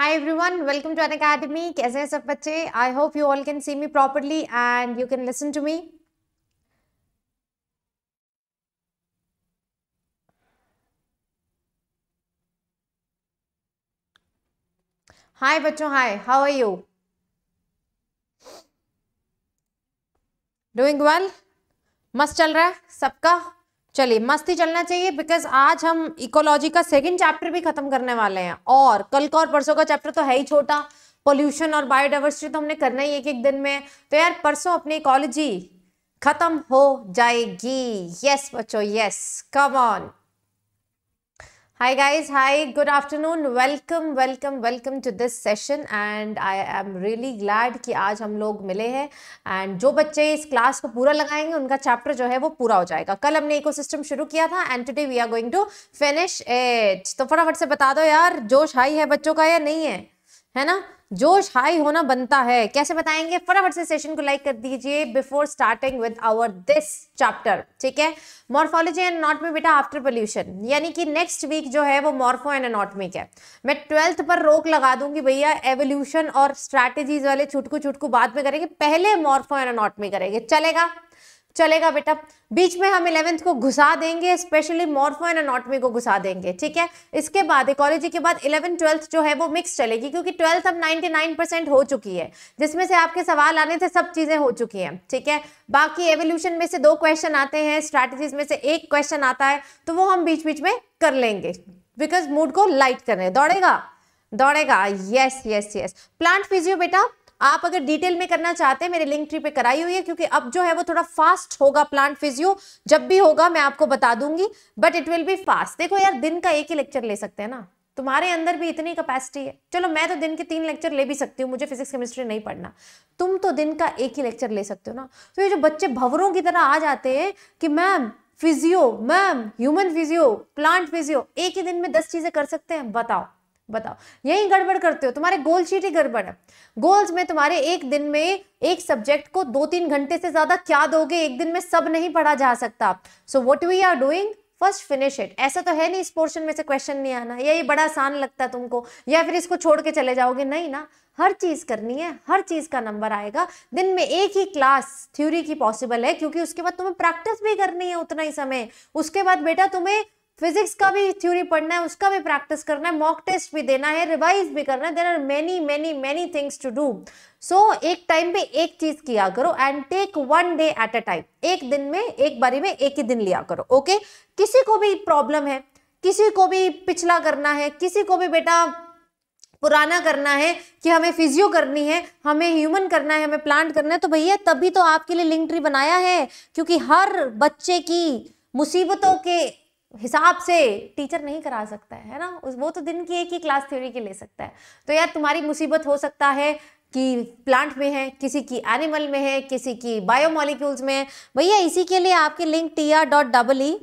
Hi everyone welcome to N academy कैसे हैं सब बच्चे I hope you all can see me properly and you can listen to me hi बच्चों hi how are you doing well मस्त चल रहा है सबका चलिए मस्ती चलना चाहिए बिकॉज आज हम इकोलॉजी का सेकंड चैप्टर भी खत्म करने वाले हैं और कल का और परसों का चैप्टर तो है ही छोटा पोल्यूशन और बायोडाइवर्सिटी तो हमने करना ही एक एक दिन में तो यार परसों अपनी इकोलॉजी खत्म हो जाएगी यस बच्चों yes come on Hi guys, hi, good afternoon, welcome, welcome, welcome to this session and I am really glad कि आज हम लोग मिले हैं and जो बच्चे इस क्लास को पूरा लगाएंगे उनका चैप्टर जो है वो पूरा हो जाएगा कल हमने सिस्टम शुरू किया था and today we are going to finish it तो फटाफट से बता दो यार जोश हाई है बच्चों का या नहीं है है ना जोश हाई होना बनता है कैसे बताएंगे फटाफट से सेशन को लाइक कर दीजिए before starting with our this chapter ठीक है मॉर्फोलॉजी एंड एनाटमी बेटा आफ्टर पोल्यूशन यानी कि नेक्स्ट वीक जो है वो मॉर्फो एंड एनाटमिक है मैं ट्वेल्थ पर रोक लगा दूंगी भैया एवोल्यूशन और स्ट्रैटेजीज वाले छुटकू छुटकू बाद में करेंगे पहले मॉर्फो एंड एनाटमी करेंगे चलेगा चलेगा बेटा बीच में हम इलेवेंथ को घुसा देंगे स्पेशली मॉर्फो एंड अनोटमी को घुसा देंगे ठीक है इसके बाद इकोलॉजी के बाद इलेवन ट्वेल्थ जो है वो मिक्स चलेगी क्योंकि ट्वेल्थ अब 99 परसेंट हो चुकी है जिसमें से आपके सवाल आने थे सब चीज़ें हो चुकी हैं ठीक है बाकी एवोल्यूशन में से दो क्वेश्चन आते हैं स्ट्रैटेजीज में से एक क्वेश्चन आता है तो वो हम बीच बीच में कर लेंगे बिकॉज मूड को लाइट करें दौड़ेगा दौड़ेगा yes yes yes plant physio बेटा आप अगर डिटेल में करना चाहते हैं मेरे लिंक ट्री पे कराई हुई है क्योंकि अब जो है वो थोड़ा फास्ट होगा प्लांट फिजियो जब भी होगा मैं आपको बता दूंगी but it will be fast देखो यार दिन का एक ही लेक्चर ले सकते हैं ना तुम्हारे अंदर भी इतनी कैपेसिटी है चलो मैं तो दिन के तीन लेक्चर ले भी सकती हूँ मुझे फिजिक्स केमिस्ट्री नहीं पढ़ना तुम तो दिन का एक ही लेक्चर ले सकते हो ना तो ये जो बच्चे भवरों की तरह आ जाते हैं कि ma'am physio ma'am human physio plant physio एक ही दिन में दस चीजें कर सकते हैं बताओ बताओ यही गड़बड़ करते हो तुम्हारे गोल शीट ही गड़बड़ है गोल्स में तुम्हारे एक दिन में एक सब्जेक्ट को दो तीन घंटे से ज्यादा क्या दोगे एक दिन में सब नहीं पढ़ा जा सकता so what we are doing first finish it ऐसा तो है नहीं इस पोर्शन में से क्वेश्चन नहीं आना या ये बड़ा आसान लगता है तुमको या फिर इसको छोड़ के चले जाओगे नहीं ना हर चीज़ करनी है हर चीज़ का नंबर आएगा दिन में एक ही क्लास थ्योरी की पॉसिबल है क्योंकि उसके बाद तुम्हें प्रैक्टिस भी करनी है उतना ही समय उसके बाद बेटा तुम्हें फिजिक्स का भी थ्योरी पढ़ना है उसका भी प्रैक्टिस करना है मॉक टेस्ट भी देना है रिवाइज भी करना है there are many many many things to do so एक टाइम पे एक चीज किया करो and take one day at a time एक दिन में एक बारी में एक ही दिन लिया करो ओके okay? किसी को भी प्रॉब्लम है किसी को भी पिछला करना है किसी को भी बेटा पुराना करना है कि हमें फिजियो करनी है हमें ह्यूमन करना है हमें प्लांट करना है तो भैया तभी तो आपके लिए लिंक ट्री बनाया है क्योंकि हर बच्चे की मुसीबतों के हिसाब से टीचर नहीं करा सकता है ना उस वो तो दिन की एक ही क्लास थ्योरी के ले सकता है तो यार तुम्हारी मुसीबत हो सकता है कि प्लांट में है किसी की एनिमल में है किसी की बायोमोलिक्यूल्स में है भैया इसी के लिए आपके link T R dot double E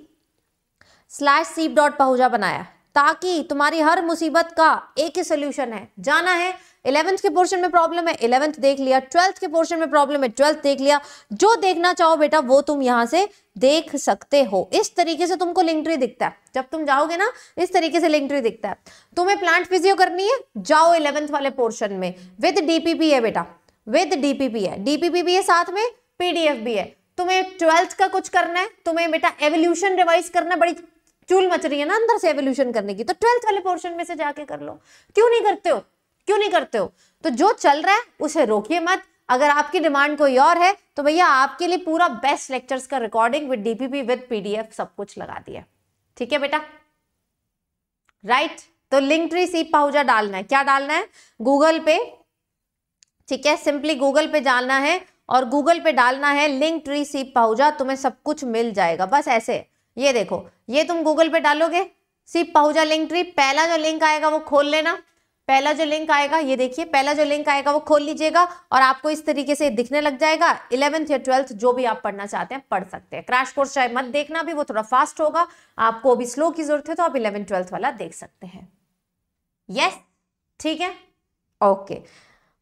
slash C P dot Pahuja बनाया ताकि तुम्हारी हर मुसीबत का एक ही सोल्यूशन है जाना है इलेवंथ के पोर्शन में प्रॉब्लम है इलेवंथ देख लिया ट्वेल्थ के पोर्शन में प्रॉब्लम है ट्वेल्थ देख लिया जो देखना चाहो बेटा वो तुम यहाँ से देख सकते हो इस तरीके से तुमको लिंक ट्री दिखता है जब तुम जाओगे ना इस तरीके से लिंक ट्री दिखता है तुम्हें प्लांट फिजियो करनी है जाओ इलेवंथ वाले पोर्शन में विद डीपीपी है बेटा विद डीपीपी है डीपीपी भी है साथ में पीडीएफ भी है तुम्हें ट्वेल्थ का कुछ करना है तुम्हें बेटा एवोल्यूशन रिवाइज करना बड़ी चूल मच रही है ना अंदर से एवोल्यूशन करने की तो ट्वेल्थ वाले पोर्शन में से जाके कर लो क्यों नहीं करते हो क्यों नहीं करते हो तो जो चल रहा है उसे रोकिए मत अगर आपकी डिमांड कोई और है तो भैया आपके लिए पूरा बेस्ट लेक्चर्स का recording with DPP with PDF सब कुछ लगा दिया ठीक है बेटा राइट right? तो लिंक ट्री सी पाउजा डालना है क्या डालना है गूगल पे ठीक है सिंपली गूगल पे जाना है और गूगल पे डालना है लिंक ट्री सी पाउजा तुम्हें सब कुछ मिल जाएगा बस ऐसे ये देखो ये तुम गूगल पे डालोगे सी पाउजा लिंक ट्री पहला जो लिंक आएगा वो खोल लेना पहला जो लिंक आएगा ये देखिए पहला जो लिंक आएगा वो खोल लीजिएगा और आपको इस तरीके से दिखने लग जाएगा इलेवेंथ या ट्वेल्थ जो भी आप पढ़ना चाहते हैं पढ़ सकते हैं क्रैश कोर्स चाहे मत देखना भी वो थोड़ा फास्ट होगा आपको अभी स्लो की जरूरत है तो आप इलेवन ट्वेल्थ वाला देख सकते हैं यस ठीक है ओके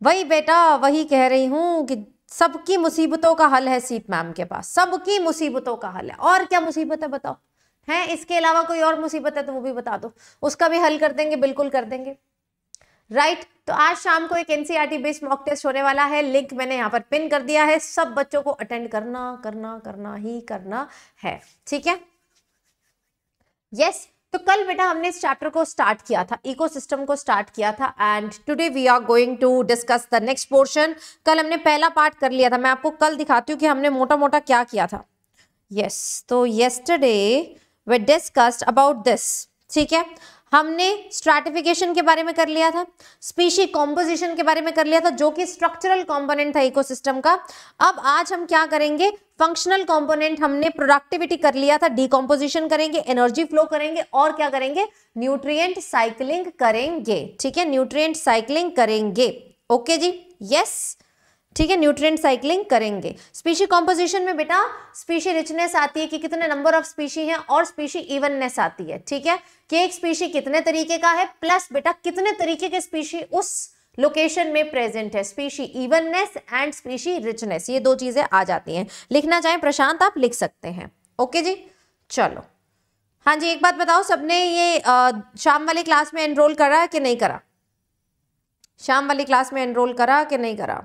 वही बेटा वही कह रही हूं कि सबकी मुसीबतों का हल है सीप मैम के पास सबकी मुसीबतों का हल है और क्या मुसीबत है बताओ है इसके अलावा कोई और मुसीबत है तो वो भी बता दो उसका भी हल कर देंगे बिल्कुल कर देंगे राइट right? तो आज शाम को एक एनसीईआरटी बेस्ड मॉक टेस्ट होने वाला है लिंक मैंने यहाँ पर पिन कर दिया है सब बच्चों को अटेंड करना करना करना ही करना है ठीक है यस yes, तो कल बेटा हमने इस चैप्टर को स्टार्ट किया था इकोसिस्टम को स्टार्ट किया था and today we are going to discuss the next portion कल हमने पहला पार्ट कर लिया था मैं आपको कल दिखाती हूँ कि हमने मोटा मोटा क्या किया था यस yes, तो yesterday we discussed about this ठीक है हमने स्ट्रेटिफिकेशन के बारे में कर लिया था स्पीशी कॉम्पोजिशन के बारे में कर लिया था जो कि स्ट्रक्चरल कंपोनेंट था इकोसिस्टम का अब आज हम क्या करेंगे फंक्शनल कंपोनेंट हमने प्रोडक्टिविटी कर लिया था डीकम्पोजिशन करेंगे एनर्जी फ्लो करेंगे और क्या करेंगे न्यूट्रिएंट साइकिलिंग करेंगे ठीक है न्यूट्रिय साइकिलिंग करेंगे ओके जी यस yes. ठीक है न्यूट्रिएंट साइकिलिंग करेंगे स्पीशी कॉम्पोजिशन में बेटा स्पीशी रिचनेस आती है कि कितने नंबर ऑफ स्पीशी हैं और स्पीशी इवननेस आती है ठीक है कि एक स्पीशी कितने तरीके का है प्लस बेटा कितने तरीके के स्पीशी उस लोकेशन में प्रेजेंट है species evenness and species richness ये दो चीजें आ जाती हैं लिखना चाहें प्रशांत आप लिख सकते हैं ओके जी चलो हाँ जी एक बात बताओ सबने ये आ, शाम वाली क्लास में एनरोल करा कि नहीं करा शाम वाली क्लास में एनरोल करा कि नहीं करा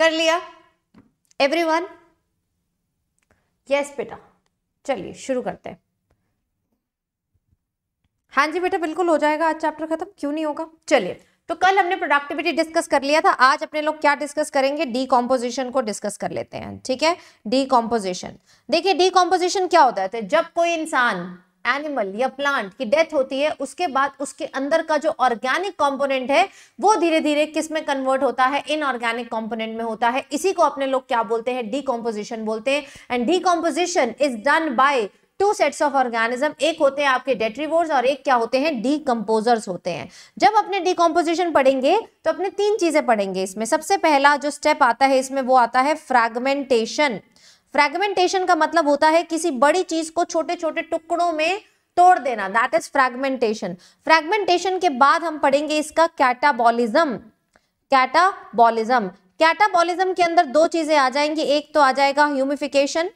कर लिया एवरीवन यस बेटा चलिए शुरू करते हैं हाँ जी बेटा बिल्कुल हो जाएगा आज चैप्टर खत्म क्यों नहीं होगा चलिए तो कल हमने प्रोडक्टिविटी डिस्कस कर लिया था आज अपने लोग क्या डिस्कस करेंगे डीकॉम्पोजिशन को डिस्कस कर लेते हैं ठीक है डीकॉम्पोजिशन देखिए डीकॉम्पोजिशन क्या होता है जब कोई इंसान एनिमल या प्लांट की डेथ होती है उसके बाद उसके अंदर का जो ऑर्गेनिक कंपोनेंट है वो धीरे धीरे किस में कन्वर्ट होता है इनऑर्गेनिक कंपोनेंट में होता है इसी को अपने लोग क्या बोलते हैं डीकम्पोजिशन बोलते हैं and decomposition is done by two sets of organism एक होते हैं आपके डेट्रीवोर्स और एक क्या होते हैं डीकम्पोजर्स होते हैं जब अपने डीकम्पोजिशन पढ़ेंगे तो अपने तीन चीजें पढ़ेंगे इसमें सबसे पहला जो स्टेप आता है इसमें वो आता है फ्रेगमेंटेशन फ्रेगमेंटेशन का मतलब होता है किसी बड़ी चीज को छोटे छोटे टुकड़ों में तोड़ देना दैट इज फ्रेगमेंटेशन फ्रेगमेंटेशन के बाद हम पढ़ेंगे इसका कैटाबॉलिज्म कैटाबॉलिज्म कैटाबॉलिज्म के अंदर दो चीजें आ जाएंगी एक तो आ जाएगा ह्यूमिफिकेशन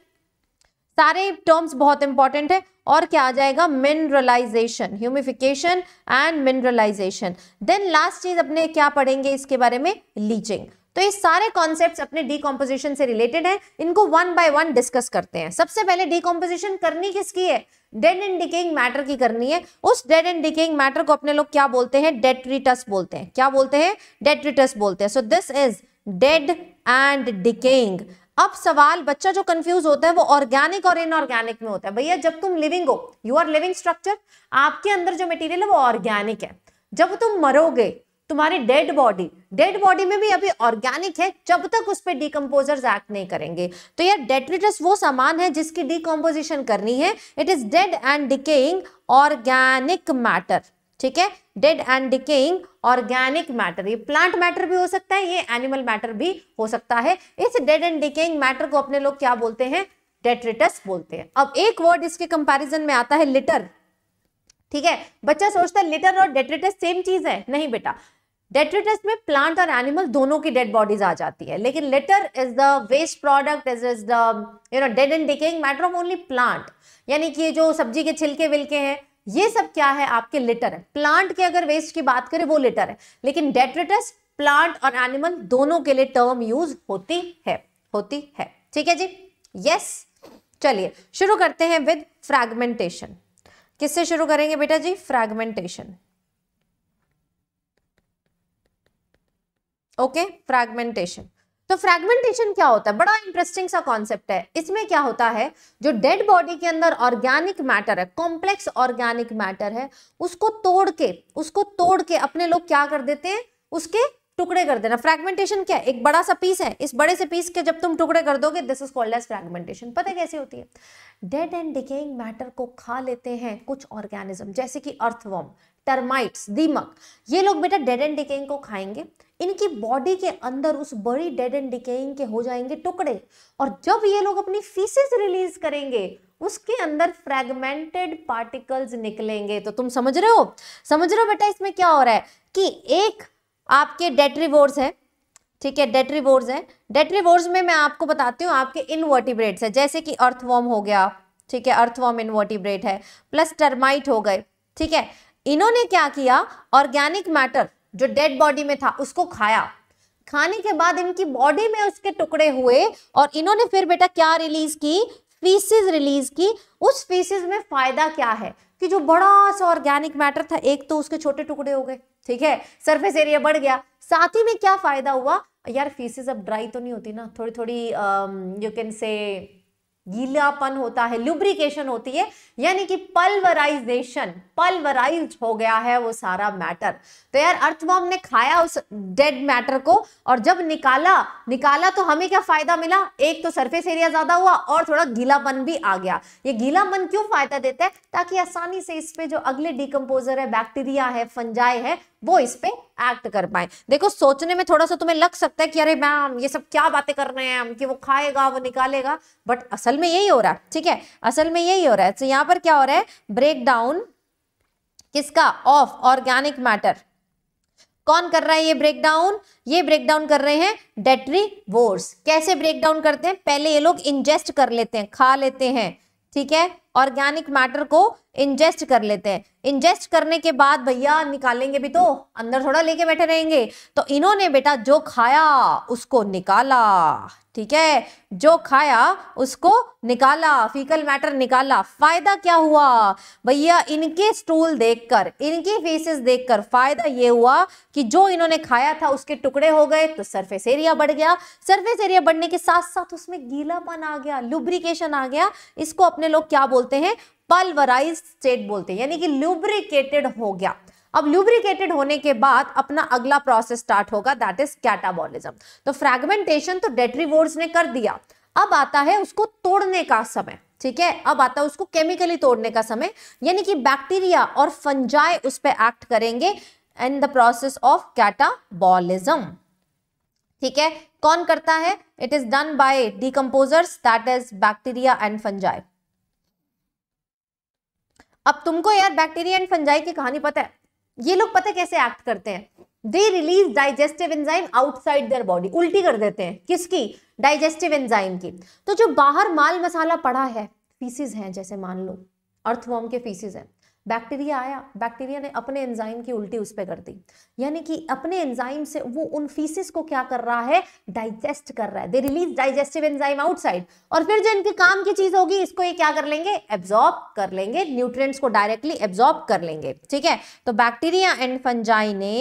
सारे टर्म्स बहुत इंपॉर्टेंट है और क्या आ जाएगा mineralisation humification and mineralisation then last चीज अपने क्या पढ़ेंगे इसके बारे में लीचिंग तो ये सारे कॉन्सेप्ट अपने डिकम्पोजिशन से रिलेटेड है इनको वन बाय वन डिस्कस करते हैं सबसे पहले डिकम्पोजिशन करनी किसकी है डेड एंड डिकेइंग मैटर की करनी है उस डेड एंड डिकेइंग मैटर को अपने लोग क्या बोलते हैं डेट्रिटस बोलते हैं क्या बोलते हैं डेट्रिटस बोलते हैं so this is dead and decaying अब सवाल बच्चा जो कंफ्यूज होता है वो ऑर्गेनिक और इनऑर्गेनिक में होता है भैया जब तुम लिविंग हो यू आर लिविंग स्ट्रक्चर आपके अंदर जो मटेरियल है वो ऑर्गेनिक है जब तुम मरोगे तुम्हारी डेड बॉडी डेड बॉडी में भी अभी ऑर्गेनिक है जब तक उस पर डीकम्पोजर एक्ट नहीं करेंगे तो यार डेट्रिटस वो सामान है जिसकी डिकम्पोजिशन करनी है it is dead and decaying organic matter ठीक है dead and decaying organic matter ये प्लांट मैटर भी हो सकता है ये एनिमल मैटर भी हो सकता है इस डेड एंड डिकेइंग मैटर को अपने लोग क्या बोलते हैं डेट्रिटस बोलते हैं अब एक वर्ड इसके कंपैरिजन में आता है लिटर ठीक है बच्चा सोचता है लिटर और डेट्रिटस सेम चीज है नहीं बेटा डेट्रिटस में प्लांट और एनिमल दोनों की डेड बॉडीज आ जाती है लेकिन latter is the waste product is is the you know dead and decaying matter of only plant यानी कि जो सब्जी के छिलके विलके हैं ये सब क्या है आपके लिटर है प्लांट के अगर वेस्ट की बात करें वो लिटर है लेकिन डेट्रिटस प्लांट और एनिमल दोनों के लिए टर्म यूज होती है होती है ठीक है जी यस चलिए शुरू करते हैं विद फ्रैगमेंटेशन किससे शुरू करेंगे बेटा जी फ्रैगमेंटेशन ओके फ्रैगमेंटेशन तो फ्रैगमेंटेशन क्या होता है बड़ा इंटरेस्टिंग सा कॉन्सेप्ट है इसमें क्या होता है जो डेड बॉडी के अंदर ऑर्गेनिक मैटर है कॉम्प्लेक्स ऑर्गेनिक मैटर है उसको तोड़ के उसको तोड़ के अपने लोग क्या कर देते हैं उसके टुकड़े कर देना फ्रेगमेंटेशन क्या है एक बड़ा सा पीस है इस बड़े से पीस के जब तुम टुकड़े कर दोगे this is called as fragmentation पता है कैसे होती है डेड एंड डिकेइंग मैटर को खा लेते हैं कुछ ऑर्गेनिज्म जैसे कि अर्थवॉर्म टर्माइट्स दीमक ये लोग बेटा डेड एंड डिकेइंग को खाएंगे इनकी बॉडी के अंदर उस बड़ी डेड एंड डिकेइंग के हो जाएंगे टुकड़े और जब ये लोग अपनी फीसेस रिलीज करेंगे उसके अंदर फ्रेगमेंटेड पार्टिकल्स निकलेंगे तो तुम समझ रहे हो समझ रहे हो बेटा इसमें क्या हो रहा है कि एक आपके डेट्रीवोर्स है ठीक है डेट्रीवोर्स है डेट्रीवोर्स में मैं आपको बताती हूँ आपके इनवर्टिब्रेट्स है जैसे कि अर्थवॉर्म हो गया ठीक है अर्थवॉर्म इनवर्टिब्रेट है प्लस टर्माइट हो गए ठीक है इन्होंने क्या किया ऑर्गेनिक मैटर जो डेड बॉडी में था उसको खाया खाने के बाद इनकी बॉडी में उसके टुकड़े हुए और इन्होंने फिर बेटा क्या रिलीज की फीसिस रिलीज की उस फीसिस में फायदा क्या है कि जो बड़ा सा ऑर्गेनिक मैटर था एक तो उसके छोटे टुकड़े हो गए ठीक है सरफेस एरिया बढ़ गया साथ ही में क्या फायदा हुआ यार फीसिस अब ड्राई तो नहीं होती ना थोड़ी थोड़ी यू कैन से गीलापन होता है लुब्रिकेशन होती है यानी कि पल्वराइजेशन पल्वराइज हो गया है वो सारा मैटर तो यार अर्थवॉर्म ने खाया उस डेड मैटर को और जब निकाला निकाला तो हमें क्या फायदा मिला एक तो सरफेस एरिया ज्यादा हुआ और थोड़ा गीलापन भी आ गया ये गीलापन क्यों फायदा देता है ताकि आसानी से इस पर जो अगले डिकम्पोजर है बैक्टीरिया है फंजाई है वो इस पे एक्ट कर पाए देखो सोचने में थोड़ा सा तुम्हें लग सकता है कि अरे मैम ये सब क्या बातें कर रहे हैं हम कि वो खाएगा वो निकालेगा बट असल में यही हो रहा है ठीक है असल में यही हो रहा है तो यहां पर क्या हो रहा है ब्रेक डाउन किसका ऑफ ऑर्गेनिक मैटर कौन कर रहा है ये ब्रेक डाउन ये ब्रेक डाउन कर रहे हैं डेटरी वोर्स कैसे ब्रेक डाउन करते हैं पहले ये लोग इंजेस्ट कर लेते हैं खा लेते हैं ठीक है ऑर्गेनिक मैटर को इंजेस्ट कर लेते हैं इंजेस्ट करने के बाद भैया निकालेंगे भी तो अंदर थोड़ा लेके बैठे रहेंगे तो इन्होंने बेटा जो खाया उसको निकाला ठीक है जो खाया उसको निकाला फीकल मैटर निकाला फायदा क्या हुआ भैया इनके स्टूल देखकर इनकी फेसेस देखकर फायदा ये हुआ कि जो इन्होंने खाया था उसके टुकड़े हो गए तो सरफेस एरिया बढ़ गया सरफेस एरिया बढ़ने के साथ साथ उसमें गीलापन आ गया लुब्रिकेशन आ गया इसको अपने लोग क्या बोलते हैं पल्वराइज स्टेट बोलते हैं यानी कि लुब्रिकेटेड हो गया अब लुब्रिकेटेड होने के बाद अपना अगला प्रोसेस स्टार्ट होगा दैट इज कैटाबॉलिज्म तो फ्रेगमेंटेशन तो डेट्रीवोर्स ने कर दिया अब आता है उसको तोड़ने का समय ठीक है अब आता है उसको केमिकली तोड़ने का समय यानी कि बैक्टीरिया और फंजाई उस पर एक्ट करेंगे in the process of catabolism ठीक है कौन करता है it is done by decomposers that is bacteria and fungi अब तुमको यार बैक्टीरिया एंड फंजाई की कहानी पता है ये लोग पता कैसे एक्ट करते हैं they release digestive enzyme outside their body उल्टी कर देते हैं किसकी डाइजेस्टिव एंजाइम की तो जो बाहर माल मसाला पड़ा है फीसिस हैं जैसे मान लो अर्थवॉर्म के फीसिस हैं बैक्टीरिया आया बैक्टीरिया ने अपने एंजाइम की उल्टी उस पर कर दी यानी कि अपने एंजाइम से वो उन फीसिस को क्या कर रहा है डाइजेस्ट कर रहा है they release digestive enzyme outside और फिर जो इनके काम की चीज होगी इसको ये क्या कर लेंगे एब्जॉर्ब कर लेंगे न्यूट्रिएंट्स को डायरेक्टली एब्जॉर्ब कर लेंगे ठीक है तो बैक्टीरिया एंड फंजाई ने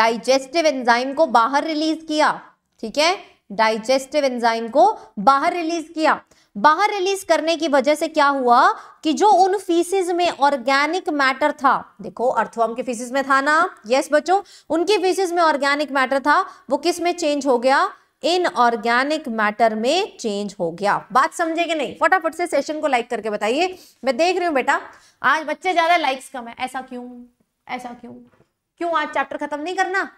डाइजेस्टिव एंजाइम को बाहर रिलीज किया ठीक है डाइजेस्टिव एंजाइम को बाहर रिलीज किया बाहर रिलीज करने की वजह से क्या हुआ कि जो उन फीसिस में ऑर्गेनिक मैटर था देखो अर्थवर्म के फीसिस में था ना यस बच्चों उनकी फीसिस में ऑर्गेनिक मैटर था वो किस में चेंज हो गया इन ऑर्गेनिक मैटर में चेंज हो गया बात समझे कि नहीं फटाफट से सेशन को लाइक करके बताइए मैं देख रही हूँ बेटा आज बच्चे ज्यादा लाइक्स कम है ऐसा क्यों ऐसा क्यों क्यों आज चैप्टर खत्म नहीं करना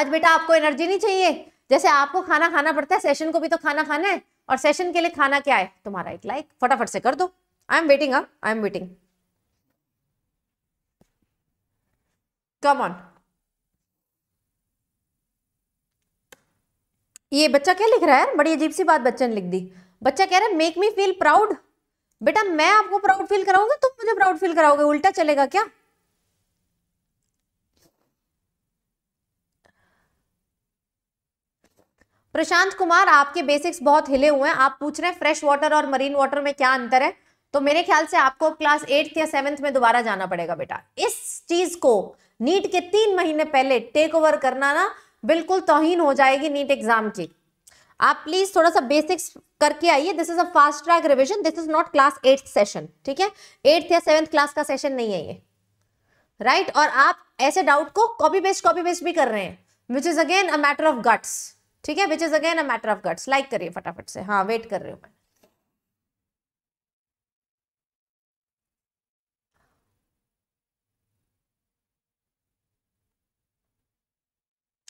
आज बेटा आपको एनर्जी नहीं चाहिए जैसे आपको खाना खाना पड़ता है सेशन को भी तो खाना खाना है और सेशन के लिए खाना क्या है तुम्हारा एक लाइक फटाफट से कर दो I am waiting I am waiting come on ये बच्चा क्या लिख रहा है बड़ी अजीब सी बात बच्चे ने लिख दी बच्चा कह रहा है मेक मी फील प्राउड बेटा मैं आपको प्राउड फील कराऊंगा तुम मुझे प्राउड फील कराओगे उल्टा चलेगा क्या प्रशांत कुमार आपके बेसिक्स बहुत हिले हुए हैं आप पूछ रहे हैं फ्रेश वाटर और मरीन वाटर में क्या अंतर है तो मेरे ख्याल से आपको क्लास एट्थ या सेवेंथ में दोबारा जाना पड़ेगा बेटा इस चीज को नीट के तीन महीने पहले टेक ओवर करना ना बिल्कुल तोहिन हो जाएगी नीट एग्जाम की आप प्लीज थोड़ा सा बेसिक्स करके आइए this is a fast track revision this is not class eighth session ठीक है एट्थ या सेवेंथ क्लास का सेशन नहीं है ये राइट right? और आप ऐसे डाउट को कॉपी बेस्ट कॉपी बेस्ट भी कर रहे हैं which is again a matter of guts ठीक है which is again a matter of guts like करिए फटाफट से हाँ वेट कर रही हूँ मैं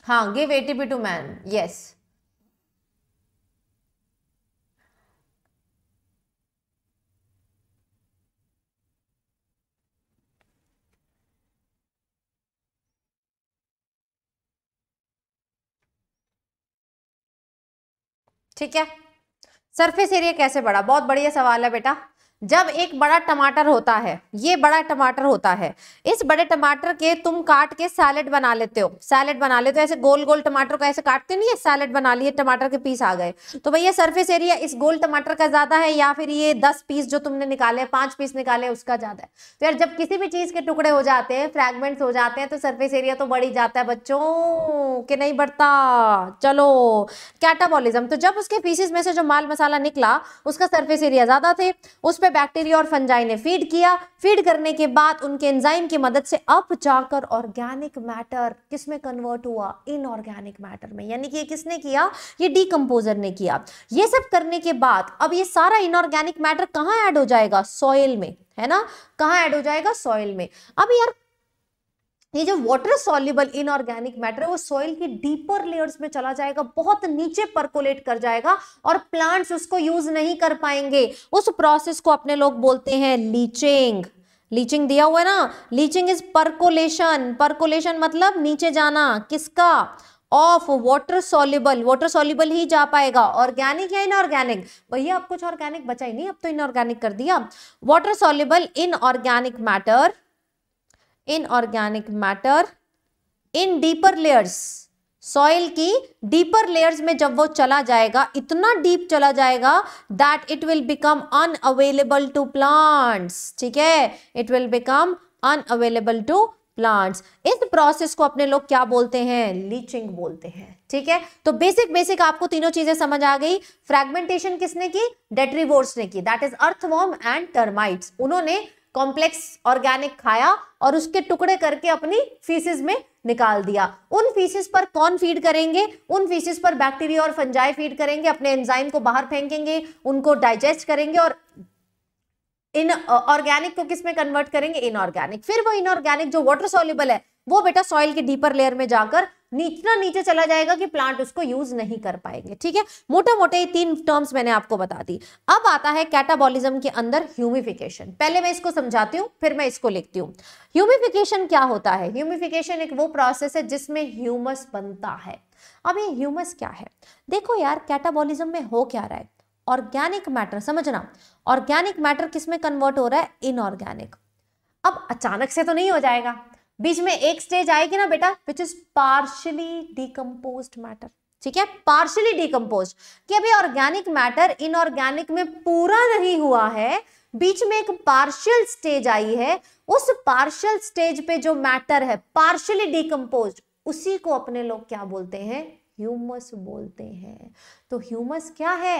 हाँ give ATP to man yes ठीक है सरफेस एरिया कैसे बढ़ा बहुत बढ़िया सवाल है बेटा जब एक बड़ा टमाटर होता है ये बड़ा टमाटर होता है इस बड़े टमाटर के तुम काट के सैलेड बना लेते हो सैलेड बना लेते हो ऐसे गोल गोल टमाटर को ऐसे काटते नहीं है सैलेड बना लिए टमाटर के पीस आ गए तो भैया सरफेस एरिया इस गोल टमाटर का ज्यादा है या फिर ये दस पीस जो तुमने निकाले पांच पीस निकाले उसका ज्यादा है तो यार जब किसी भी चीज के टुकड़े हो जाते हैं फ्रेगमेंट हो जाते हैं तो सर्फेस एरिया तो बढ़ ही जाता है बच्चों के नहीं बढ़ता चलो कैटाबोलिज्म तो जब उसके पीसेस में से जो माल मसाला निकला उसका सर्फेस एरिया ज्यादा थे उस पर में बैक्टीरिया और फंजाई ने फीड किया फीड करने के बाद उनके एंजाइम की मदद से अब जाकर ऑर्गेनिक मैटर किस में कन्वर्ट हुआ इनऑर्गेनिक मैटर में यानी कि ये किसने किया ये डीकम्पोजर ने किया ये सब करने के बाद अब ये सारा इनऑर्गेनिक मैटर कहाँ ऐड हो जाएगा सॉइल में है ना कहाँ ऐड हो जाएगा सॉइल में अब यार ये जो वाटर सॉल्यूबल इनऑर्गेनिक मैटर है वो सॉइल की डीपर लेयर्स में चला जाएगा बहुत नीचे परकोलेट कर जाएगा और प्लांट्स उसको यूज नहीं कर पाएंगे उस प्रोसेस को अपने लोग बोलते हैं लीचिंग लीचिंग दिया हुआ है ना लीचिंग इज परकोलेशन परकोलेशन मतलब नीचे जाना किसका of water soluble water soluble ही जा पाएगा ऑर्गेनिक या इनऑर्गेनिक भैया अब कुछ ऑर्गेनिक बचा ही नहीं अब तो इनऑर्गेनिक कर दिया water soluble inorganic matter inorganic matter in deeper layers soil की डीपर लेयर्स में जब वो चला जाएगा इतना डीप चला जाएगा that it will become unavailable to plants ठीक है it will become unavailable to plants इस प्रोसेस को अपने लोग क्या बोलते हैं लीचिंग बोलते हैं ठीक है तो बेसिक बेसिक आपको तीनों चीजें समझ आ गई फ्रेगमेंटेशन किसने की डेट्रीवोर्स ने की that is earthworm and termites उन्होंने कॉम्प्लेक्स ऑर्गेनिक खाया और उसके टुकड़े करके अपनी फीसिस में निकाल दिया उन फीसिस पर कौन फीड करेंगे उन फीसिस पर बैक्टीरिया और फंजाई फीड करेंगे अपने एंजाइम को बाहर फेंकेंगे उनको डाइजेस्ट करेंगे और इन ऑर्गेनिक को किस में कन्वर्ट करेंगे इनऑर्गेनिक फिर वो इनऑर्गेनिक जो वाटर सोल्यूबल है वो बेटा सॉइल के डीपर लेयर में जाकर इतना नीचे चला जाएगा कि प्लांट उसको यूज नहीं कर पाएंगे ठीक है मोटा मोटे तीन टर्म्स मैंने आपको बता दी अब आता है कैटाबॉलिज्म के अंदर ह्यूमिफिकेशन पहले मैं इसको समझाती हूँ फिर मैं इसको लिखती हूँ ह्यूमिफिकेशन क्या होता है ह्यूमिफिकेशन एक वो प्रोसेस है जिसमें ह्यूमस बनता है अब ये ह्यूमस क्या है देखो यार कैटाबॉलिज्म में हो क्या रहा है ऑर्गेनिक मैटर समझना ऑर्गेनिक मैटर किसमें कन्वर्ट हो रहा है इनऑर्गेनिक अब अचानक से तो नहीं हो जाएगा बीच में एक स्टेज आएगी ना बेटा which is partially decompose matter ठीक है पार्शली डीकम्पोज कि अभी ऑर्गेनिक मैटर इनऑर्गेनिक में पूरा नहीं हुआ है बीच में एक पार्शियल स्टेज आई है उस पार्शियल स्टेज पे जो मैटर है पार्शियली डिकम्पोज उसी को अपने लोग क्या बोलते हैं ह्यूमस बोलते हैं तो ह्यूमस क्या है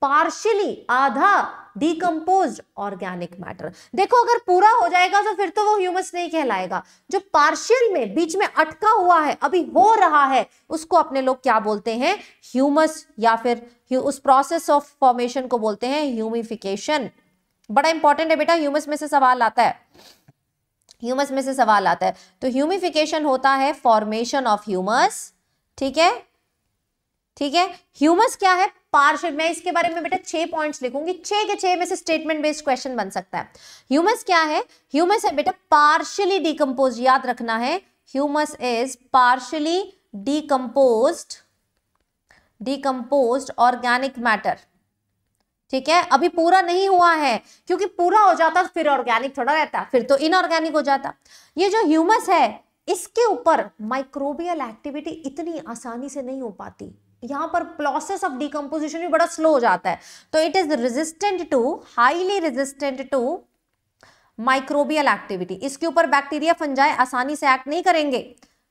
पार्शियली आधा डीकम्पोज ऑर्गेनिक मैटर देखो अगर पूरा हो जाएगा तो फिर तो वो ह्यूमस नहीं कहलाएगा जो पार्शियल में बीच में अटका हुआ है अभी हो रहा है उसको अपने लोग क्या बोलते हैं ह्यूमस या फिर उस प्रोसेस ऑफ फॉर्मेशन को बोलते हैं ह्यूमिफिकेशन बड़ा इंपॉर्टेंट है बेटा ह्यूमस में से सवाल आता है ह्यूमस में से सवाल आता है तो ह्यूमिफिकेशन होता है फॉर्मेशन ऑफ ह्यूमस ठीक है ठीक है ह्यूमस क्या है पार्शल मैं इसके बारे में बेटा छह पॉइंट्स लिखूंगी छह के छह में से स्टेटमेंट बेस्ड क्वेश्चन बन सकता है ह्यूमस क्या है ह्यूमस है बेटा पार्शियली डीकम्पोज याद रखना है humus is partially decompose decompose organic matter ठीक है अभी पूरा नहीं हुआ है क्योंकि पूरा हो जाता तो फिर ऑर्गेनिक थोड़ा रहता फिर तो इनऑर्गेनिक हो जाता ये जो ह्यूमस है इसके ऊपर माइक्रोबियल एक्टिविटी इतनी आसानी से नहीं हो पाती यहाँ पर प्रोसेस ऑफ डिकम्पोजिशन भी बड़ा स्लो हो जाता है तो it is resistant to highly resistant to microbial activity इसके ऊपर बैक्टीरिया फंजाई आसानी से एक्ट नहीं करेंगे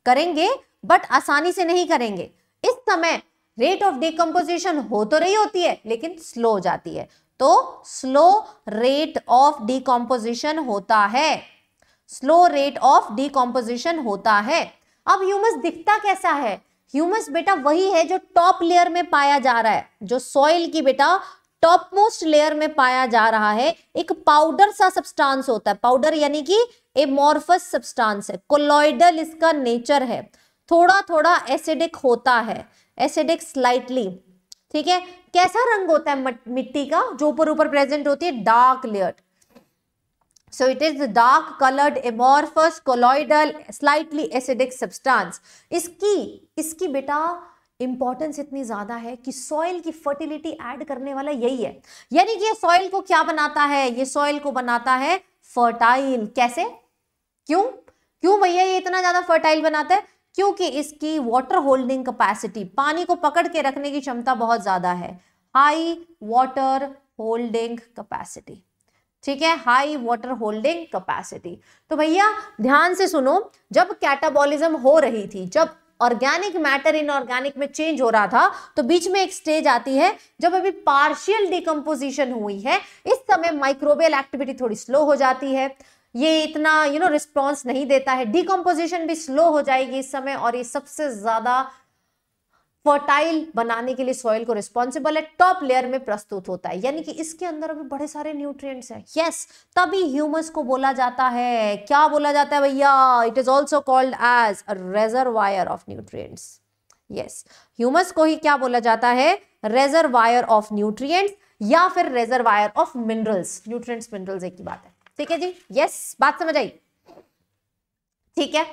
करेंगे बट आसानी से नहीं करेंगे इस समय रेट ऑफ डिकम्पोजिशन हो तो रही होती है लेकिन स्लो हो जाती है तो स्लो रेट ऑफ डिकम्पोजिशन होता है स्लो रेट ऑफ डिकम्पोजिशन होता है अब ह्यूमस दिखता कैसा है ह्यूमस बेटा वही है जो टॉप लेयर में पाया जा रहा है जो सॉइल की बेटा टॉप मोस्ट लेयर में पाया जा रहा है एक पाउडर सा सब्सटेंस होता है पाउडर यानी कि मॉर्फस सब्सटेंस है कोलॉइडल इसका नेचर है थोड़ा थोड़ा एसिडिक होता है एसिडिक स्लाइटली ठीक है कैसा रंग होता है मिट्टी का जो ऊपर ऊपर प्रेजेंट होती है dark layer So it is the dark colored amorphous colloidal slightly acidic substance. iski iski beta importance इतनी ज़्यादा है कि सॉइल की फर्टिलिटी ऐड करने वाला यही है यानी कि ये सॉइल को क्या बनाता है ये सॉइल को बनाता है फर्टाइल कैसे क्यों क्यों भैया ये इतना ज़्यादा फर्टाइल बनाता है क्योंकि इसकी वाटर होल्डिंग कैपेसिटी पानी को पकड़ के रखने की क्षमता बहुत ज़्यादा है हाई वाटर होल्डिंग कैपेसिटी ठीक है हाई वाटर होल्डिंग कैपेसिटी तो भैया ध्यान से सुनो जब कैटाबॉलिज्म हो रही थी जब ऑर्गेनिक मैटर इन ऑर्गेनिक में चेंज हो रहा था तो बीच में एक स्टेज आती है जब अभी पार्शियल डिकम्पोजिशन हुई है इस समय माइक्रोबियल एक्टिविटी थोड़ी स्लो हो जाती है ये इतना यू नो रिस्पॉन्स नहीं देता है डिकम्पोजिशन भी स्लो हो जाएगी इस समय और ये सबसे ज्यादा फर्टाइल बनाने के लिए सॉइल को रिस्पॉन्सिबल है टॉप लेयर में प्रस्तुत होता है यानी कि इसके अंदर अभी बड़े सारे न्यूट्रिएंट्स हैं यस तभी ह्यूमस को बोला जाता है क्या बोला जाता है भैया it is also called as reservoir of nutrients yes humus को ही क्या बोला जाता है रेजरवायर ऑफ न्यूट्रिएंट्स या फिर reservoir of minerals nutrient minerals एक बात है ठीक है जी यस बात समझ आई ठीक है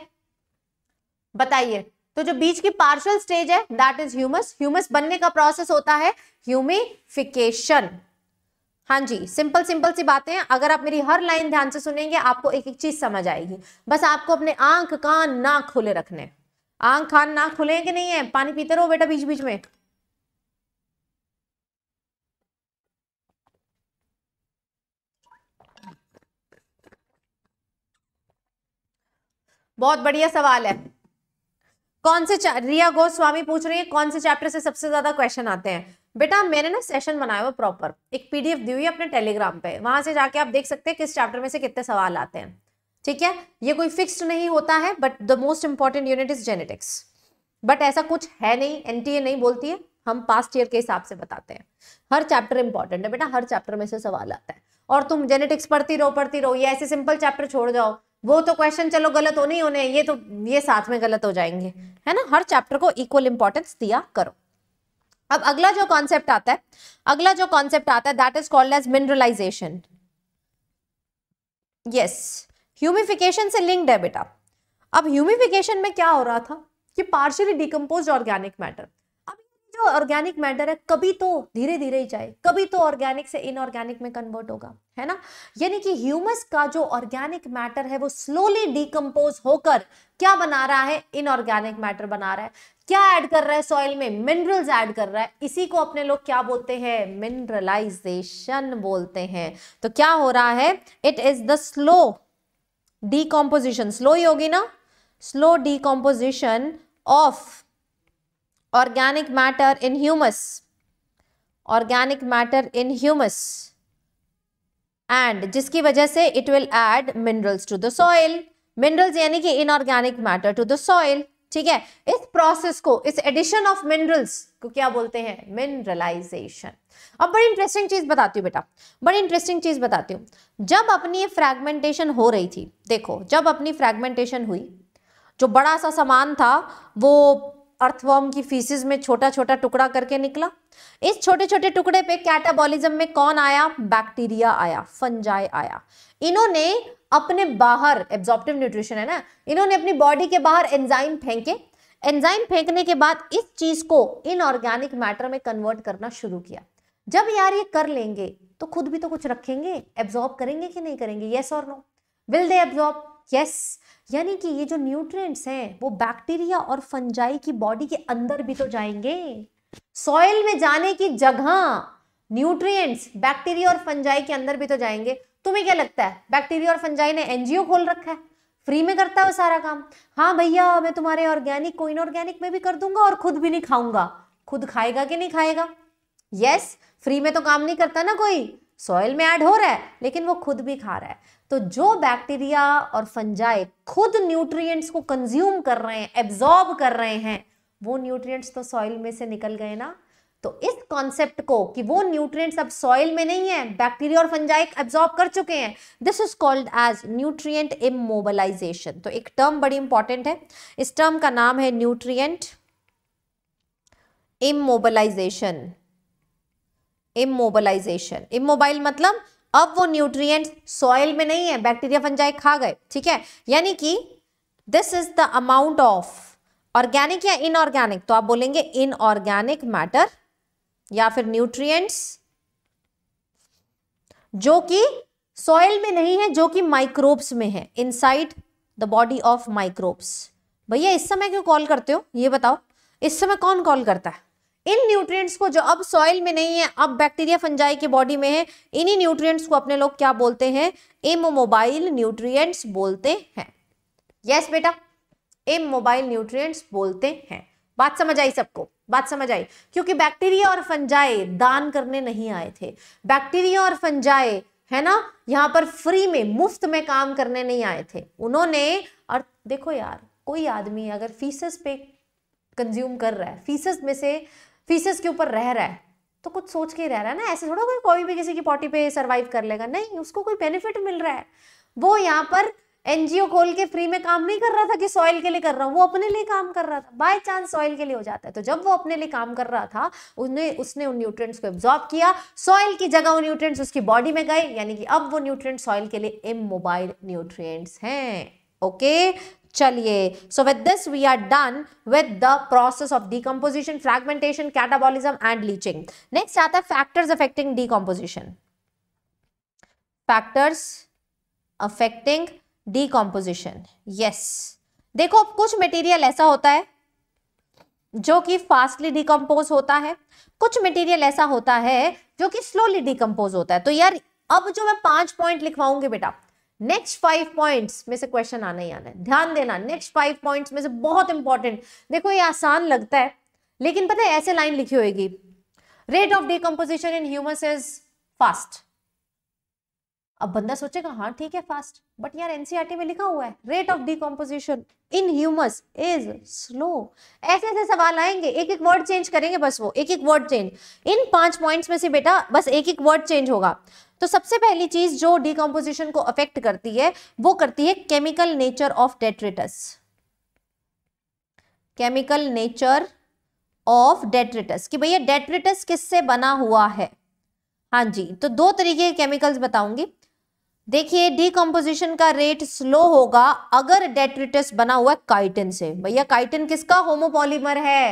बताइए तो जो बीच की पार्शल स्टेज है दैट इज ह्यूमस ह्यूमस बनने का प्रोसेस होता है ह्यूमिफिकेशन हाँ जी सिंपल सिंपल सी बातें हैं अगर आप मेरी हर लाइन ध्यान से सुनेंगे आपको एक एक चीज समझ आएगी बस आपको अपने आंख कान नाक खुले रखने आंख कान नाक खुले हैं कि नहीं है पानी पीते रहो बेटा बीच बीच में बहुत बढ़िया सवाल है कौन से रिया गोस्वामी पूछ रही है कौन से चैप्टर से सबसे ज्यादा क्वेश्चन आते हैं बेटा मैंने ना सेशन बनाया हुआ प्रॉपर एक पीडीएफ दी हुई अपने टेलीग्राम पे वहां से जाके आप देख सकते हैं किस चैप्टर में से कितने सवाल आते हैं ठीक है ये कोई फिक्स्ड नहीं होता है but the most important unit is genetics but ऐसा कुछ है नहीं एनटीए नहीं बोलती है हम पास्ट ईयर के हिसाब से बताते हैं हर चैप्टर इंपॉर्टेंट है बेटा हर चैप्टर में से सवाल आता है और तुम जेनेटिक्स पढ़ती रहो पढ़ती रहो ये ऐसे सिंपल चैप्टर छोड़ जाओ वो तो क्वेश्चन चलो गलत होने ही होने ये तो ये साथ में गलत हो जाएंगे है ना हर चैप्टर को इक्वल इंपॉर्टेंस दिया करो अब अगला जो कॉन्सेप्ट आता है अगला जो कॉन्सेप्ट आता है that is called as mineralisation yes humification से लिंक्ड है बेटा अब ह्यूमिफिकेशन में क्या हो रहा था कि पार्शियली डिकम्पोज ऑर्गेनिक मैटर जो ऑर्गेनिक मैटर है कभी तो धीरे धीरे ही जाए कभी तो ऑर्गेनिक से इनऑर्गेनिक में कन्वर्ट होगा है ना यानी कि ह्यूमस का जो ऑर्गेनिक मैटर है वो स्लोली डीकम्पोज होकर क्या बना रहा है इनऑर्गेनिक मैटर बना रहा है क्या ऐड कर रहा है सॉइल में मिनरल्स ऐड कर रहा है इसी को अपने लोग क्या बोलते हैं मिनरलाइजेशन बोलते हैं तो क्या हो रहा है it is the slow decomposition slow ही होगी ना slow decomposition of organic matter in humus organic matter in humus and जिसकी वजह से it will add minerals to the soil minerals यानी कि inorganic matter to the soil ठीक है इस प्रोसेस को इस एडिशन ऑफ मिनरल्स को क्या बोलते हैं मिनरलाइजेशन अब बड़ी इंटरेस्टिंग चीज बताती हूँ बेटा बड़ी इंटरेस्टिंग चीज बताती हूँ जब अपनी ये फ्रैगमेंटेशन हो रही थी देखो जब अपनी फ्रैगमेंटेशन हुई जो बड़ा सा सामान था वो अर्थवॉर्म की फीसिस में छोटा छोटा टुकड़ा करके निकला इस छोटे छोटे टुकड़े पे कैटाबॉलिज्म में कौन आया बैक्टीरिया आया फंजाई आया इन्होंने अपने बाहर एब्जॉर्प्टिव न्यूट्रिशन है ना इन्होंने अपनी बॉडी के बाहर एंजाइम फेंके एंजाइम फेंकने के बाद इस चीज को इनऑर्गेनिक मैटर में कन्वर्ट करना शुरू किया जब यार ये कर लेंगे तो खुद भी तो कुछ रखेंगे एब्जॉर्ब करेंगे कि नहीं करेंगे येस और no will they absorb yes yes. यानी कि ये जो न्यूट्रिएंट्स हैं वो बैक्टीरिया और फंजाई की बॉडी के अंदर भी तो जाएंगे सॉइल में जाने की जगह न्यूट्रिएंट्स बैक्टीरिया और फंजाई के अंदर भी तो जाएंगे तुम्हें क्या लगता है बैक्टीरिया और फंजाई ने एनजीओ खोल रखा है फ्री में करता है सारा काम हाँ भैया मैं तुम्हारे ऑर्गेनिक को ऑर्गेनिक में भी कर दूंगा और खुद भी नहीं खाऊंगा खुद खाएगा कि नहीं खाएगा यस yes, फ्री में तो काम नहीं करता ना कोई सॉइल में ऐड हो रहा है लेकिन वो खुद भी खा रहा है तो जो बैक्टीरिया और फंजाए खुद न्यूट्रिएंट्स को कंज्यूम कर रहे हैं एब्जॉर्ब कर रहे हैं वो न्यूट्रिएंट्स तो सॉइल में से निकल गए ना तो इस कॉन्सेप्ट को कि वो न्यूट्रिएंट्स अब सॉइल में नहीं है बैक्टीरिया और फंजाइक एब्जॉर्ब कर चुके हैं this is called as nutrient immobilization तो एक टर्म बड़ी इंपॉर्टेंट है इस टर्म का नाम है न्यूट्रिएंट इमोबलाइजेशन इमोबलाइजेशन इमोबाइल मतलब अब वो न्यूट्रिएंट्स सॉइल में नहीं है बैक्टीरिया फंजाइ खा गए ठीक है यानी कि this is the amount of organic या इनऑर्गेनिक तो आप बोलेंगे इनऑर्गेनिक मैटर या फिर न्यूट्रिएंट्स जो कि सॉइल में नहीं है जो कि माइक्रोब्स में है inside the body of microbes भैया इस समय क्यों कॉल करते हो ये बताओ इस समय कौन कॉल करता है इन न्यूट्रिएंट्स को जो अब सॉइल में नहीं है अब बैक्टीरिया फंजाई के बॉडी में है इन्हीं न्यूट्रिएंट्स को अपने लोग क्या बोलते हैं इमोबाइल न्यूट्रिएंट्स बोलते हैं यस बेटा इमोबाइल न्यूट्रिएंट्स बोलते हैं बात समझ आई सबको बात समझ आई क्योंकि बैक्टीरिया और फंजाई दान करने नहीं आए थे बैक्टीरिया और फंजाई है ना यहाँ पर फ्री में मुफ्त में काम करने नहीं आए थे उन्होंने और देखो यार कोई आदमी अगर फीसस पे कंज्यूम कर रहा है फीसस में से फीसेस के ऊपर रह रहा है तो कुछ सोच के रह रहा है ना ऐसे थोड़ा कोई कोई भी किसी की पॉटी पे सर्वाइव कर लेगा नहीं उसको कोई बेनिफिट मिल रहा है वो यहाँ पर एनजीओ खोल के फ्री में काम नहीं कर रहा था कि सॉइल के लिए कर रहा हूँ वो अपने लिए काम कर रहा था बाय चांस सॉइल के लिए हो जाता है तो जब वो अपने लिए काम कर रहा था उसने उसने उन न्यूट्रिएंट्स को एब्जॉर्ब किया सॉइल की जगह वो न्यूट्रिएंट्स उसकी बॉडी में गए यानी कि अब वो न्यूट्रिएंट्स सॉइल के लिए इमोबाइल न्यूट्रिएंट्स हैं ओके चलिए so with this we are done with the process of decomposition fragmentation catabolism and leaching next आता है factors affecting decomposition factors affecting decomposition yes देखो कुछ मटेरियल ऐसा होता है जो कि फास्टली डिकम्पोज होता है कुछ मटेरियल ऐसा होता है जो कि स्लोली डिकम्पोज होता है तो यार अब जो मैं पांच पॉइंट लिखवाऊंगी बेटा नेक्स्ट फाइव पॉइंट्स में से क्वेश्चन आना ही आना है ध्यान देना नेक्स्ट फाइव पॉइंट्स में से बहुत इंपॉर्टेंट देखो ये आसान लगता है लेकिन पता है ऐसे लाइन लिखी होगी rate of decomposition in humus is fast अब बंदा सोचेगा हाँ ठीक है फास्ट बट यार एनसीआरटी e में लिखा हुआ है rate of decomposition in humus is slow ऐसे ऐसे सवाल आएंगे एक एक वर्ड चेंज करेंगे बस वो एक एक वर्ड चेंज इन पांच पॉइंट्स में से बेटा बस एक एक वर्ड चेंज होगा तो सबसे पहली चीज जो डिकम्पोजिशन को अफेक्ट करती है वो करती है chemical nature of detritus chemical nature of detritus कि भैया डेट्रिटस किससे बना हुआ है हाँ जी तो दो तरीके केमिकल्स बताऊंगी देखिए डिकम्पोजिशन का रेट स्लो होगा अगर डेट्रिटस बना हुआ काइटन से भैया काइटन किसका होमोपॉलीमर है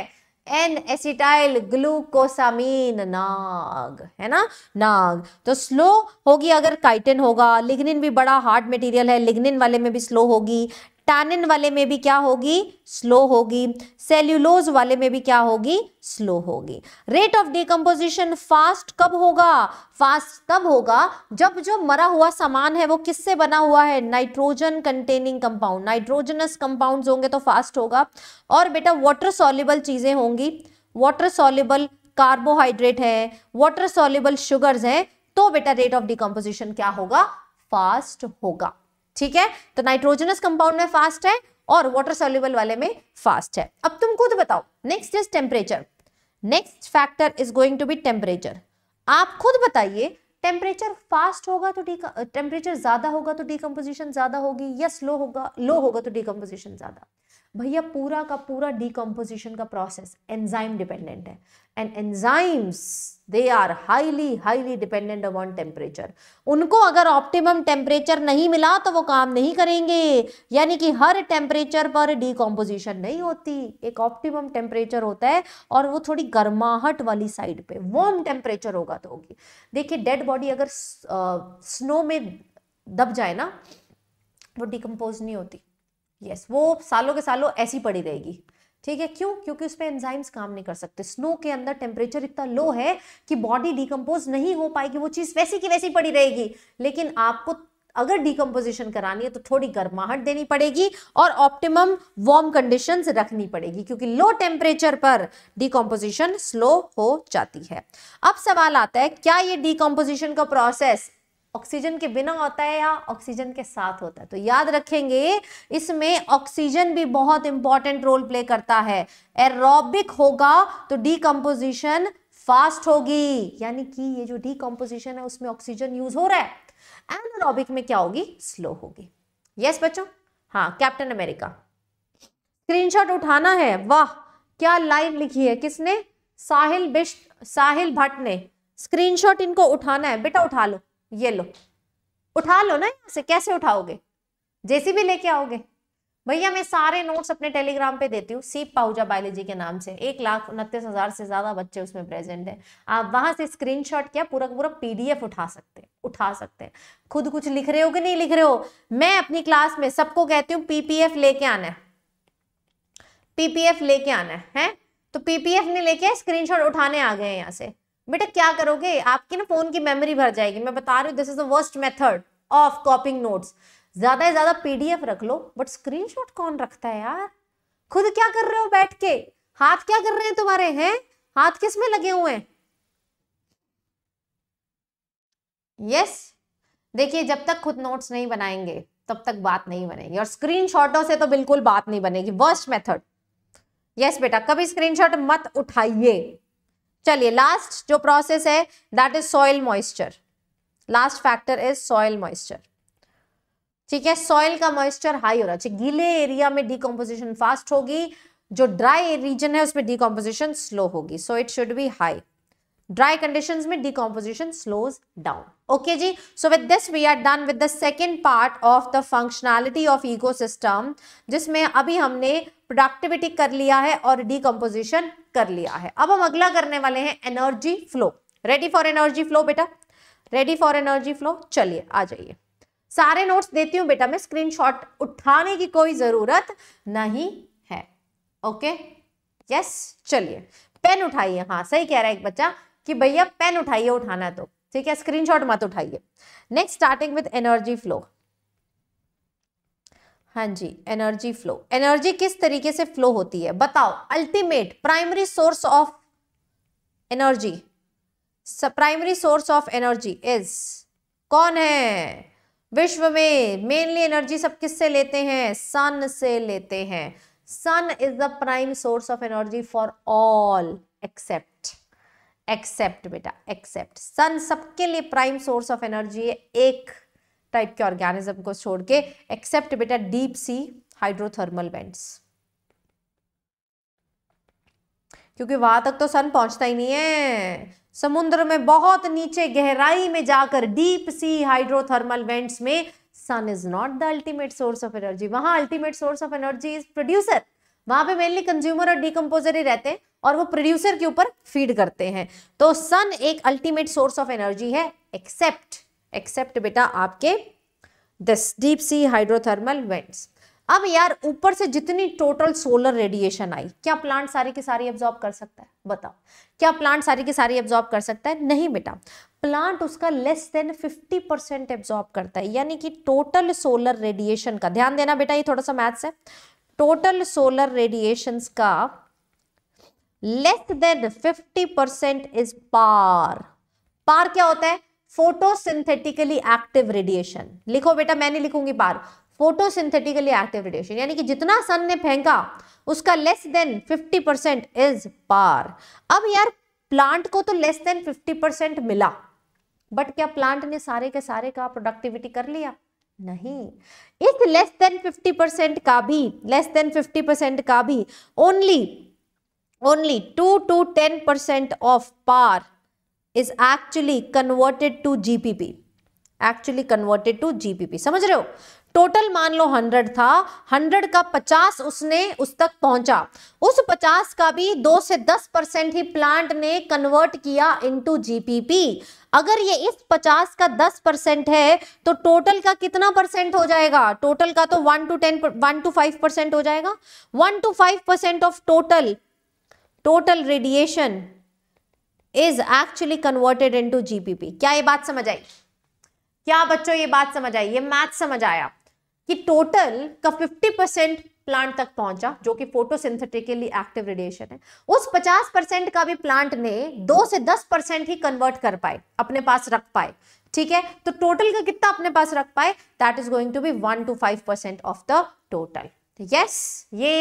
एन एसिटाइल ग्लूकोसामीन नाग है ना नाग तो स्लो होगी अगर काइटन होगा लिग्निन भी बड़ा हार्ड मटेरियल है लिग्निन वाले में भी स्लो होगी टैनिन वाले में भी क्या होगी स्लो होगी सेल्यूलोज वाले में भी क्या होगी स्लो होगी रेट ऑफ डिकम्पोजिशन फास्ट कब होगा फास्ट तब होगा जब जो मरा हुआ सामान है वो किससे बना हुआ है nitrogen containing compound nitrogenous compounds होंगे तो फास्ट होगा और बेटा वाटर सॉल्युबल चीजें होंगी वाटर सॉल्युबल कार्बोहाइड्रेट है वाटर सॉल्युबल शुगर्स हैं तो बेटा रेट ऑफ डिकम्पोजिशन क्या होगा फास्ट होगा ठीक है तो नाइट्रोजनस कंपाउंड में फास्ट है और वाटर सोल्यूबल वाले में फास्ट है अब तुम खुद बताओ next is temperature next factor is going to be temperature आप खुद बताइए टेम्परेचर फास्ट होगा तो टेम्परेचर ज्यादा होगा तो डिकम्पोजिशन ज्यादा होगी या स्लो होगा लो होगा तो डिकम्पोजिशन ज्यादा भैया पूरा का पूरा डिकम्पोजिशन का प्रोसेस एंजाइम डिपेंडेंट है and enzymes they are highly highly dependent upon temperature उनको अगर ऑप्टिमम टेम्परेचर नहीं मिला तो वो काम नहीं करेंगे यानी कि हर टेम्परेचर पर डिकम्पोजिशन नहीं होती एक ऑप्टिमम टेम्परेचर होता है और वो थोड़ी गर्माहट वाली साइड पे वॉर्म टेम्परेचर होगा तो होगी देखिए डेड बॉडी अगर स्नो में दब जाए ना वो डिकम्पोज नहीं होती यस yes, वो सालों के सालों ऐसी पड़ी रहेगी ठीक है क्यों क्योंकि उस पर एंजाइम्स काम नहीं कर सकते स्नो के अंदर टेम्परेचर इतना लो है कि बॉडी डिकम्पोज नहीं हो पाएगी वो चीज़ वैसी की वैसी पड़ी रहेगी लेकिन आपको अगर डिकम्पोजिशन करानी है तो थोड़ी गर्माहट देनी पड़ेगी और ऑप्टिमम वार्म कंडीशंस रखनी पड़ेगी क्योंकि लो टेम्परेचर पर डिकम्पोजिशन स्लो हो जाती है अब सवाल आता है क्या ये डिकम्पोजिशन का प्रोसेस ऑक्सीजन के बिना होता है या ऑक्सीजन के साथ होता है तो याद रखेंगे इसमें ऑक्सीजन भी बहुत इंपॉर्टेंट रोल प्ले करता है एरोबिक होगा तो डीकम्पोजिशन फास्ट होगी यानी कि ये जो डीकम्पोजिशन है उसमें ऑक्सीजन यूज हो रहा है एनोरोबिक में क्या होगी स्लो होगी यस yes, बच्चों हाँ कैप्टन अमेरिका स्क्रीनशॉट उठाना है वाह क्या लाइन लिखी है किसने साहिल बिस्ट साहिल भट्ट ने स्क्रीनशॉट इनको उठाना है बेटा उठा लो ये लो उठा लो ना यहाँ से कैसे उठाओगे जेसीबी लेके आओगे भैया मैं सारे नोट्स अपने टेलीग्राम पे देती हूँ सीप पाउजा बायोलॉजी के नाम से एक लाख उनतीस हजार से ज्यादा बच्चे उसमें प्रेजेंट हैं आप वहां से स्क्रीनशॉट क्या पूरा का पूरा पीडीएफ उठा सकते हैं उठा सकते हैं खुद कुछ लिख रहे हो कि नहीं लिख रहे हो मैं अपनी क्लास में सबको कहती हूँ पीपीएफ लेके आना है पीपीएफ लेके आना है, है? तो पीपीएफ ने लेके स्क्रीनशॉट उठाने आ गए हैं यहाँ से बेटा क्या करोगे आपकी ना फोन की मेमोरी भर जाएगी मैं बता रही हूँ this is the worst method of copying notes ज्यादा से ज्यादा पीडीएफ रख लो बट स्क्रीनशॉट कौन रखता है यार खुद क्या कर रहे हो बैठ के हाथ क्या कर रहे हैं तुम्हारे हैं हाथ किस में लगे हुए हैं यस देखिए जब तक खुद नोट्स नहीं बनाएंगे तब तक बात नहीं बनेगी और स्क्रीनशॉटों से तो बिल्कुल बात नहीं बनेगी वर्स्ट मेथड यस बेटा कभी स्क्रीनशॉट मत उठाइए चलिए लास्ट जो प्रोसेस है that is soil moisture last factor is soil moisture ठीक है सॉइल का मॉइस्चर हाई हो रहा है गीले एरिया में डिकम्पोजिशन फास्ट होगी जो ड्राई रीजन है उसमें डिकम्पोजिशन स्लो होगी so it should be high dry condition में डिकम्पोजिशन स्लोज डाउन ओके जी so with this we are done with the second part of the functionality of ecosystem जिसमें अभी हमने प्रोडक्टिविटी कर लिया है और डिकम्पोजिशन कर लिया है अब हम अगला करने वाले हैं energy flow ready for energy flow बेटा रेडी फॉर एनर्जी फ्लो चलिए आ जाइए सारे नोट्स देती हूँ बेटा मैं स्क्रीनशॉट उठाने की कोई जरूरत नहीं है ओके यस चलिए पेन उठाइए हाँ सही कह रहा है एक बच्चा कि भैया पेन उठाइए उठाना तो ठीक है स्क्रीनशॉट मत उठाइए next starting with energy flow हाँ जी एनर्जी फ्लो एनर्जी किस तरीके से फ्लो होती है बताओ ultimate primary source of energy primary source of energy is कौन है विश्व में मेनली एनर्जी सब किससे लेते हैं सन से लेते हैं sun is the prime source of energy for all except except बेटा एक्सेप्ट सन सबके लिए प्राइम सोर्स ऑफ एनर्जी है एक टाइप के ऑर्गेनिज्म को छोड़ के एक्सेप्ट बेटा डीप सी हाइड्रोथर्मल वेंट्स क्योंकि वहां तक तो सन पहुंचता ही नहीं है समुद्र में बहुत नीचे गहराई में जाकर डीप सी हाइड्रोथर्मल वेंट्स में sun is not the ultimate source of energy वहां ultimate source of energy is producer वहां पे मेनली कंज्यूमर और डिकम्पोजर ही रहते हैं और वो प्रोड्यूसर के ऊपर फीड करते हैं तो सन एक अल्टीमेट सोर्स ऑफ एनर्जी है एक्सेप्ट एक्सेप्ट बेटा आपके दस डीप सी हाइड्रोथर्मल वेंट्स अब यार ऊपर से जितनी टोटल सोलर रेडिएशन आई क्या प्लांट सारे के सारे एब्जॉर्ब कर सकता है बताओ क्या प्लांट सारे के सारे एब्जॉर्ब कर सकता है नहीं बेटा प्लांट उसका लेस देन 50 परसेंट एब्जॉर्ब करता है यानी कि टोटल सोलर रेडिएशन का ध्यान देना बेटा ये थोड़ा सा मैथ्स है टोटल सोलर रेडिएशन का less than fifty is PAR PAR क्या होता है फोटोसिंथेटिकली एक्टिव रेडिएशन लिखो बेटा मैं नहीं लिखूंगी बार फोटोसिंथेटिकली एक्टिव रेडिएशन यानी कि जितना सन ने फेंका उसका less than 50 percent is PAR अब यार प्लांट को तो लेस देन 50 परसेंट मिला बट क्या प्लांट ने सारे के सारे का प्रोडक्टिविटी कर लिया नहीं इस लेस देन 50 परसेंट का भी लेस देन 50 परसेंट का भी only only two to ten percent of PAR is actually converted to GPP actually converted to GPP समझ रहे हो टोटल मान लो हंड्रेड था हंड्रेड का पचास उसने उस तक पहुंचा उस पचास का भी दो से दस परसेंट ही प्लांट ने कन्वर्ट किया इनटू जीपीपी अगर ये इस पचास का दस परसेंट है तो टोटल का कितना परसेंट हो जाएगा टोटल का तो one to ten one to five percent हो जाएगा one to five percent of total total radiation is actually converted into GPP क्या ये बात समझ आई क्या बच्चों ये बात समझ आई ये मैथ समझ आया कि टोटल का 50 परसेंट प्लांट तक पहुंचा जो कि फोटोसिंथेटिकली एक्टिव रेडिएशन है उस 50 परसेंट का भी प्लांट ने दो से दस परसेंट ही कन्वर्ट कर पाए अपने पास रख पाए ठीक है तो टोटल का कितना अपने पास रख पाए that is going to be one to five percent of the total yes ये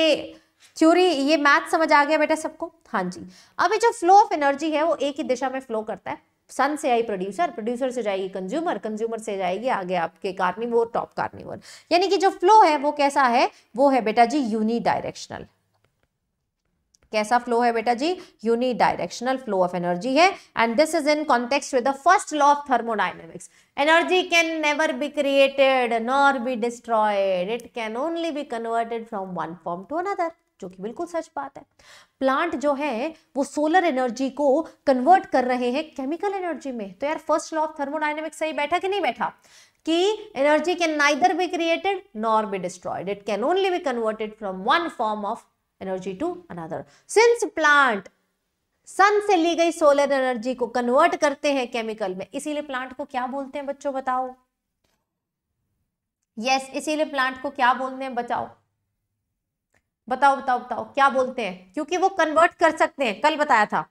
थ्योरी ये मैथ समझ आ गया बेटा सबको हाँ जी अभी जो फ्लो ऑफ एनर्जी है वो एक ही दिशा में फ्लो करता है सन से आई प्रोड्यूसर प्रोड्यूसर से जाएगी कंज्यूमर कंज्यूमर से जाएगी आगे आपके कार्निवोर टॉप कार्निवोर यानी कि जो फ्लो है वो कैसा है वो है बेटा जी यूनिडायरेक्शनल डायरेक्शनल कैसा फ्लो है बेटा जी unidirectional flow of energy है and this is in context with the first law of thermodynamics energy can never be created nor be destroyed it can only be converted from one form to another जो कि बिल्कुल सच बात है plant जो है वो solar energy को convert कर रहे हैं केमिकल एनर्जी में तो यार फर्स्ट लॉ ऑफ थर्मोडाइनमिक सही बैठा कि नहीं बैठा कि energy can neither be created nor be destroyed it can only be converted from one form of energy to another since plant sun से ली गई सोलर एनर्जी को कन्वर्ट करते हैं केमिकल में इसीलिए प्लांट को क्या बोलते हैं बच्चों बताओ यस yes, इसीलिए प्लांट को क्या बोलते हैं बचाओ बताओ बताओ बताओ क्या बोलते हैं क्योंकि वो कन्वर्ट कर सकते हैं कल बताया था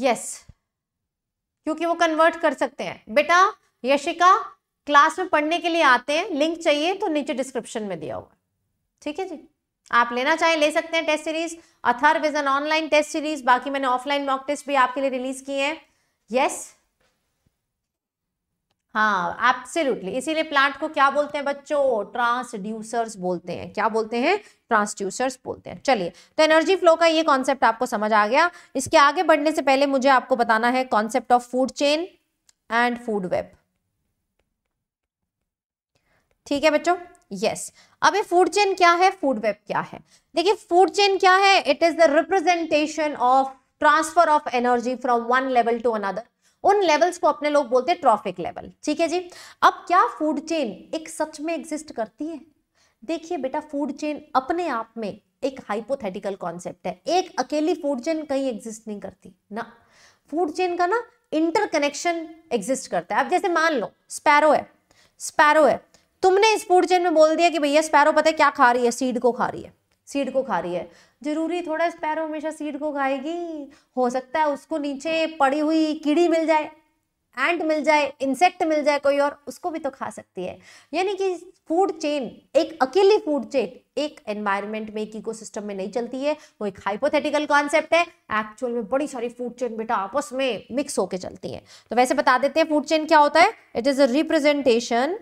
यस yes. क्योंकि वो कन्वर्ट कर सकते हैं बेटा यशिका क्लास में पढ़ने के लिए आते हैं लिंक चाहिए तो नीचे डिस्क्रिप्शन में दिया होगा ठीक है जी आप लेना चाहें ले सकते हैं test series Atharva is an online test series बाकी मैंने ऑफलाइन मॉक टेस्ट भी आपके लिए रिलीज किए हैं यस हाँ एब्सोल्युटली इसीलिए प्लांट को क्या बोलते हैं बच्चों ट्रांसड्यूसर्स बोलते हैं क्या बोलते हैं ट्रांसड्यूसर्स बोलते हैं चलिए तो एनर्जी फ्लो का ये कॉन्सेप्ट आपको समझ आ गया इसके आगे बढ़ने से पहले मुझे आपको बताना है concept of food chain and food web ठीक है बच्चों यस yes. अब ये फूड चेन क्या है फूड वेब क्या है देखिए फूड चेन क्या है it is the representation of transfer of energy from one level to another उन लेवल्स को अपने लोग बोलते हैं ट्रॉफिक लेवल ठीक है जी अब क्या फूड चेन एक सच में एग्जिस्ट करती है देखिए बेटा फूड चेन अपने आप में एक हाइपोथेटिकल कॉन्सेप्ट है एक अकेली फूड चेन कहीं एग्जिस्ट नहीं करती ना फूड चेन का ना इंटरकनेक्शन एग्जिस्ट करता है अब जैसे मान लो स्पैरो है स्पैरो है तुमने इस फूड चेन में बोल दिया कि भैया स्पैरो पता है क्या खा रही है सीड को खा रही है सीड को खा रही है जरूरी थोड़ा स्पैरो हमेशा सीड को खाएगी हो सकता है उसको नीचे पड़ी हुई कीड़ी मिल जाए एंट मिल जाए इंसेक्ट मिल जाए कोई और उसको भी तो खा सकती है यानी कि फूड चेन एक अकेली फूड चेन एक एनवायरनमेंट में एक इकोसिस्टम में नहीं चलती है वो एक हाइपोथेटिकल कॉन्सेप्ट है एक्चुअल में बड़ी सारी फूड चेन बेटा आपस में मिक्स होके चलती है तो वैसे बता देते हैं फूड चेन क्या होता है it is a representation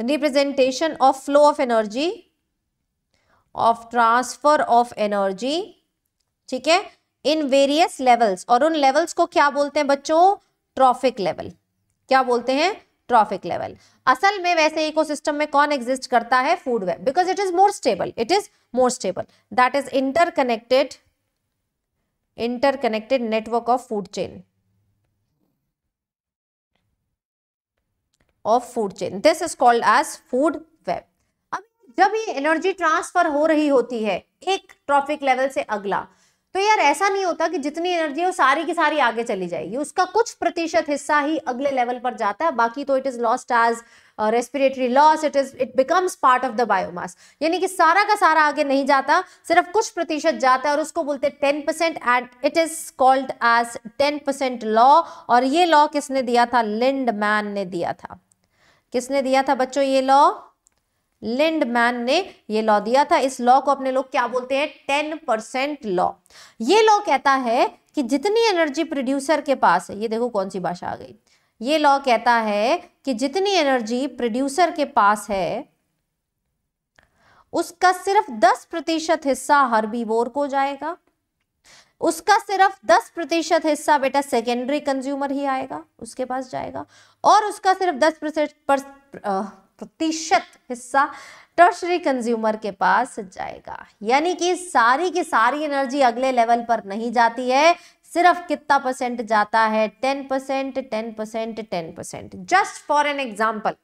representation of flow of energy of transfer of energy ठीक है इन वेरियस लेवल्स और उन लेवल्स को क्या बोलते हैं बच्चों ट्रॉफिक लेवल क्या बोलते हैं ट्रॉफिक लेवल असल में वैसे इकोसिस्टम में कौन एग्जिस्ट करता है food web because it is more stable it is more stable that is interconnected interconnected network of food chain of food chain this is called as food जब ये energy transfer हो रही होती है एक ट्रॉफिक लेवल से अगला तो यार ऐसा नहीं होता कि जितनी एनर्जी वो सारी की सारी आगे चली जाएगी उसका कुछ प्रतिशत हिस्सा ही अगले लेवल पर जाता है बाकी तो it is lost as respiratory loss it is it becomes part of the biomass यानी कि सारा का सारा आगे नहीं जाता सिर्फ कुछ प्रतिशत जाता है और उसको बोलते ten percent and it is called as ten percent law और ये लॉ किसने दिया था लिंड मैन ने दिया था किसने दिया था बच्चों ये लॉ लिंडमैन ने ये लॉ दिया था इस लॉ को अपने लोग क्या बोलते हैं टेन परसेंट लॉ ये लॉ कहता है कि जितनी एनर्जी प्रोड्यूसर के पास है ये देखो कौन सी भाषा आ गई ये लॉ कहता है कि जितनी एनर्जी प्रोड्यूसर के पास है उसका सिर्फ दस प्रतिशत हिस्सा हर्बीवोर को जाएगा उसका सिर्फ दस प्रतिशत हिस्सा बेटा सेकेंडरी कंज्यूमर ही आएगा उसके पास जाएगा और उसका सिर्फ दस प्रतिशत प्रतिशत हिस्सा टर्शरी कंज्यूमर के पास जाएगा यानी कि सारी की सारी एनर्जी अगले लेवल पर नहीं जाती है सिर्फ कितना परसेंट जाता है ten percent ten percent ten percent just for an example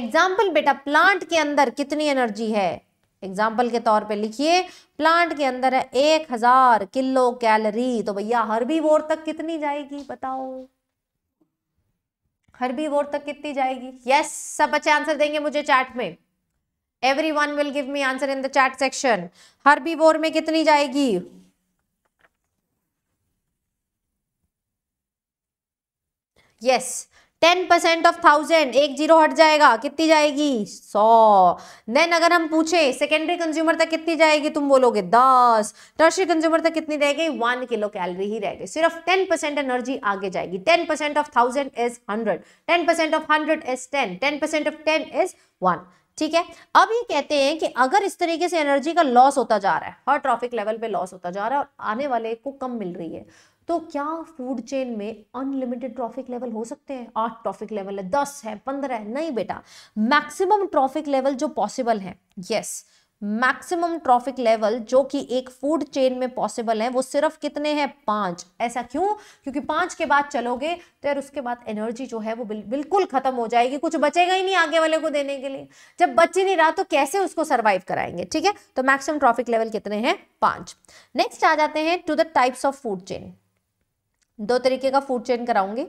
example बेटा प्लांट के अंदर कितनी एनर्जी है एग्जाम्पल के तौर पे लिखिए प्लांट के अंदर है एक हजार किलो कैलरी तो भैया हर भी वोर तक कितनी जाएगी बताओ हरबी वोर तक कितनी जाएगी यस yes, सब बच्चे आंसर देंगे मुझे चार्ट में everyone will give me answer in the chart section herbivore में कितनी जाएगी yes ten percent of thousand एक जीरो हट जाएगा कितनी जाएगी सौ देन अगर हम पूछे सेकेंडरी कंज्यूमर तक कितनी जाएगी तुम बोलोगे दस टर्शरी कंज्यूमर तक कितनी रह गई वन किलो कैलोरी ही रह गई सिर्फ टेन परसेंट एनर्जी आगे जाएगी ten percent of thousand is hundred ten percent of hundred is ten ten percent of ten is one ठीक है अब ये कहते हैं कि अगर इस तरीके से एनर्जी का लॉस होता जा रहा है हर ट्रॉफिक लेवल पे लॉस होता जा रहा है और आने वाले को कम मिल रही है तो क्या फूड चेन में अनलिमिटेड ट्रॉफिक लेवल हो सकते हैं आठ ट्रॉफिक लेवल है दस है पंद्रह है नहीं बेटा मैक्सिमम ट्रॉफिक लेवल जो पॉसिबल है यस मैक्सिमम ट्रॉफिक लेवल जो कि एक फूड चेन में पॉसिबल है वो सिर्फ कितने हैं पांच ऐसा क्यों क्योंकि पांच के बाद चलोगे तो यार उसके बाद एनर्जी जो है वो बिल, बिल्कुल ख़त्म हो जाएगी कुछ बचेगा ही नहीं आगे वाले को देने के लिए जब बच्चे नहीं रहा तो कैसे उसको सर्वाइव कराएंगे ठीक है तो मैक्सिमम ट्रॉफिक लेवल कितने हैं पांच नेक्स्ट आ जाते हैं to the types of food chain दो तरीके का फूड चेन कराऊंगी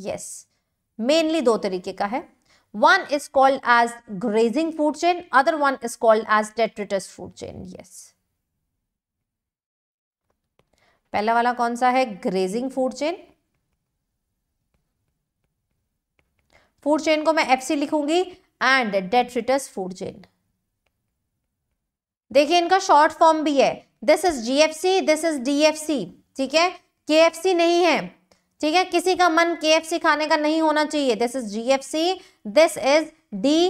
यस मेनली दो तरीके का है one is called as grazing food chain other one is called as detritus food chain yes पहला वाला कौन सा है grazing food chain food chain को मैं एफसी लिखूंगी एंड डेट्रिटस फूड चेन देखिए इनका शॉर्ट फॉर्म भी है this is GFC this is DFC ठीक है के नहीं है ठीक है किसी का मन के खाने का नहीं होना चाहिए this is G F C this is D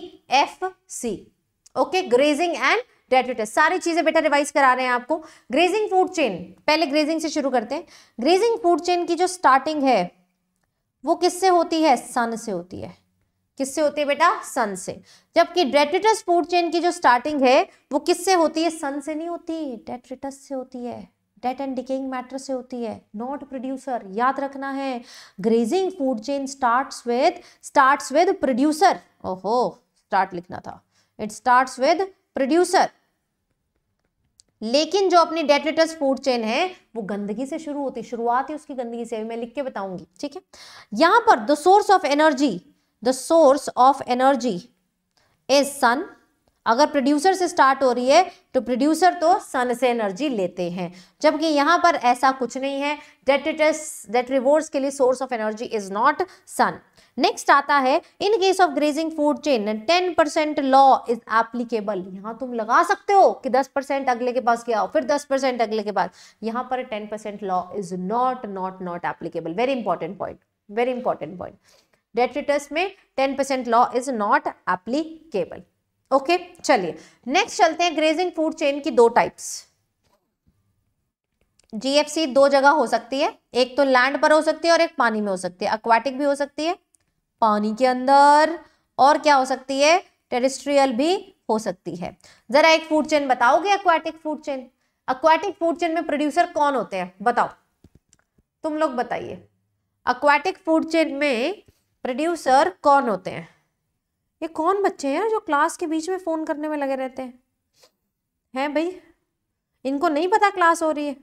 F C okay grazing and detritus सारी चीज़ें बेटा रिवाइज करा रहे हैं आपको ग्रेजिंग फूड चेन पहले ग्रेजिंग से शुरू करते हैं ग्रेजिंग फूड चेन की जो स्टार्टिंग है वो किससे होती है सन से होती है किससे होती है बेटा सन से जबकि डेट्रिटस फूड चेन की जो स्टार्टिंग है वो किससे होती है सन से नहीं होती डेट्रिटस से होती है डेट एंड डिकेइंग मैटर से होती है नॉट प्रोड्यूसर याद रखना है grazing food chain starts with starts with producer ओहो स्टार्ट लिखना था इट स्टार्ट्स विद प्रोड्यूसर लेकिन जो अपनी डेटेटस फूड चेन है वो गंदगी से शुरू होती शुरुआत ही उसकी गंदगी से मैं लिख के बताऊंगी ठीक है यहां पर the source of energy the source of energy is sun अगर प्रोड्यूसर से स्टार्ट हो रही है तो प्रोड्यूसर तो सन से एनर्जी लेते हैं जबकि यहाँ पर ऐसा कुछ नहीं है that it is detritivores के लिए source of energy is not sun next आता है in case of grazing food chain ten percent law is applicable यहाँ तुम लगा सकते हो कि दस परसेंट अगले के पास क्या हो फिर दस परसेंट अगले के पास यहाँ पर ten percent law is not not not applicable very important point very important point detritus में ten percent law is not applicable okay चलिए नेक्स्ट चलते हैं ग्रेजिंग फूड चेन की दो टाइप्स जीएफसी दो जगह हो सकती है एक तो लैंड पर हो सकती है और एक पानी में हो सकती है अक्वाटिक भी हो सकती है पानी के अंदर और क्या हो सकती है टेरिस्ट्रियल भी हो सकती है जरा एक फूड चेन बताओगे aquatic food chain aquatic food chain में प्रोड्यूसर कौन होते हैं बताओ तुम लोग बताइए अक्वाटिक फूड चेन में प्रोड्यूसर कौन होते हैं ये कौन बच्चे हैं जो क्लास के बीच में फ़ोन करने में लगे रहते हैं हैं भाई इनको नहीं पता क्लास हो रही है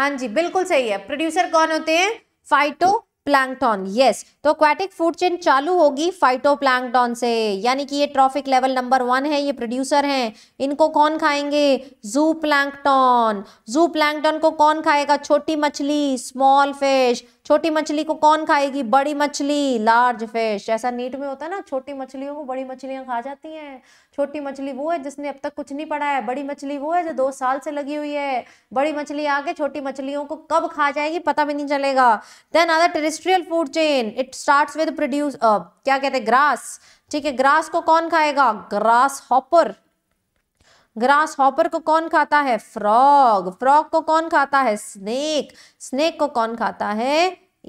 हाँ जी बिल्कुल सही है प्रोड्यूसर कौन होते हैं फाइटो प्लैंकटॉन यस तो क्वेटिक फूड चेन चालू होगी फाइटो प्लैंकटॉन से यानी कि ये ट्रॉफिक लेवल नंबर वन है ये प्रोड्यूसर हैं इनको कौन खाएंगे जू प्लैंकटॉन जू प्लैंकटॉन को कौन खाएगा छोटी मछली स्मॉल फिश छोटी मछली को कौन खाएगी बड़ी मछली लार्ज फिश ऐसा नीट में होता है ना छोटी मछलियों को बड़ी मछलियां खा जाती हैं छोटी मछली वो है जिसने अब तक कुछ नहीं पड़ा है बड़ी मछली वो है जो दो साल से लगी हुई है बड़ी मछली आके छोटी मछलियों को कब खा जाएगी पता भी नहीं चलेगा then other terrestrial food chain it start with produce क्या कहते हैं ग्रास ठीक है ग्रास को कौन खाएगा ग्रास हॉपर ग्रास हॉपर को कौन खाता है फ्रॉग फ्रॉग को कौन खाता है स्नेक स्नेक को कौन खाता है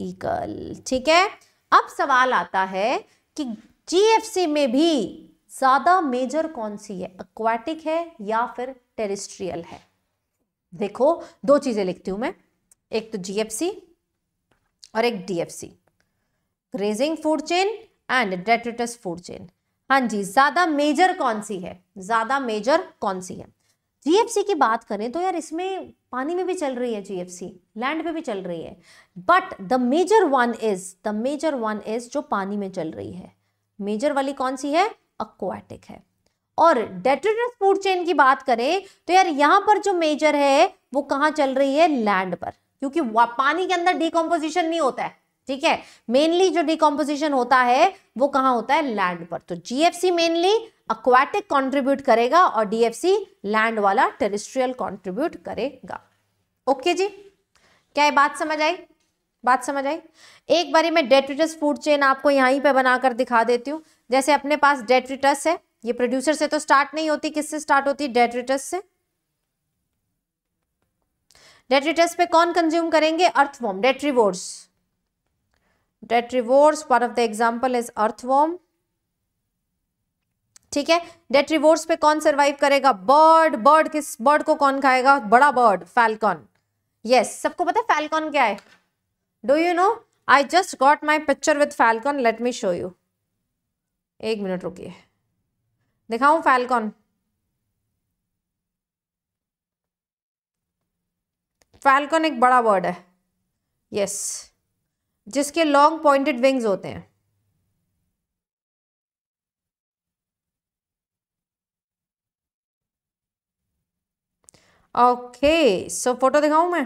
ईगल ठीक है अब सवाल आता है कि जीएफसी में भी ज्यादा मेजर कौन सी है अक्वाटिक है या फिर टेरिस्ट्रियल है देखो दो चीजें लिखती हूं मैं एक तो जीएफसी और एक DFC grazing food chain and detritus food chain हाँ जी ज्यादा मेजर कौन सी है ज्यादा मेजर कौन सी है जीएफसी की बात करें तो यार इसमें पानी में भी चल रही है जीएफसी लैंड पे भी चल रही है but the major one is the major one is जो पानी में चल रही है मेजर वाली कौन सी है अक्वाटिक है और डेट्रिटस फूड चेन की बात करें तो यार यहाँ पर जो मेजर है वो कहाँ चल रही है लैंड पर क्योंकि पानी के अंदर डिकम्पोजिशन नहीं होता है ठीक है मेनली जो डिकम्पोजिशन होता है वो कहाँ होता है लैंड पर तो जीएफसी मेनली अक्वाटिक कंट्रीब्यूट करेगा और डीएफसी लैंड वाला टेरिस्ट्रियल कंट्रीब्यूट करेगा ओके जी क्या ये बात समझ आई बात समझ आई एक बार मैं डेट्रिटस फूड चेन आपको यहीं पे बनाकर दिखा देती हूँ जैसे अपने पास डेट्रिटस है ये प्रोड्यूसर से तो स्टार्ट नहीं होती किससे स्टार्ट होती है डेट्रिटस से डेट्रिटस पे कौन कंज्यूम करेंगे earthworm detritivores detritivores one of the example is earthworm ठीक है डेट्रीवोर्स पे कौन सर्वाइव करेगा बर्ड बर्ड किस बर्ड को कौन खाएगा बड़ा बर्ड फैल्कॉन यस सबको पता है फैलकॉन क्या है do you know I just got my picture with falcon let me show you एक मिनट रुकिए दिखाऊं फैलकॉन फैलकॉन एक बड़ा बर्ड है यस yes. जिसके लॉन्ग पॉइंटेड विंग्स होते हैं ओके सो फोटो दिखाऊं मैं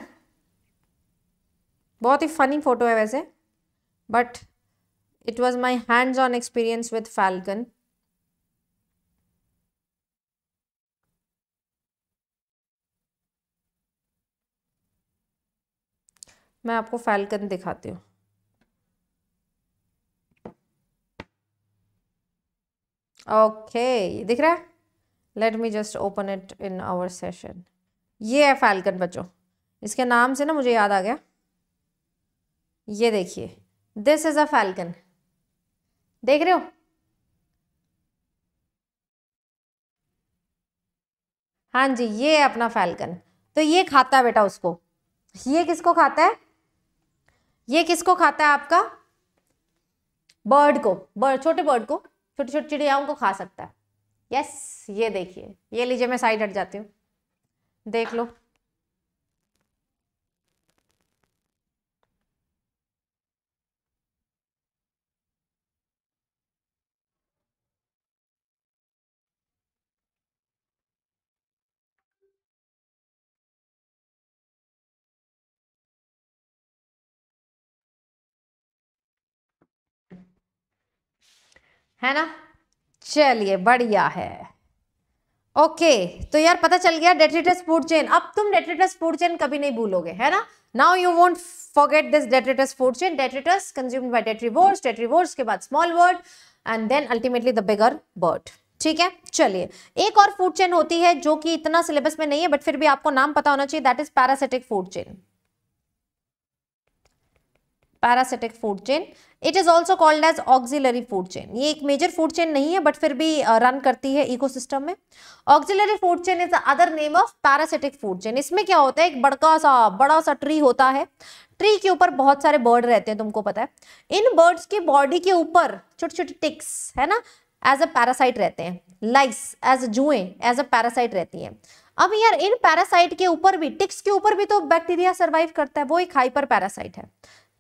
बहुत ही फनी फोटो है वैसे but it was my hands on experience with falcon मैं आपको फैल्कन दिखाती हूँ ओके दिख रहा है let me just open it in our session ये है फैलकन बच्चों इसके नाम से ना मुझे याद आ गया ये देखिए दिस इज़ अ फैलकन देख रहे हो हाँ जी ये है अपना फैल्कन तो ये खाता है बेटा उसको ये किसको खाता है ये किसको खाता है आपका बर्ड को बर्ड छोटे बर्ड को छोटी छोटी चिड़ियाओं को खा सकता है यस ये देखिए ये लीजिए मैं साइड हट जाती हूँ देख लो है ना चलिए बढ़िया है ओके तो यार पता चल गया डेट्रिटस फूड चेन अब तुम डेट्रिटस फूड चेन कभी नहीं भूलोगे है ना now you won't forget this detritus food chain detritus consumed by detritivores detritivores के बाद small bird and then ultimately the bigger bird ठीक है चलिए एक और फूड चेन होती है जो कि इतना सिलेबस में नहीं है बट फिर भी आपको नाम पता होना चाहिए that is parasitic food chain parasitic food chain it is also called as auxiliary food chain ये एक मेजर फूड चेन नहीं है बट फिर भी रन करती है इकोसिस्टम में auxiliary food chain is other name of parasitic food chain इसमें क्या होता है एक बड़का सा बड़ा सा ट्री होता है ट्री के ऊपर बहुत सारे बर्ड रहते हैं तुमको पता है इन बर्ड्स की बॉडी के ऊपर छोटे छोटे टिक्स है ना एज अ पैरासाइट रहते हैं लाइस एज अ जुए एज अ पैरासाइट रहती है अब यार इन पैरासाइट के ऊपर भी टिक्स के ऊपर भी तो बैक्टीरिया सर्वाइव करता है वो एक हाइपर पैरासाइट है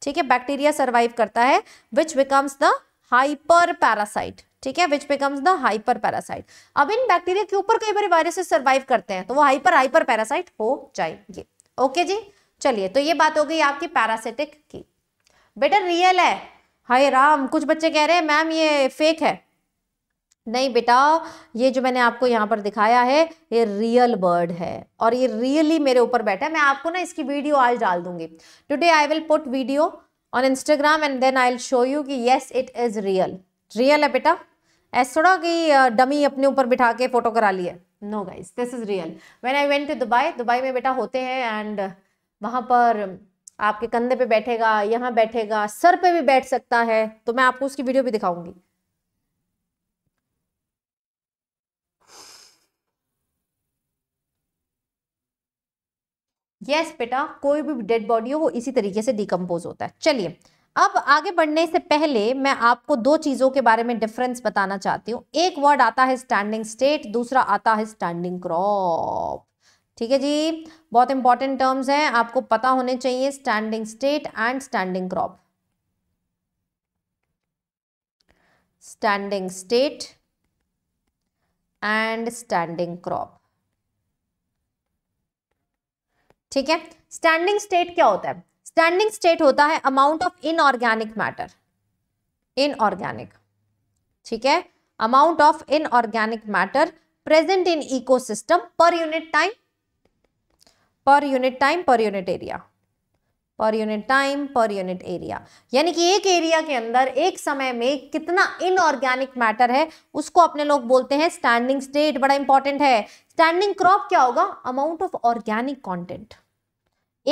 ठीक है बैक्टीरिया सर्वाइव करता है which becomes the hyper parasite ठीक है which becomes the hyper parasite अब इन बैक्टीरिया के ऊपर कई बार वायरसेस सर्वाइव करते हैं तो वो हाइपर हाइपर पैरासाइट हो जाएंगे ओके जी चलिए तो ये बात हो गई आपकी पैरासिटिक की बेटा रियल है हाय राम कुछ बच्चे कह रहे हैं मैम ये फेक है नहीं बेटा ये जो मैंने आपको यहाँ पर दिखाया है ये रियल बर्ड है और ये रियली मेरे ऊपर बैठा है मैं आपको ना इसकी वीडियो आज डाल दूंगी today I will put video on Instagram and then I will show you कि yes it is real real है बेटा ऐसा थोड़ा कि डमी अपने ऊपर बिठा के फ़ोटो करा ली है no guys this is real when I went to Dubai Dubai में बेटा होते हैं एंड वहाँ पर आपके कंधे पे बैठेगा यहाँ बैठेगा सर पे भी बैठ सकता है तो मैं आपको उसकी वीडियो भी दिखाऊंगी यस बेटा कोई भी डेड बॉडी हो वो इसी तरीके से डिकम्पोज होता है चलिए अब आगे बढ़ने से पहले मैं आपको दो चीज़ों के बारे में डिफरेंस बताना चाहती हूँ एक वर्ड आता है स्टैंडिंग स्टेट दूसरा आता है स्टैंडिंग क्रॉप ठीक है जी बहुत इंपॉर्टेंट टर्म्स हैं आपको पता होने चाहिए standing state and standing crop standing state and standing crop ठीक है स्टैंडिंग स्टेट क्या होता है स्टैंडिंग स्टेट होता है amount of inorganic matter inorganic ठीक है amount of inorganic matter present in ecosystem per unit time per unit time per unit area per unit time per unit area यानी कि एक एरिया के अंदर एक समय में कितना इनऑर्गेनिक मैटर है उसको अपने लोग बोलते हैं स्टैंडिंग स्टेट बड़ा इंपॉर्टेंट है स्टैंडिंग क्रॉप क्या होगा अमाउंट ऑफ ऑर्गेनिक कॉन्टेंट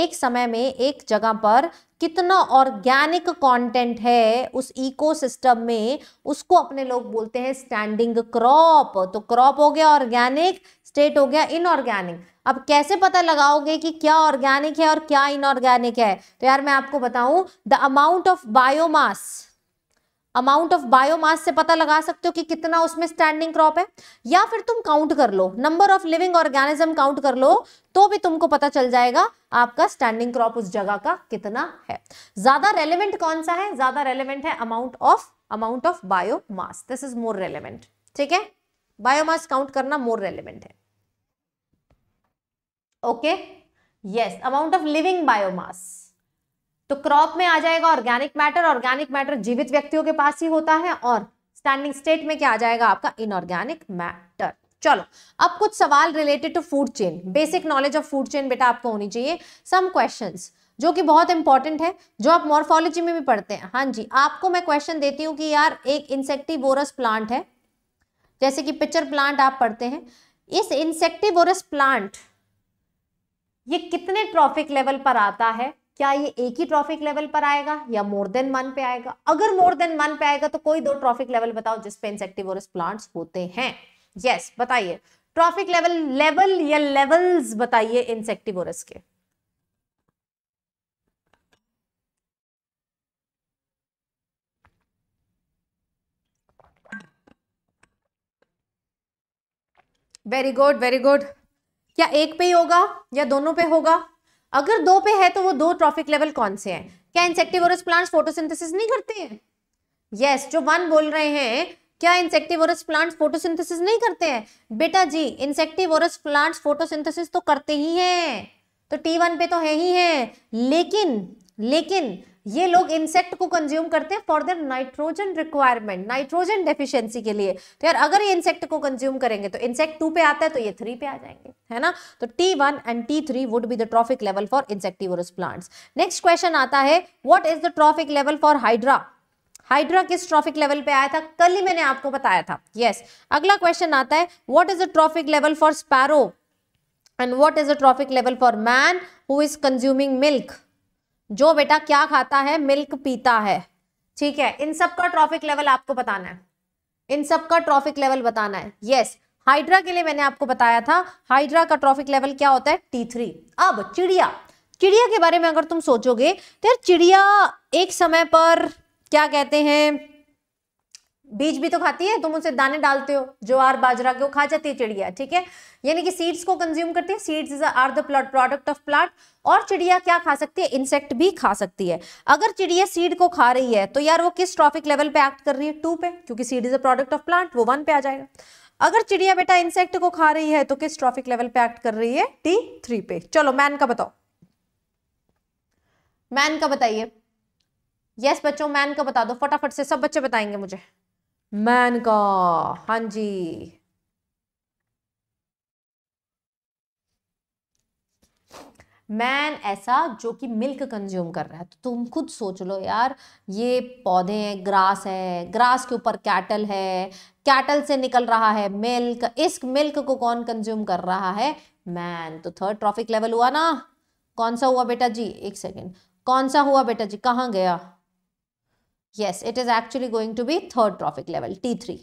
एक समय में एक जगह पर कितना ऑर्गेनिक कंटेंट है उस इकोसिस्टम में उसको अपने लोग बोलते हैं स्टैंडिंग क्रॉप तो क्रॉप हो गया ऑर्गेनिक स्टेट हो गया इनऑर्गेनिक अब कैसे पता लगाओगे कि क्या ऑर्गेनिक है और क्या इनऑर्गेनिक है तो यार मैं आपको बताऊं the amount of biomass amount of biomass से पता लगा सकते हो कि कितना उसमें स्टैंडिंग क्रॉप है या फिर तुम काउंट कर लो number of living organism count कर लो तो भी तुमको पता चल जाएगा आपका स्टैंडिंग क्रॉप उस जगह का कितना है ज्यादा रेलिवेंट कौन सा है ज्यादा रेलिवेंट है amount of amount of biomass this is more relevant ठीक है बायोमास काउंट करना मोर रेलिवेंट है okay yes amount of living biomass तो क्रॉप में आ जाएगा ऑर्गेनिक मैटर ऑर्गेनिक मैटर जीवित व्यक्तियों के पास ही होता है और स्टैंडिंग स्टेट में क्या आ जाएगा आपका इनऑर्गेनिक मैटर चलो अब कुछ सवाल related to food chain basic knowledge of food chain बेटा आपको होनी चाहिए सम क्वेश्चन जो कि बहुत इंपॉर्टेंट है जो आप मॉर्फोलॉजी में भी पढ़ते हैं हाँ जी आपको मैं क्वेश्चन देती हूँ कि यार एक इंसेक्टिवोरस प्लांट है जैसे कि पिक्चर प्लांट आप पढ़ते हैं इस इंसेक्टिवोरस प्लांट ये कितने ट्रॉफिक लेवल पर आता है क्या ये एक ही ट्रॉफिक लेवल पर आएगा या मोर देन वन पे आएगा अगर मोर देन वन पे आएगा तो कोई दो ट्रॉफिक लेवल बताओ जिसपे इंसेक्टिवोरस प्लांट्स होते हैं यस yes, बताइए ट्रॉफिक लेवल लेवल या लेवल्स बताइए इंसेक्टिवोरस के वेरी गुड वेरी गुड क्या एक पे ही होगा या दोनों पे होगा अगर दो पे है तो वो दो ट्रॉफिक लेवल कौन से हैं क्या इंसेक्टिवोरस प्लांट्स फोटोसिंथेसिस नहीं करते हैं यस yes, जो वन बोल रहे हैं क्या इंसेक्टिवोरस प्लांट्स फोटोसिंथेसिस नहीं करते हैं बेटा जी इंसेक्टिवोरस प्लांट्स फोटोसिंथेसिस तो करते ही हैं तो टी वन पे तो है ही है लेकिन लेकिन ये लोग इंसेक्ट को कंज्यूम करते हैं for their nitrogen requirement nitrogen deficiency के लिए तो यार अगर ये इंसेक्ट को कंज्यूम करेंगे तो इंसेक्ट टू पे आता है तो ये थ्री पे आ जाएंगे है ना तो T one and T three would be the trophic level for insectivorous plants next question आता है what is the trophic level for hydra hydra किस ट्रॉफिक लेवल पे आया था कल ही मैंने आपको बताया था यस yes. अगला क्वेश्चन आता है what is the trophic level for sparrow and what is the trophic level for man who is consuming milk जो बेटा क्या खाता है मिल्क पीता है ठीक है इन सब का ट्रॉफिक लेवल आपको बताना है इन सब का ट्रॉफिक लेवल बताना है यस हाइड्रा के लिए मैंने आपको बताया था हाइड्रा का ट्रॉफिक लेवल क्या होता है टी थ्री अब चिड़िया चिड़िया के बारे में अगर तुम सोचोगे तो यार चिड़िया एक समय पर क्या कहते हैं बीज भी तो खाती है तुम उनसे दाने डालते हो ज्वार बाजरा के वो खा जाती है चिड़िया ठीक है यानी कि सीड्स को कंज्यूम करती है seeds is are the product of plant और चिड़िया क्या खा सकती है इंसेक्ट भी खा सकती है अगर चिड़िया सीड को खा रही है तो यार वो किस ट्रॉफिक लेवल पे एक्ट कर रही है टू पे क्योंकि seed is a product of plant वो वन पे आ जाएगा अगर चिड़िया बेटा इंसेक्ट को खा रही है तो किस ट्रॉफिक लेवल पे एक्ट कर रही है टी थ्री पे चलो मैन का बताओ मैन का बताइए यस बच्चों मैन का बता दो फटाफट से सब बच्चे बताएंगे मुझे मैनगा हाँ जी मैन ऐसा जो कि मिल्क कंज्यूम कर रहा है तो तुम खुद सोच लो यार ये पौधे हैं ग्रास है ग्रास के ऊपर कैटल है कैटल से निकल रहा है मिल्क इस मिल्क को कौन कंज्यूम कर रहा है मैन तो थर्ड ट्रॉफिक लेवल हुआ ना कौन सा हुआ बेटा जी एक सेकेंड कौन सा हुआ बेटा जी कहाँ गया yes it is actually going to be third trophic level T three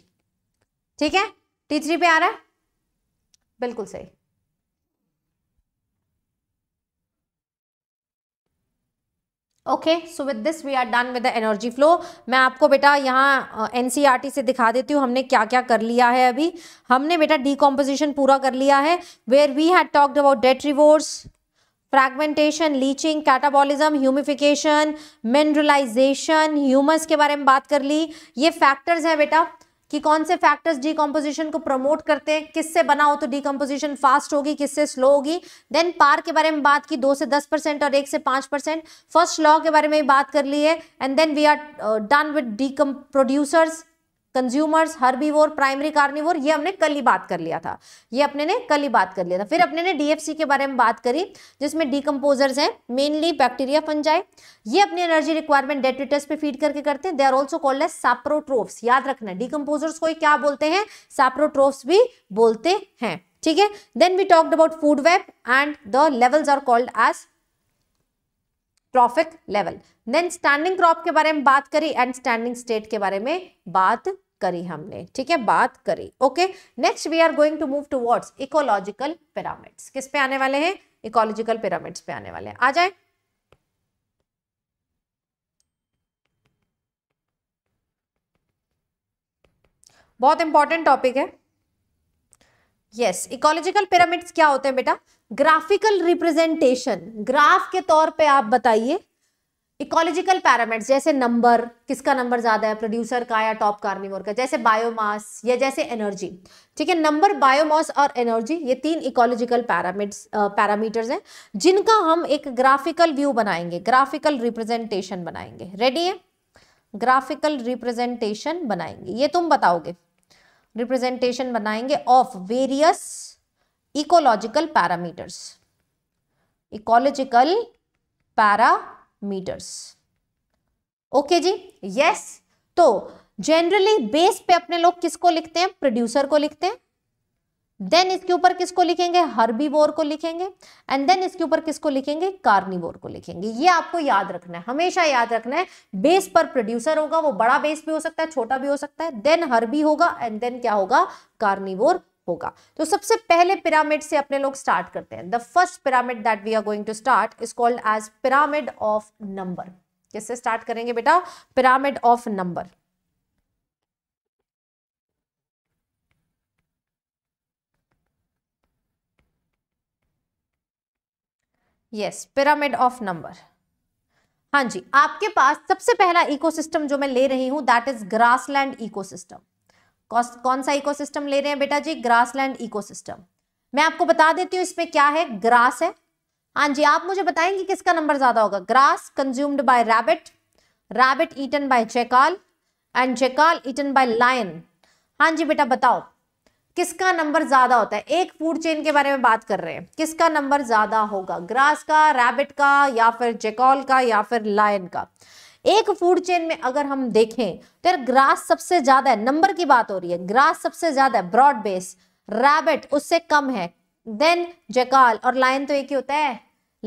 ठीक है टी थ्री पे आ रहा है बिल्कुल सही okay so with this we are done with the energy flow मैं आपको बेटा यहाँ एन e से दिखा देती हूँ हमने क्या क्या कर लिया है अभी हमने बेटा डीकम्पोजिशन पूरा कर लिया है where we had talked about detritivores fragmentation leaching catabolism humification mineralisation humus के बारे में बात कर ली ये फैक्टर्स हैं बेटा कि कौन से फैक्टर्स डीकम्पोजिशन को प्रमोट करते हैं किससे बना हो तो डिकम्पोजिशन फास्ट होगी किससे स्लो होगी देन पार के बारे में बात की दो से दस परसेंट और एक से पाँच परसेंट फर्स्ट लॉ के बारे में बात कर ली है and then we are done with the producers consumers herbivore primary carnivore ये हमने कल ही बात कर लिया था ये अपने ने कल ही बात कर लिया था फिर अपने ने डीएफसी के बारे में बात करी जिसमें डीकम्पोजर्स हैं मेनली बैक्टीरिया फंजाई ये अपनी एनर्जी रिक्वायरमेंट डेट्रिटस पे फीड करके करते हैं they are also called as saprotrophs याद रखना डीकम्पोजर्स को क्या बोलते हैं सैप्रोट्रोफ्स भी बोलते हैं ठीक है then we talked about food web and the levels are called as trophic level then standing crop के बारे में बात करी एंड स्टैंडिंग स्टेट के बारे में बात करी हमने ठीक है बात करी okay next we are going to move towards ecological pyramids किस पे आने वाले हैं इकोलॉजिकल पिरामिड्स पे आने वाले हैं आ जाए बहुत इंपॉर्टेंट टॉपिक है यस इकोलॉजिकल पिरामिड्स क्या होते हैं बेटा ग्राफिकल रिप्रेजेंटेशन ग्राफ के तौर पे आप बताइए इकोलॉजिकल पैरामीटर्स जैसे नंबर किसका नंबर ज्यादा है प्रोड्यूसर का या टॉप कार्निवोर का जैसे बायोमास या जैसे एनर्जी ठीक है नंबर बायोमास और एनर्जी ये तीन इकोलॉजिकल पैरामीटर्स पैरामीटर्स हैं जिनका हम एक ग्राफिकल व्यू बनाएंगे ग्राफिकल रिप्रेजेंटेशन बनाएंगे रेडी है ग्राफिकल रिप्रेजेंटेशन बनाएंगे ये तुम बताओगे रिप्रेजेंटेशन बनाएंगे of various ecological parameters ecological parameters okay ji yes तो जनरली बेस पे अपने लोग किसको लिखते हैं प्रोड्यूसर को लिखते हैं देन इसके ऊपर किसको लिखेंगे हर्बीवोर को लिखेंगे एंड देन इसके ऊपर किसको लिखेंगे कार्निवोर को लिखेंगे ये आपको याद रखना है हमेशा याद रखना है बेस पर प्रोड्यूसर होगा वो बड़ा बेस भी हो सकता है छोटा भी हो सकता है देन हर्बी होगा एंड देन क्या होगा कार्निवोर होगा तो सबसे पहले पिरामिड से अपने लोग स्टार्ट करते हैं the first pyramid that we are going to start is called as pyramid of number किससे स्टार्ट करेंगे बेटा pyramid of number yes pyramid of number हाँ जी आपके पास सबसे पहला इकोसिस्टम जो मैं ले रही हूं दैट इज ग्रासलैंड इकोसिस्टम कौन सा इकोसिस्टम ले रहे हैं बेटा जी ग्रासलैंड इकोसिस्टम मैं आपको बता देती हूँ इसमें क्या है ग्रास है हाँ जी आप मुझे बताएंगे किसका नंबर ज्यादा होगा grass consumed by rabbit rabbit eaten by jackal and jackal eaten by lion हाँ जी बेटा बताओ किसका नंबर ज्यादा होता है एक फूड चेन के बारे में बात कर रहे हैं किसका नंबर ज्यादा होगा ग्रास का रैबिट का या फिर जेकॉल का या फिर लायन का एक फूड चेन में अगर हम देखें तो यार ग्रास सबसे ज्यादा है नंबर की बात हो रही है ग्रास सबसे ज्यादा है ब्रॉड बेस रैबिट उससे कम है देन जैकाल और लाइन तो एक ही होता है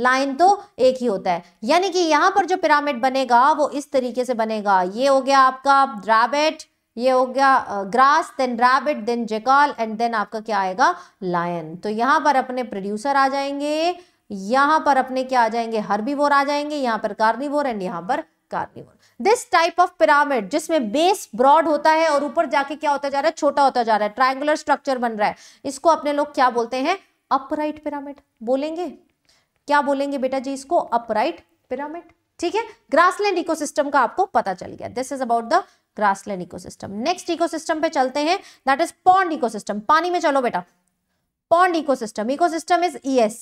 लाइन तो एक ही होता है यानी कि यहां पर जो पिरामिड बनेगा वो इस तरीके से बनेगा ये हो गया आपका रैबिट ये हो गया grass then rabbit then jackal and then आपका क्या आएगा लायन तो यहां पर अपने प्रोड्यूसर आ जाएंगे यहां पर अपने क्या आ जाएंगे हर्बीवोर आ जाएंगे यहां पर कार्निवोर एंड यहां पर carnivore this type of pyramid जिसमें बेस ब्रॉड होता है और ऊपर जाके क्या होता जा रहा है छोटा होता जा रहा है ट्राइंगुलर स्ट्रक्चर बन रहा है इसको अपने लोग क्या बोलते हैं अपराइट पिरामिड बोलेंगे क्या बोलेंगे बेटा जी इसको अपराइट पिरामिड ठीक है ग्रासलैंड इकोसिस्टम का आपको पता चल गया this is about the grassland ecosystem next ecosystem पे चलते हैं दैट इज पॉन्ड इकोसिस्टम पानी में चलो बेटा पॉन्ड इकोसिस्टम इकोसिस्टम इज ईएस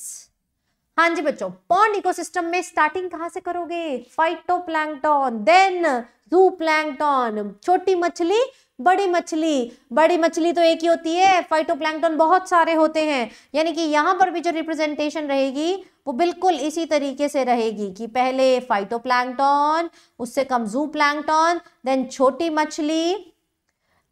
हाँ जी बच्चों पॉन्ड इकोसिस्टम में स्टार्टिंग कहाँ से करोगे फाइटोप्लैंक्टन देन जू प्लैंक्टन छोटी मछली बड़ी मछली बड़ी मछली तो एक ही होती है फाइटोप्लैंक्टन बहुत सारे होते हैं यानी कि यहाँ पर भी जो रिप्रेजेंटेशन रहेगी वो बिल्कुल इसी तरीके से रहेगी कि पहले फाइटोप्लैंक्टन उससे कम जू प्लैंक्टन देन छोटी मछली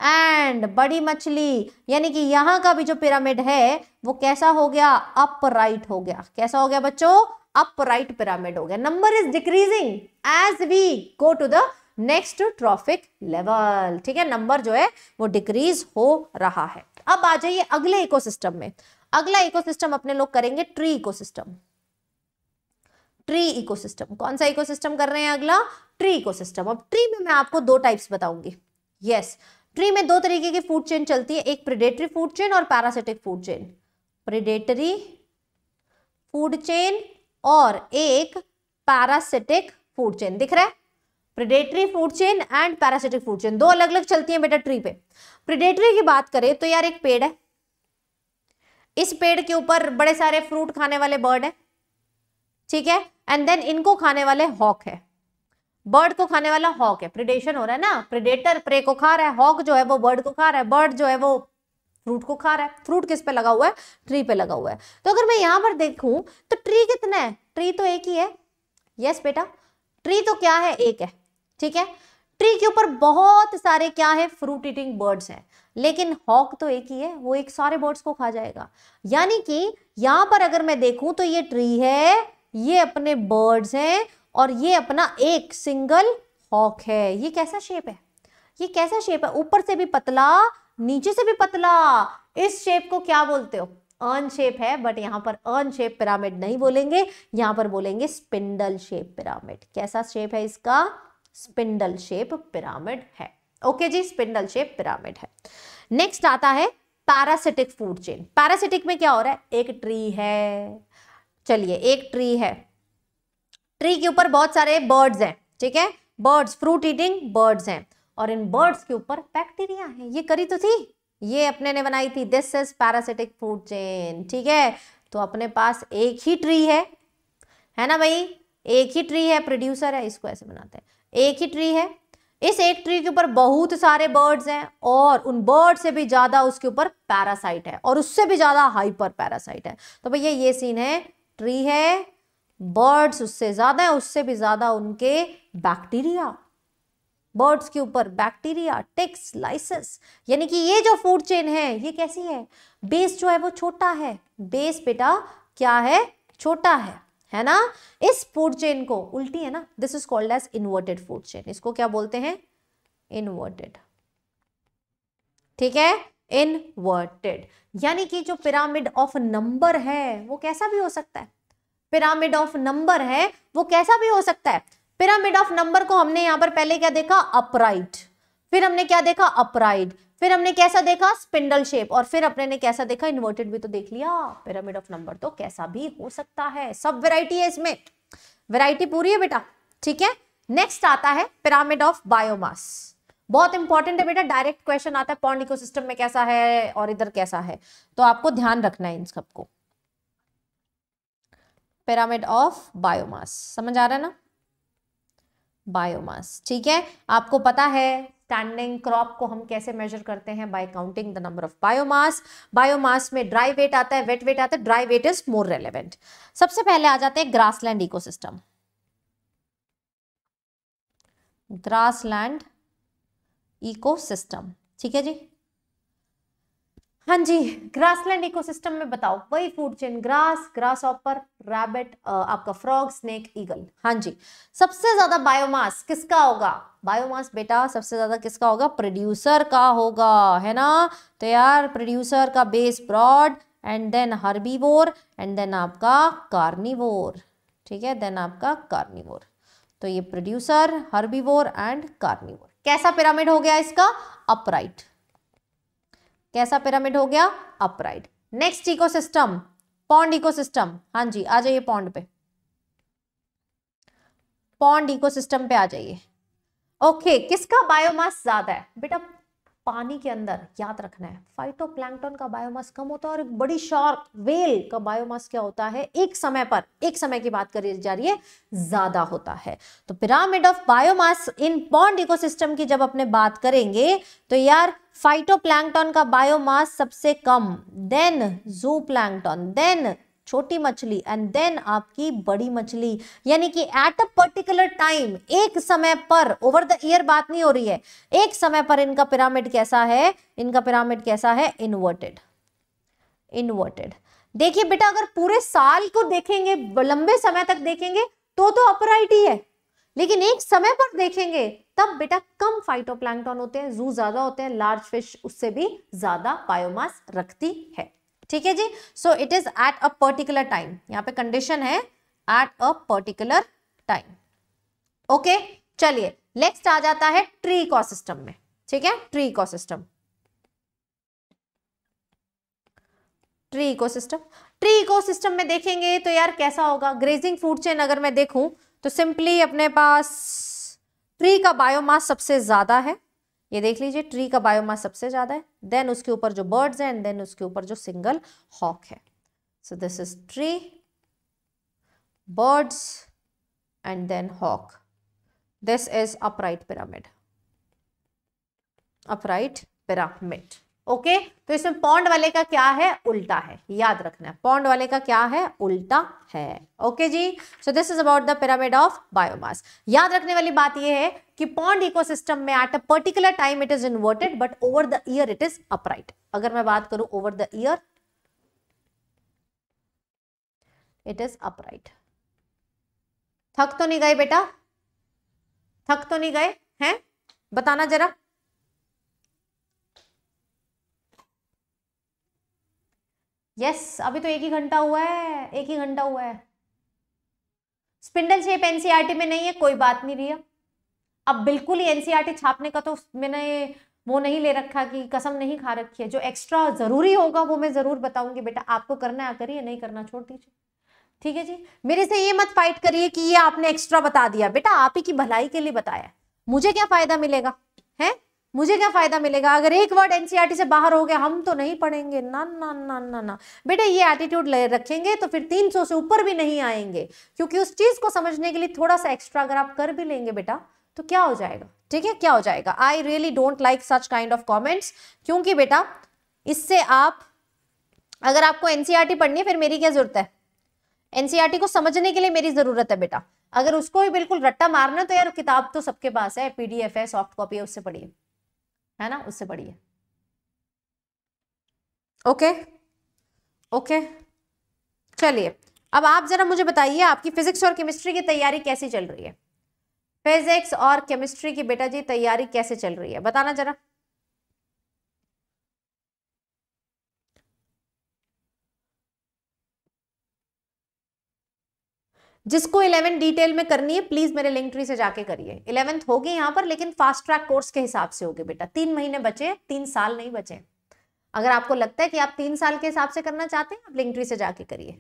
एंड बड़ी मछली यानी कि यहाँ का भी जो पिरामिड है वो कैसा हो गया अपराइट हो गया कैसा हो गया बच्चों अपराइट पिरामिड हो गया number is decreasing as we go to the next trophic level ठीक है नंबर जो है वो डिक्रीज हो रहा है अब आ जाइए अगले इकोसिस्टम में अगला इकोसिस्टम अपने लोग करेंगे ट्री इकोसिस्टम ट्री इकोसिस्टम कौन सा इकोसिस्टम कर रहे हैं अगला ट्री इकोसिस्टम अब ट्री में मैं आपको दो टाइप्स बताऊंगी यस yes, ट्री में दो तरीके की फूड चेन चलती है एक प्रिडेटरी फूड चेन और parasitic food chain predatory food chain और एक पैरासिटिक फूड चेन दिख रहा है predatory food chain and parasitic food chain दो अलग अलग चलती है बेटा ट्री पे प्रिडेटरी की बात करें तो यार एक पेड़ है इस पेड़ के ऊपर बड़े सारे फ्रूट खाने वाले बर्ड है ठीक है एंड देन इनको खाने वाले हॉक है बर्ड को तो खाने वाला हॉक है प्रिडेशन हो रहा है ना प्रिडेटर प्रे को खा रहा है हॉक जो है वो बर्ड को खा रहा है बर्ड जो है वो फ्रूट को खा रहा है फ्रूट किस पे लगा हुआ है ट्री पे लगा हुआ है तो अगर मैं यहाँ पर देखूं तो ट्री कितना है ट्री तो एक ही है यस बेटा ट्री तो क्या है एक है ठीक है ट्री के ऊपर बहुत सारे क्या है फ्रूट ईटिंग बर्ड्स हैं लेकिन हॉक तो एक ही है वो एक सारे बर्ड्स को खा जाएगा यानी कि यहाँ पर अगर मैं देखूं तो ये ट्री है ये अपने बर्ड्स हैं और ये अपना एक सिंगल हॉक है ये कैसा शेप है ये कैसा शेप है ऊपर से भी पतला नीचे से भी पतला इस शेप को क्या बोलते हो अर्न शेप है बट यहाँ पर अर्न शेप पिरामिड नहीं बोलेंगे यहाँ पर बोलेंगे स्पिंडल शेप पिरामिड कैसा शेप है इसका स्पिंडल शेप पिरामिड है ओके जी स्पिंडल शेप पिरामिड है नेक्स्ट आता है पैरासिटिक फूड चेन पैरासिटिक में क्या हो रहा है एक ट्री है चलिए एक ट्री है ट्री के ऊपर बहुत सारे बर्ड्स हैं ठीक है बर्ड्स फ्रूट ईटिंग बर्ड्स हैं और इन बर्ड्स के ऊपर बैक्टीरिया है ये करी तो थी ये अपने ने बनाई थी this is parasitic food chain ठीक है तो अपने पास एक ही ट्री है है ना भाई एक ही ट्री है प्रोड्यूसर है इसको ऐसे बनाते हैं एक ही ट्री है इस एक ट्री के ऊपर बहुत सारे बर्ड्स हैं और उन बर्ड से भी ज़्यादा उसके ऊपर पैरासाइट है और उससे भी ज़्यादा हाइपर पैरासाइट है तो भैया ये सीन है ट्री है बर्ड्स उससे ज़्यादा है उससे भी ज़्यादा उनके बैक्टीरिया बर्ड्स के ऊपर बैक्टीरिया टिक्स लाइसिस यानी कि ये जो फूड चेन है ये कैसी है बेस जो है वो छोटा है बेस बेटा क्या है छोटा है है ना इस फूड चेन को उल्टी है ना this is called as inverted food chain इसको क्या बोलते हैं इनवर्टेड ठीक है इनवर्टेड यानी कि जो पिरामिड ऑफ नंबर है वो कैसा भी हो सकता है पिरामिड ऑफ नंबर है वो कैसा भी हो सकता है पिरामिड ऑफ नंबर को हमने यहाँ पर पहले क्या देखा अपराइट फिर हमने क्या देखा अपराइट फिर हमने कैसा देखा स्पिंडल शेप और फिर अपने ने कैसा देखा इन्वर्टेड भी तो देख लिया पिरामिड ऑफ नंबर तो कैसा भी हो सकता है सब वेराइटी है इसमें वेराइटी पूरी है बेटा ठीक है नेक्स्ट आता है पिरामिड ऑफ बायोमास बहुत इंपॉर्टेंट है बेटा डायरेक्ट क्वेश्चन आता है पॉन्ड इकोसिस्टम में कैसा है और इधर कैसा है तो आपको ध्यान रखना है इन सबको पिरामिड ऑफ बायोमास समझ आ रहा है ना बायोमास ठीक है आपको पता है स्टैंडिंग क्रॉप को हम कैसे मेजर करते हैं by counting the number of biomass biomass में ड्राई वेट आता है वेट वेट आता है dry weight is more relevant सबसे पहले आ जाते हैं ग्रासलैंड इकोसिस्टम ग्रासलैंड इकोसिस्टम ठीक है जी हाँ जी ग्रासलैंड इकोसिस्टम में बताओ वही फूड चेन ग्रास ग्रास ऑपर रैबिट आपका फ्रॉग स्नेक ईगल हाँ जी सबसे ज्यादा बायोमास किसका होगा बायोमास बेटा सबसे ज्यादा किसका होगा प्रोड्यूसर का होगा है ना तो यार प्रोड्यूसर का base broad and then herbivore and then आपका कार्निवोर ठीक है देन आपका कार्निवोर तो ये प्रोड्यूसर हर्बीवोर एंड कार्निवोर कैसा पिरामिड हो गया इसका अपराइट कैसा पिरामिड हो गया upright next ecosystem pond ecosystem हाँ जी आ जाइए पॉन्ड पे पॉन्ड इकोसिस्टम पे आ जाइए ओके okay, किसका बायोमास ज्यादा है बेटा पानी के अंदर याद रखना है फाइटोप्लैंक्टन का बायोमास कम होता है और एक बड़ी शार्क वेल का बायोमास क्या होता है एक समय पर एक समय की बात करी जा रही है ज्यादा होता है तो pyramid of biomass in pond ecosystem की जब अपने बात करेंगे तो यार फाइटोप्लैंक्टन का बायोमास सबसे कम देन जू प्लैंक्टन देन छोटी मछली एंड देन आपकी बड़ी मछली यानी कि एट अ पर्टिकुलर टाइम एक समय पर ओवर द ईयर बात नहीं हो रही है एक समय पर इनका पिरामिड कैसा है इनका पिरामिड कैसा है इनवर्टेड इनवर्टेड देखिए बेटा अगर पूरे साल को देखेंगे लंबे समय तक देखेंगे तो तो अपराइट ही है लेकिन एक समय पर देखेंगे तब बेटा कम फाइटोप्लैंक्टन होते हैं जू ज्यादा होते हैं लार्ज फिश उससे भी ज्यादा बायोमास रखती है ठीक है जी so it is at a particular time यहाँ पे कंडीशन है at a particular time okay चलिए नेक्स्ट आ जाता है ट्री इकोसिस्टम में ठीक है tree ecosystem tree ecosystem tree ecosystem में देखेंगे तो यार कैसा होगा ग्रेजिंग फूड चेन अगर मैं देखूं तो सिंपली अपने पास ट्री का बायोमास सबसे ज़्यादा है ये देख लीजिए ट्री का बायोमास सबसे ज़्यादा है देन उसके ऊपर जो बर्ड्स हैं एंड देन उसके ऊपर जो सिंगल हॉक है so this is tree birds and then hawk this is upright pyramid upright pyramid okay तो इसमें पौंड वाले का क्या है उल्टा है याद रखना है पौंड वाले का क्या है उल्टा है ओके जी so this is about the pyramid of biomass याद रखने वाली बात यह है कि पॉन्ड इकोसिस्टम में at a particular time it is inverted but over the year it is upright अगर मैं बात करूं over the year it is upright थक तो नहीं गए बेटा थक तो नहीं गए हैं बताना जरा यस अभी तो एक ही घंटा हुआ है एक ही घंटा हुआ है स्पिंडल शेप एनसीईआरटी e में नहीं है कोई बात नहीं रिया अब बिल्कुल ही एनसीईआरटी e छापने का तो मैंने वो नहीं ले रखा कि कसम नहीं खा रखी है जो एक्स्ट्रा ज़रूरी होगा वो मैं ज़रूर बताऊंगी बेटा आपको करना है करिए नहीं करना छोड़ दीजिए ठीक है जी मेरे से ये मत फाइट करिए कि ये आपने एक्स्ट्रा बता दिया बेटा आप ही की भलाई के लिए बताया मुझे क्या फ़ायदा मिलेगा है मुझे क्या फायदा मिलेगा अगर एक वर्ड एनसीईआरटी e से बाहर हो गया हम तो नहीं पढ़ेंगे ना ना ना ना ना बेटे ये एटीट्यूड रखेंगे तो फिर 300 से ऊपर भी नहीं आएंगे क्योंकि उस चीज को समझने के लिए थोड़ा सा एक्स्ट्रा अगर आप कर भी लेंगे बेटा तो क्या हो जाएगा ठीक है क्या हो जाएगा I really don't like such kind of comments क्योंकि बेटा इससे आप अगर आपको एनसीईआरटी e पढ़नी है फिर मेरी क्या जरूरत है एनसीईआरटी e को समझने के लिए मेरी जरूरत है बेटा अगर उसको भी बिल्कुल रट्टा मारना तो यार किताब तो सबके पास है पीडीएफ है सॉफ्ट कॉपी है उससे पढ़िए है ना उससे बड़ी है ओके ओके चलिए अब आप ज़रा मुझे बताइए आपकी फिजिक्स और केमिस्ट्री की तैयारी कैसी चल रही है फिजिक्स और केमिस्ट्री की बेटा जी तैयारी कैसे चल रही है बताना ज़रा जिसको इलेवन डिटेल में करनी है प्लीज मेरे लिंक ट्री से जाके करिए इलेवेंथ होगी यहाँ पर लेकिन फास्ट ट्रैक कोर्स के हिसाब से होगी बेटा तीन महीने बचे तीन साल नहीं बचे अगर आपको लगता है कि आप तीन साल के हिसाब से करना चाहते हैं आप लिंक ट्री से जाके करिए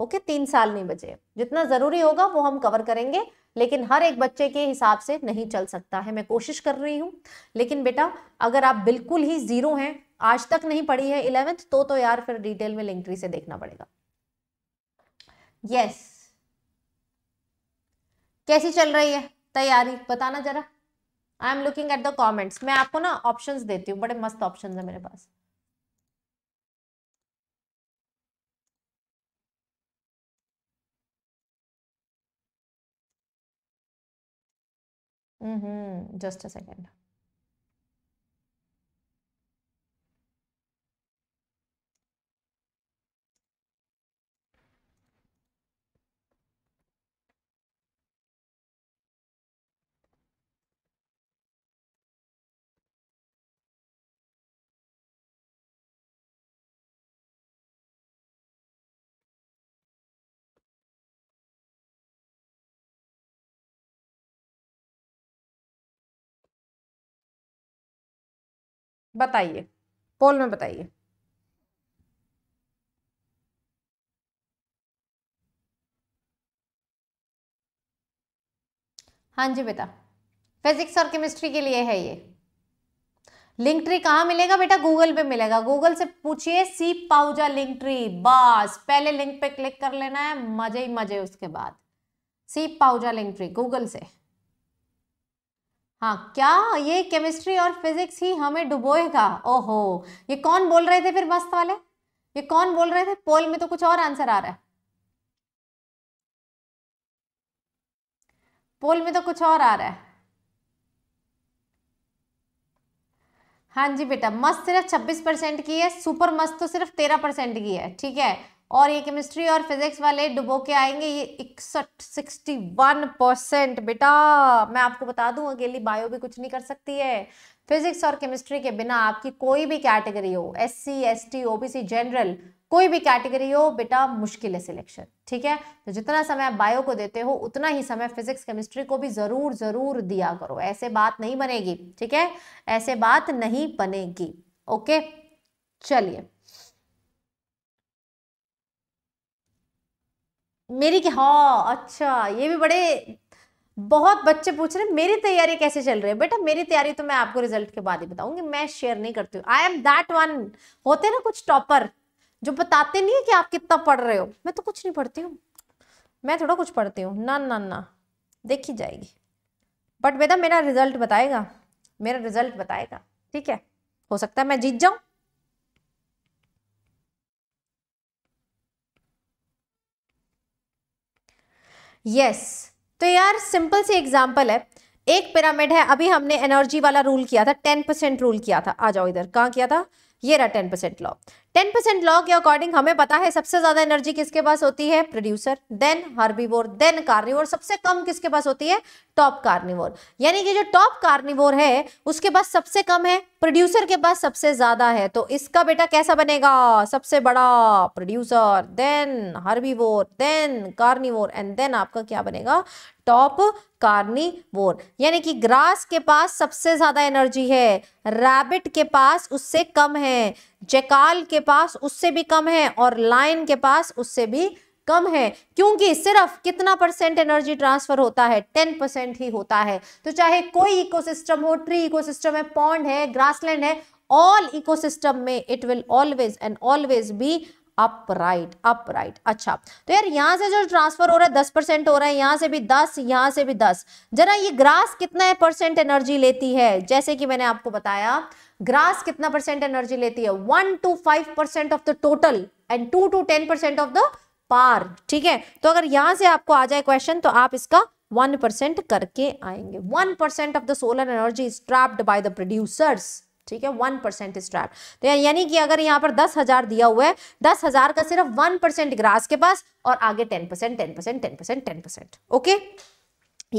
ओके तीन साल नहीं बचे जितना जरूरी होगा वो हम कवर करेंगे लेकिन हर एक बच्चे के हिसाब से नहीं चल सकता है मैं कोशिश कर रही हूँ लेकिन बेटा अगर आप बिल्कुल ही जीरो हैं आज तक नहीं पढ़ी है इलेवेंथ तो तो यार फिर डिटेल में लिंक ट्री से देखना पड़ेगा यस yes. कैसी चल रही है तैयारी बताना जरा I am looking at the comments मैं आपको ना ऑप्शन देती हूँ बड़े मस्त ऑप्शन है मेरे पास हम्म जस्ट अ सेकेंड बताइए पोल में बताइए हाँ जी बेटा फिजिक्स और केमिस्ट्री के लिए है ये लिंक ट्री कहाँ मिलेगा बेटा गूगल पे मिलेगा गूगल से पूछिए सी पाउजा लिंक ट्री बस पहले लिंक पे क्लिक कर लेना है मजे ही मजे उसके बाद सी पाउजा लिंक ट्री गूगल से हाँ क्या ये केमिस्ट्री और फिजिक्स ही हमें डुबोएगा ओहो ये कौन बोल रहे थे फिर मस्त वाले ये कौन बोल रहे थे पोल में तो कुछ और आंसर आ रहा है पोल में तो कुछ और आ रहा है हाँ जी बेटा मस्त सिर्फ 26 परसेंट की है सुपर मस्त तो सिर्फ 13 परसेंट की है ठीक है और ये केमिस्ट्री और फिजिक्स वाले डुबो के आएंगे ये इकसठ सिक्सटी वन परसेंट बेटा मैं आपको बता दूं अकेली बायो भी कुछ नहीं कर सकती है फिजिक्स और केमिस्ट्री के बिना आपकी कोई भी कैटेगरी हो S C S T OBC general कोई भी कैटेगरी हो बेटा मुश्किल है सिलेक्शन ठीक है तो जितना समय आप बायो को देते हो उतना ही समय फिजिक्स केमिस्ट्री को भी ज़रूर ज़रूर दिया करो ऐसे बात नहीं बनेगी ठीक है ऐसे बात नहीं बनेगी ओके चलिए मेरी की हाँ अच्छा ये भी बड़े बहुत बच्चे पूछ रहे मेरी तैयारी कैसे चल रही है बेटा मेरी तैयारी तो मैं आपको रिजल्ट के बाद ही बताऊंगी मैं शेयर नहीं करती हूँ आई एम दैट वन होते ना कुछ टॉपर जो बताते नहीं है कि आप कितना पढ़ रहे हो मैं तो कुछ नहीं पढ़ती हूँ मैं थोड़ा कुछ पढ़ती हूँ ना ना ना देखी जाएगी बट बेटा मेरा रिजल्ट बताएगा मेरा रिजल्ट बताएगा ठीक है हो सकता है मैं जीत जाऊँ यस तो यार सिंपल सी एग्जाम्पल है एक पिरामिड है अभी हमने एनर्जी वाला रूल किया था टेन परसेंट रूल किया था आ जाओ इधर कहाँ किया था ये रहा ten percent law ten percent law के अकॉर्डिंग हमें पता है सबसे ज्यादा एनर्जी किसके पास होती है producer then herbivore then carnivore सबसे कम किसके पास होती है टॉप कार्निवोर यानी कि जो टॉप कार्निवोर है उसके पास सबसे कम है प्रोड्यूसर के पास सबसे ज्यादा है तो इसका बेटा कैसा बनेगा सबसे बड़ा producer then herbivore then carnivore and then आपका क्या बनेगा टॉप कार्निवोर यानी कि ग्रास के पास सबसे ज्यादा एनर्जी है रैबिट के पास उससे कम है जैकाल के पास उससे भी कम है और लाइन के पास उससे भी कम है क्योंकि सिर्फ कितना परसेंट एनर्जी ट्रांसफर होता है टेन परसेंट ही होता है तो चाहे कोई इकोसिस्टम हो ट्री इकोसिस्टम है पॉन्ड है ग्रासलैंड है ऑल इकोसिस्टम में it will always and always be upright upright अच्छा तो यार यहां से जो ट्रांसफर हो रहा है दस परसेंट हो रहा है यहां से भी दस यहां से भी दस जरा ये ग्रास कितना परसेंट एनर्जी लेती है जैसे कि मैंने आपको बताया ग्रास कितना परसेंट एनर्जी लेती है one to five percent of the total and two to ten percent of the पार ठीक है तो अगर यहां से आपको आ जाए क्वेश्चन तो आप इसका वन परसेंट करके आएंगे one percent of the solar energy is trapped by the producers ठीक है वन परसेंट स्ट्रैप तो यानी कि अगर यहाँ पर दस हजार दिया हुआ है दस हजार का सिर्फ वन परसेंट ग्रास के पास और आगे ten percent ten percent ten percent ten percent okay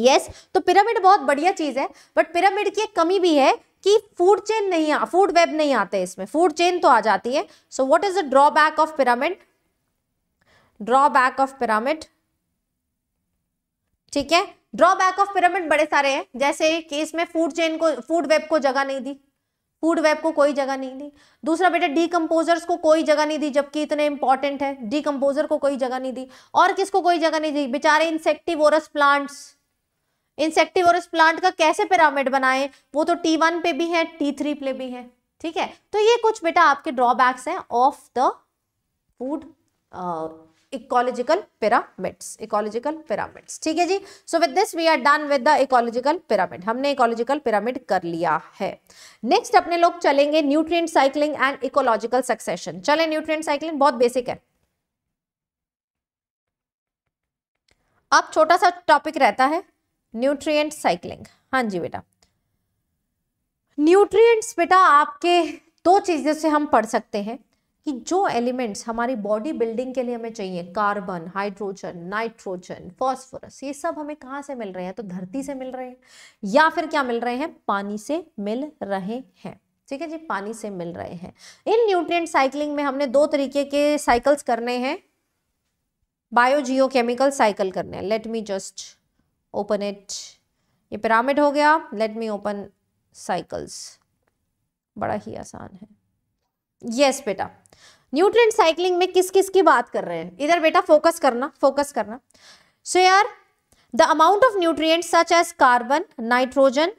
yes तो पिरामिड बहुत बढ़िया चीज है बट पिरामिड की एक कमी भी है कि फूड चेन नहीं आ फूड वेब नहीं आते इसमें फूड चेन तो आ जाती है so what is the drawback of pyramid drawback of pyramid ठीक है ड्रॉबैक ऑफ पिरामिड बड़े सारे हैं जैसे कि इसमें फूड चेन को फूड वेब को जगह नहीं दी फूड वेब को कोई जगह नहीं दी दूसरा बेटा डीकम्पोजर्स को कोई जगह नहीं दी जबकि इतने इंपॉर्टेंट है डीकम्पोजर को कोई जगह नहीं दी और किसको कोई जगह नहीं दी बेचारे इंसेक्टिवोरस प्लांट्स इंसेक्टिवोरस प्लांट का कैसे पिरामिड बनाए वो तो टी वन पे भी है टी थ्री पे भी है ठीक है तो ये कुछ बेटा आपके ड्रॉबैक्स हैं of the food ecological pyramids ecological pyramids ठीक है जी so with this we are done with the ecological pyramid हमने इकोलॉजिकल पिरामिड कर लिया है नेक्स्ट अपने लोग चलेंगे nutrient cycling and ecological succession चले न्यूट्रिएंट साइक्लिंग बहुत बेसिक है अब छोटा सा टॉपिक रहता है न्यूट्रिएंट साइकिलिंग हाँ जी बेटा न्यूट्रिएंट्स बेटा आपके दो चीज़ों से हम पढ़ सकते हैं कि जो एलिमेंट्स हमारी बॉडी बिल्डिंग के लिए हमें चाहिए कार्बन हाइड्रोजन नाइट्रोजन फॉस्फोरस ये सब हमें कहाँ से मिल रहे हैं तो धरती से मिल रहे हैं या फिर क्या मिल रहे हैं पानी से मिल रहे हैं ठीक है जी पानी से मिल रहे हैं इन न्यूट्रिएंट साइकिलिंग में हमने दो तरीके के साइकिल्स करने हैं बायोजियोकेमिकल साइकिल करने हैं let me just open it ये पिरामिड हो गया लेट मी ओपन साइकिल्स बड़ा ही आसान है यस yes, बेटा न्यूट्रिय साइकिलिंग में किस किस की बात कर रहे हैं इधर बेटा फोकस करना फोकस करना सो यार the amount of nutrients such as carbon nitrogen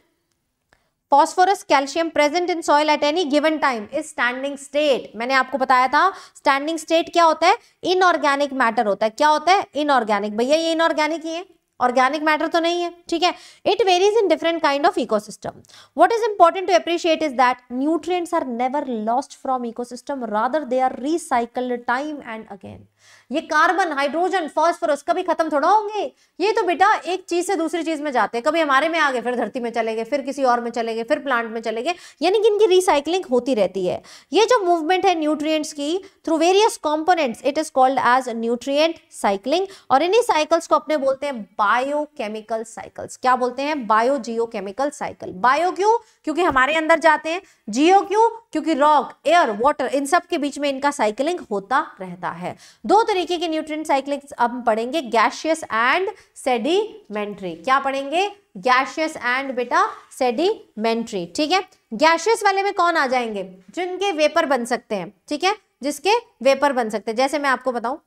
phosphorus calcium present in soil at any given time is standing state मैंने आपको बताया था स्टैंडिंग स्टेट क्या होता है इनऑर्गेनिक मैटर होता है क्या होता है इनऑर्गेनिक भैया ये इनऑर्गेनिक ही है ऑर्गेनिक मैटर तो नहीं है ठीक है it varies in different kind of ecosystem what is important to appreciate is that nutrients are never lost from ecosystem rather they are recycled time and again ये carbon hydrogen phosphorus कभी खत्म थोड़ा होंगे ये तो बेटा एक चीज से दूसरी चीज में जाते हैं कभी हमारे में आ गए फिर धरती में चले गए फिर किसी और में चले गए फिर प्लांट में चले गए यानी कि इनकी रिसाइकलिंग होती रहती है ये जो मूवमेंट है न्यूट्रिएंट्स की through various components it is called as nutrient cycling और इन्हीं साइकिल्स को अपने बोलते हैं बायोकेमिकल साइकिल्स क्या बोलते हैं बायो केमिकल साइकिल बायो क्यों क्योंकि हमारे अंदर जाते हैं जियो क्यों क्योंकि रॉक एयर वॉटर इन सब के बीच में इनका साइकिलिंग होता रहता है दो तरीके के न्यूट्रिएंट साइक्लिक्स अब पढ़ेंगे गैशियस एंड सेडिमेंट्री क्या पढ़ेंगे गैशियस एंड बेटा सेडिमेंट्री ठीक है गैशियस वाले में कौन आ जाएंगे जिनके वेपर बन सकते हैं ठीक है जिसके वेपर बन सकते हैं जैसे मैं आपको बताऊं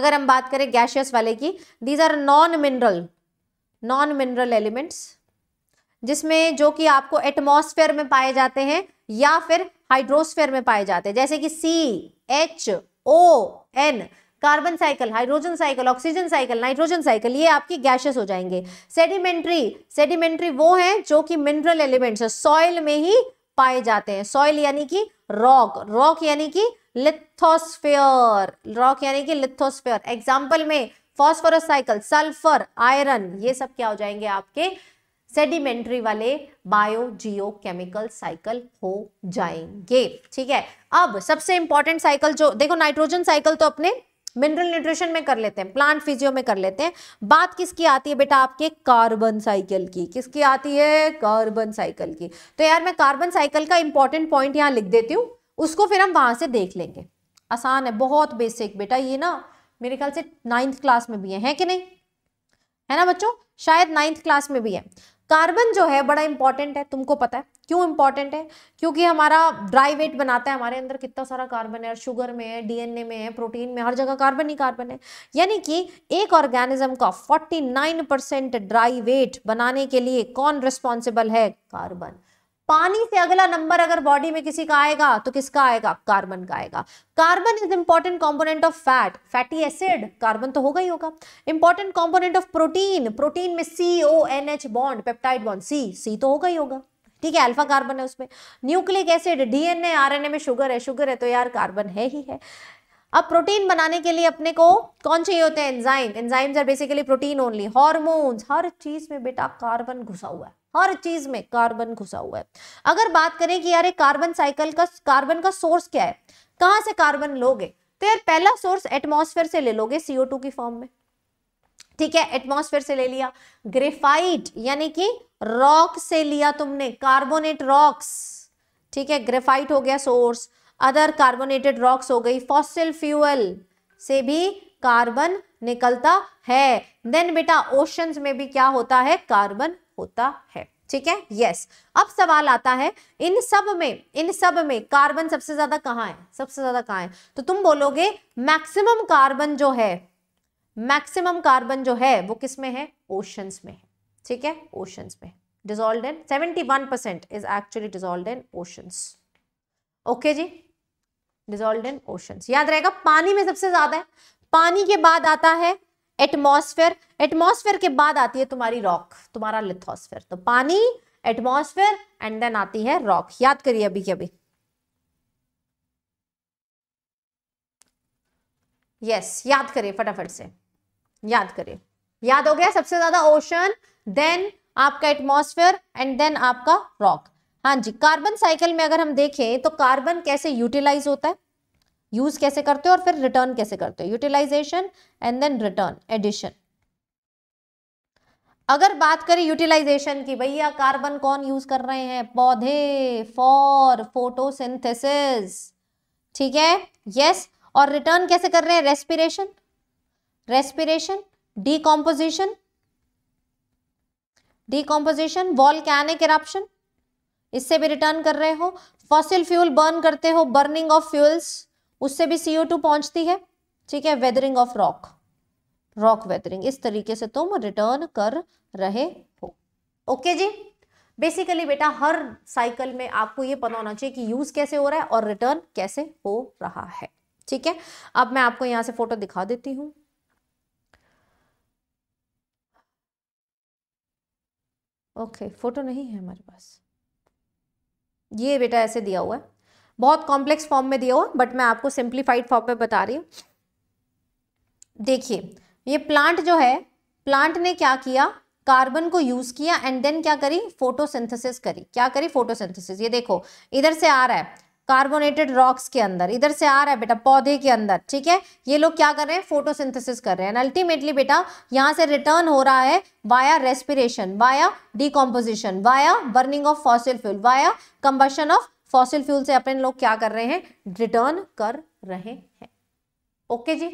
अगर हम बात करें गैशियस वाले की these are non mineral non mineral elements जिसमें जो कि आपको एटमॉस्फेयर में पाए जाते हैं या फिर हाइड्रोस्फेयर में पाए जाते हैं जैसे कि C H O N carbon cycle hydrogen cycle oxygen cycle nitrogen cycle ये आपकी गैसेस हो जाएंगे सेडिमेंट्री सेडिमेंट्री वो है जो कि मिनरल एलिमेंट्स है सॉइल में ही पाए जाते हैं सॉइल यानी कि रॉक रॉक यानी कि लिथोस्फेयर रॉक यानी कि लिथोस्फेयर एग्जाम्पल में फॉस्फोरस साइकिल सल्फर आयरन ये सब क्या हो जाएंगे आपके सेडिमेंट्री वाले बायो जियो केमिकल साइकिल हो जाएंगे ठीक है अब सबसे इंपॉर्टेंट साइकिल जो देखो नाइट्रोजन साइकिल तो अपने मिनरल न्यूट्रिशन में कर लेते हैं प्लांट फिजियो में कर लेते हैं बात किसकी आती है बेटा आपके कार्बन साइकिल की किसकी आती है कार्बन साइकिल की तो यार मैं कार्बन साइकिल का इंपॉर्टेंट पॉइंट यहाँ लिख देती हूँ उसको फिर हम वहां से देख लेंगे आसान है बहुत बेसिक बेटा ये ना मेरे ख्याल से नाइन्थ क्लास में भी है, है कि नहीं है ना बच्चों शायद नाइन्थ क्लास में भी है कार्बन जो है बड़ा इंपॉर्टेंट है तुमको पता है क्यों इंपॉर्टेंट है क्योंकि हमारा ड्राई वेट बनाता है हमारे अंदर कितना सारा कार्बन है शुगर में है डीएनए में है प्रोटीन में हर जगह कार्बन ही कार्बन है यानी कि एक ऑर्गेनिज्म का 49 परसेंट ड्राई वेट बनाने के लिए कौन रिस्पॉन्सिबल है कार्बन पानी से अगला नंबर अगर बॉडी में किसी का आएगा तो किसका आएगा कार्बन का आएगा carbon is important component of fat fatty acid carbon तो होगा ही होगा important component of protein protein में C O N H bond peptide bond C C तो होगा ही होगा ठीक है अल्फा कार्बन है उसमें न्यूक्लिक एसिड डीएनए आरएनए में शुगर है शुगर है तो यार कार्बन है ही है अब प्रोटीन बनाने के लिए अपने को कौन चाहिए होते हैं enzyme enzymes are basically protein only hormones हर चीज में बेटा कार्बन घुसा हुआ है हर चीज में कार्बन घुसा हुआ है अगर बात करें कि यार कार्बन साइकिल का कार्बन का सोर्स क्या है कहाँ से कार्बन लोगे तो यार पहला सोर्स एटमोसफेयर से ले लोगे सीओ की फॉर्म में ठीक है एटमॉस्फेयर से ले लिया ग्रेफाइट यानी कि रॉक से लिया तुमने कार्बोनेट रॉक्स ठीक है ग्रेफाइट हो गया सोर्स अदर कार्बोनेटेड रॉक्स हो गई फॉसिल फ्यूअल से भी कार्बन निकलता है देन बेटा ओशंस में भी क्या होता है कार्बन होता है ठीक है यस अब सवाल आता है इन सब में इन सब में कार्बन सबसे ज्यादा कहाँ है सबसे ज्यादा कहाँ है तो तुम बोलोगे मैक्सिमम कार्बन जो है मैक्सिमम कार्बन जो है वो किस में है ओशंस में है ठीक है ओशंस में dissolved in seventy one percent is actually dissolved in oceans okay जी डिजोल्ड इन ओशंस याद रहेगा पानी में सबसे ज्यादा है पानी के बाद आता है एटमोसफेयर एटमोसफेयर के बाद आती है तुम्हारी रॉक तुम्हारा लिथोस्फेयर तो पानी एटमोसफेयर एंड देन आती है रॉक याद करिए अभी के अभी यस yes, याद करिए फटाफट से याद करें याद हो गया सबसे ज्यादा ओशन देन आपका एटमोसफेयर एंड देन आपका रॉक हाँ जी कार्बन साइकिल में अगर हम देखें तो कार्बन कैसे यूटिलाइज होता है यूज कैसे करते हो और फिर रिटर्न कैसे करते हो utilization and then return addition अगर बात करें यूटिलाइजेशन की भैया कार्बन कौन यूज कर रहे हैं पौधे फॉर फोटोसिंथेसिस ठीक है यस yes. और रिटर्न कैसे कर रहे हैं respiration respiration volcano volcanic eruption इससे भी रिटर्न कर रहे हो फॉसिल फ्यूल बर्न करते हो बर्निंग ऑफ फ्यूल्स उससे भी सीओ टू पहुंचती है ठीक है weathering of rock rock weathering इस तरीके से तुम रिटर्न कर रहे हो ओके जी बेसिकली बेटा हर साइकिल में आपको ये पता होना चाहिए कि यूज कैसे हो रहा है और रिटर्न कैसे हो रहा है ठीक है अब मैं आपको यहां से फोटो दिखा देती हूँ ओके फोटो नहीं है हमारे पास ये बेटा ऐसे दिया हुआ है बहुत कॉम्प्लेक्स फॉर्म में दिया हुआ बट मैं आपको सिंप्लीफाइड फॉर्म में बता रही हूँ देखिए ये प्लांट जो है प्लांट ने क्या किया कार्बन को यूज किया एंड देन क्या करी फोटोसिंथेसिस करी क्या करी फोटोसिंथेसिस ये देखो इधर से आ रहा है कार्बोनेटेड रॉक्स के अंदर इधर से आ रहा है बेटा पौधे के अंदर ठीक है ये लोग क्या कर रहे हैं फोटोसिंथेसिस कर रहे हैं अल्टीमेटली बेटा यहाँ से रिटर्न हो रहा है via respiration via decomposition via burning of fossil fuel via combustion of fossil fuel से अपन लोग क्या कर रहे हैं रिटर्न कर रहे हैं ओके जी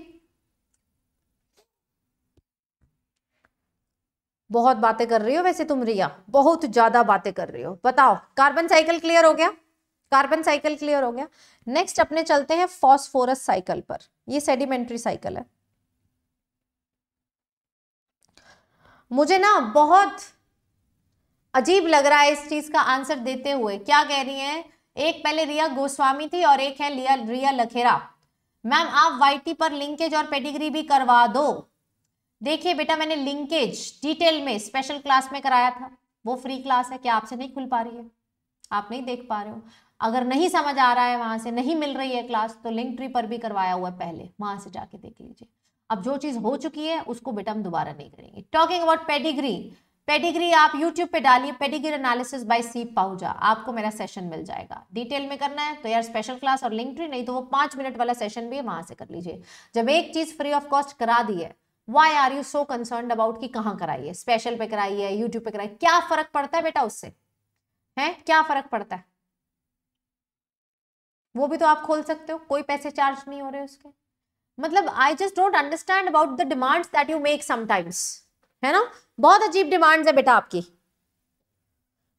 बहुत बातें कर रही हो वैसे तुम रिया बहुत ज्यादा बातें कर रही हो बताओ कार्बन साइकिल क्लियर हो गया कार्बन साइकिल क्लियर हो गया नेक्स्ट अपने चलते हैं फॉस्फोरस साइकिल पर ये सेडिमेंट्री साइकिल है मुझे ना बहुत अजीब लग रहा है इस चीज का आंसर देते हुए क्या कह रही हैं एक पहले रिया गोस्वामी थी और एक है लिया रिया लखेरा मैम आप वाईटी पर लिंकेज और पेडिग्री भी करवा दो देखिए बेटा मैंने लिंकेज डिटेल में स्पेशल क्लास में कराया था वो फ्री क्लास है क्या आपसे नहीं खुल पा रही है आप नहीं देख पा रहे हो अगर नहीं समझ आ रहा है वहां से नहीं मिल रही है क्लास तो लिंक ट्री पर भी करवाया हुआ है पहले वहां से जाके देख लीजिए अब जो चीज़ हो चुकी है उसको बेटा हम दोबारा नहीं करेंगे टॉकिंग अबाउट पेडिग्री पेडिग्री आप यूट्यूब पे डालिए पेडिग्री एनालिसिस बाय सी पाउजा आपको मेरा सेशन मिल जाएगा डिटेल में करना है तो यार स्पेशल क्लास और लिंक ट्री नहीं तो वो पाँच मिनट वाला सेशन भी वहां से कर लीजिए जब एक चीज़ फ्री ऑफ कॉस्ट करा दी है why are you so concern about की कहाँ कराइए स्पेशल पे कराइए यूट्यूब पे कराइए क्या फ़र्क पड़ता है बेटा उससे है क्या फ़र्क पड़ता है वो भी तो आप खोल सकते हो कोई पैसे चार्ज नहीं हो रहे उसके मतलब I just don't understand about the demands that you make sometimes है ना बहुत अजीब डिमांड्स है बेटा आपकी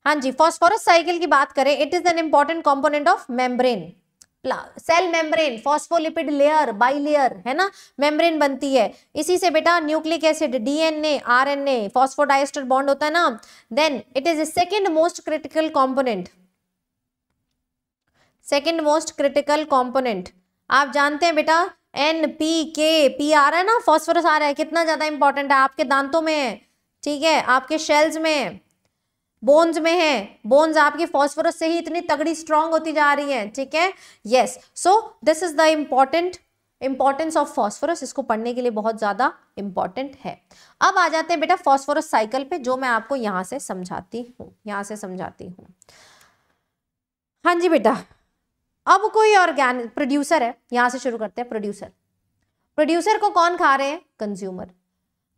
हाँ जी फॉस्फोरस साइकिल की बात करें it is an important component of membrane cell membrane phospholipid layer bilayer है ना मेम्ब्रेन बनती है इसी से बेटा nucleic acid DNA RNA phosphodiester bond होता है ना then it is a second most critical component second most critical component आप जानते हैं बेटा एन पी के पी आ रहा है ना फॉस्फोरस आ रहा है कितना ज़्यादा इंपॉर्टेंट है आपके दांतों में है ठीक है आपके शेल्स में है बोन्स में है बोन्स आपकी फॉस्फोरस से ही इतनी तगड़ी स्ट्रांग होती जा रही है ठीक है yes so this is the important importance of phosphorus इसको पढ़ने के लिए बहुत ज़्यादा इंपॉर्टेंट है अब आ जाते हैं बेटा फॉस्फोरस साइकिल पे जो मैं आपको यहाँ से समझाती हूँ यहाँ से समझाती हूँ हाँ जी बेटा अब कोई ऑर्गेनिक प्रोड्यूसर है यहां से शुरू करते हैं प्रोड्यूसर प्रोड्यूसर को कौन खा रहे हैं कंज्यूमर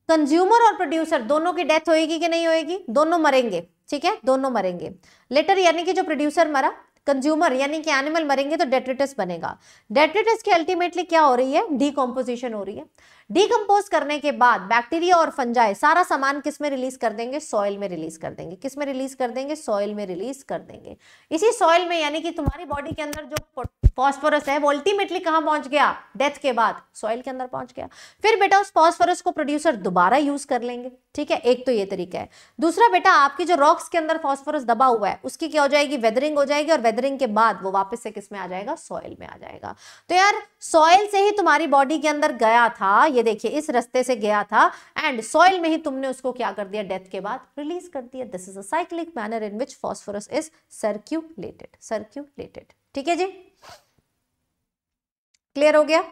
कंज्यूमर और प्रोड्यूसर दोनों की डेथ होएगी कि नहीं होएगी दोनों मरेंगे ठीक है दोनों मरेंगे लेटर यानी कि जो प्रोड्यूसर मरा कंज्यूमर यानी कि एनिमल मरेंगे तो डेट्रिटस बनेगा डेट्रिटस की अल्टीमेटली क्या हो रही है डीकम्पोजिशन हो रही है डीकम्पोज करने के बाद बैक्टीरिया और फंजाई सारा सामान किस में रिलीज कर देंगे सॉइल में रिलीज कर देंगे किस में रिलीज कर देंगे सॉइल में रिलीज कर देंगे इसी सॉइल में यानी कि तुम्हारी बॉडी के अंदर जो फॉस्फोरस है वो अल्टीमेटली कहाँ पहुंच गया डेथ के बाद सॉइल के अंदर पहुंच गया फिर बेटा उस फॉस्फोरस को प्रोड्यूसर दोबारा यूज कर लेंगे ठीक है एक तो ये तरीका है दूसरा बेटा आपकी जो रॉक्स के अंदर फॉस्फोरस दबा हुआ है उसकी क्या हो जाएगी वेदरिंग हो जाएगी और वेदरिंग के बाद वो वापस से किस में आ जाएगा सॉइल में आ जाएगा तो यार सॉइल से ही तुम्हारी बॉडी के अंदर गया था ये देखिए इस रस्ते से गया था एंड सॉइल में ही तुमने उसको क्या कर दिया डेथ के बाद रिलीज कर दिया this is acyclic manner in which phosphorus is circulated circulated ठीक है जी क्लियर हो गया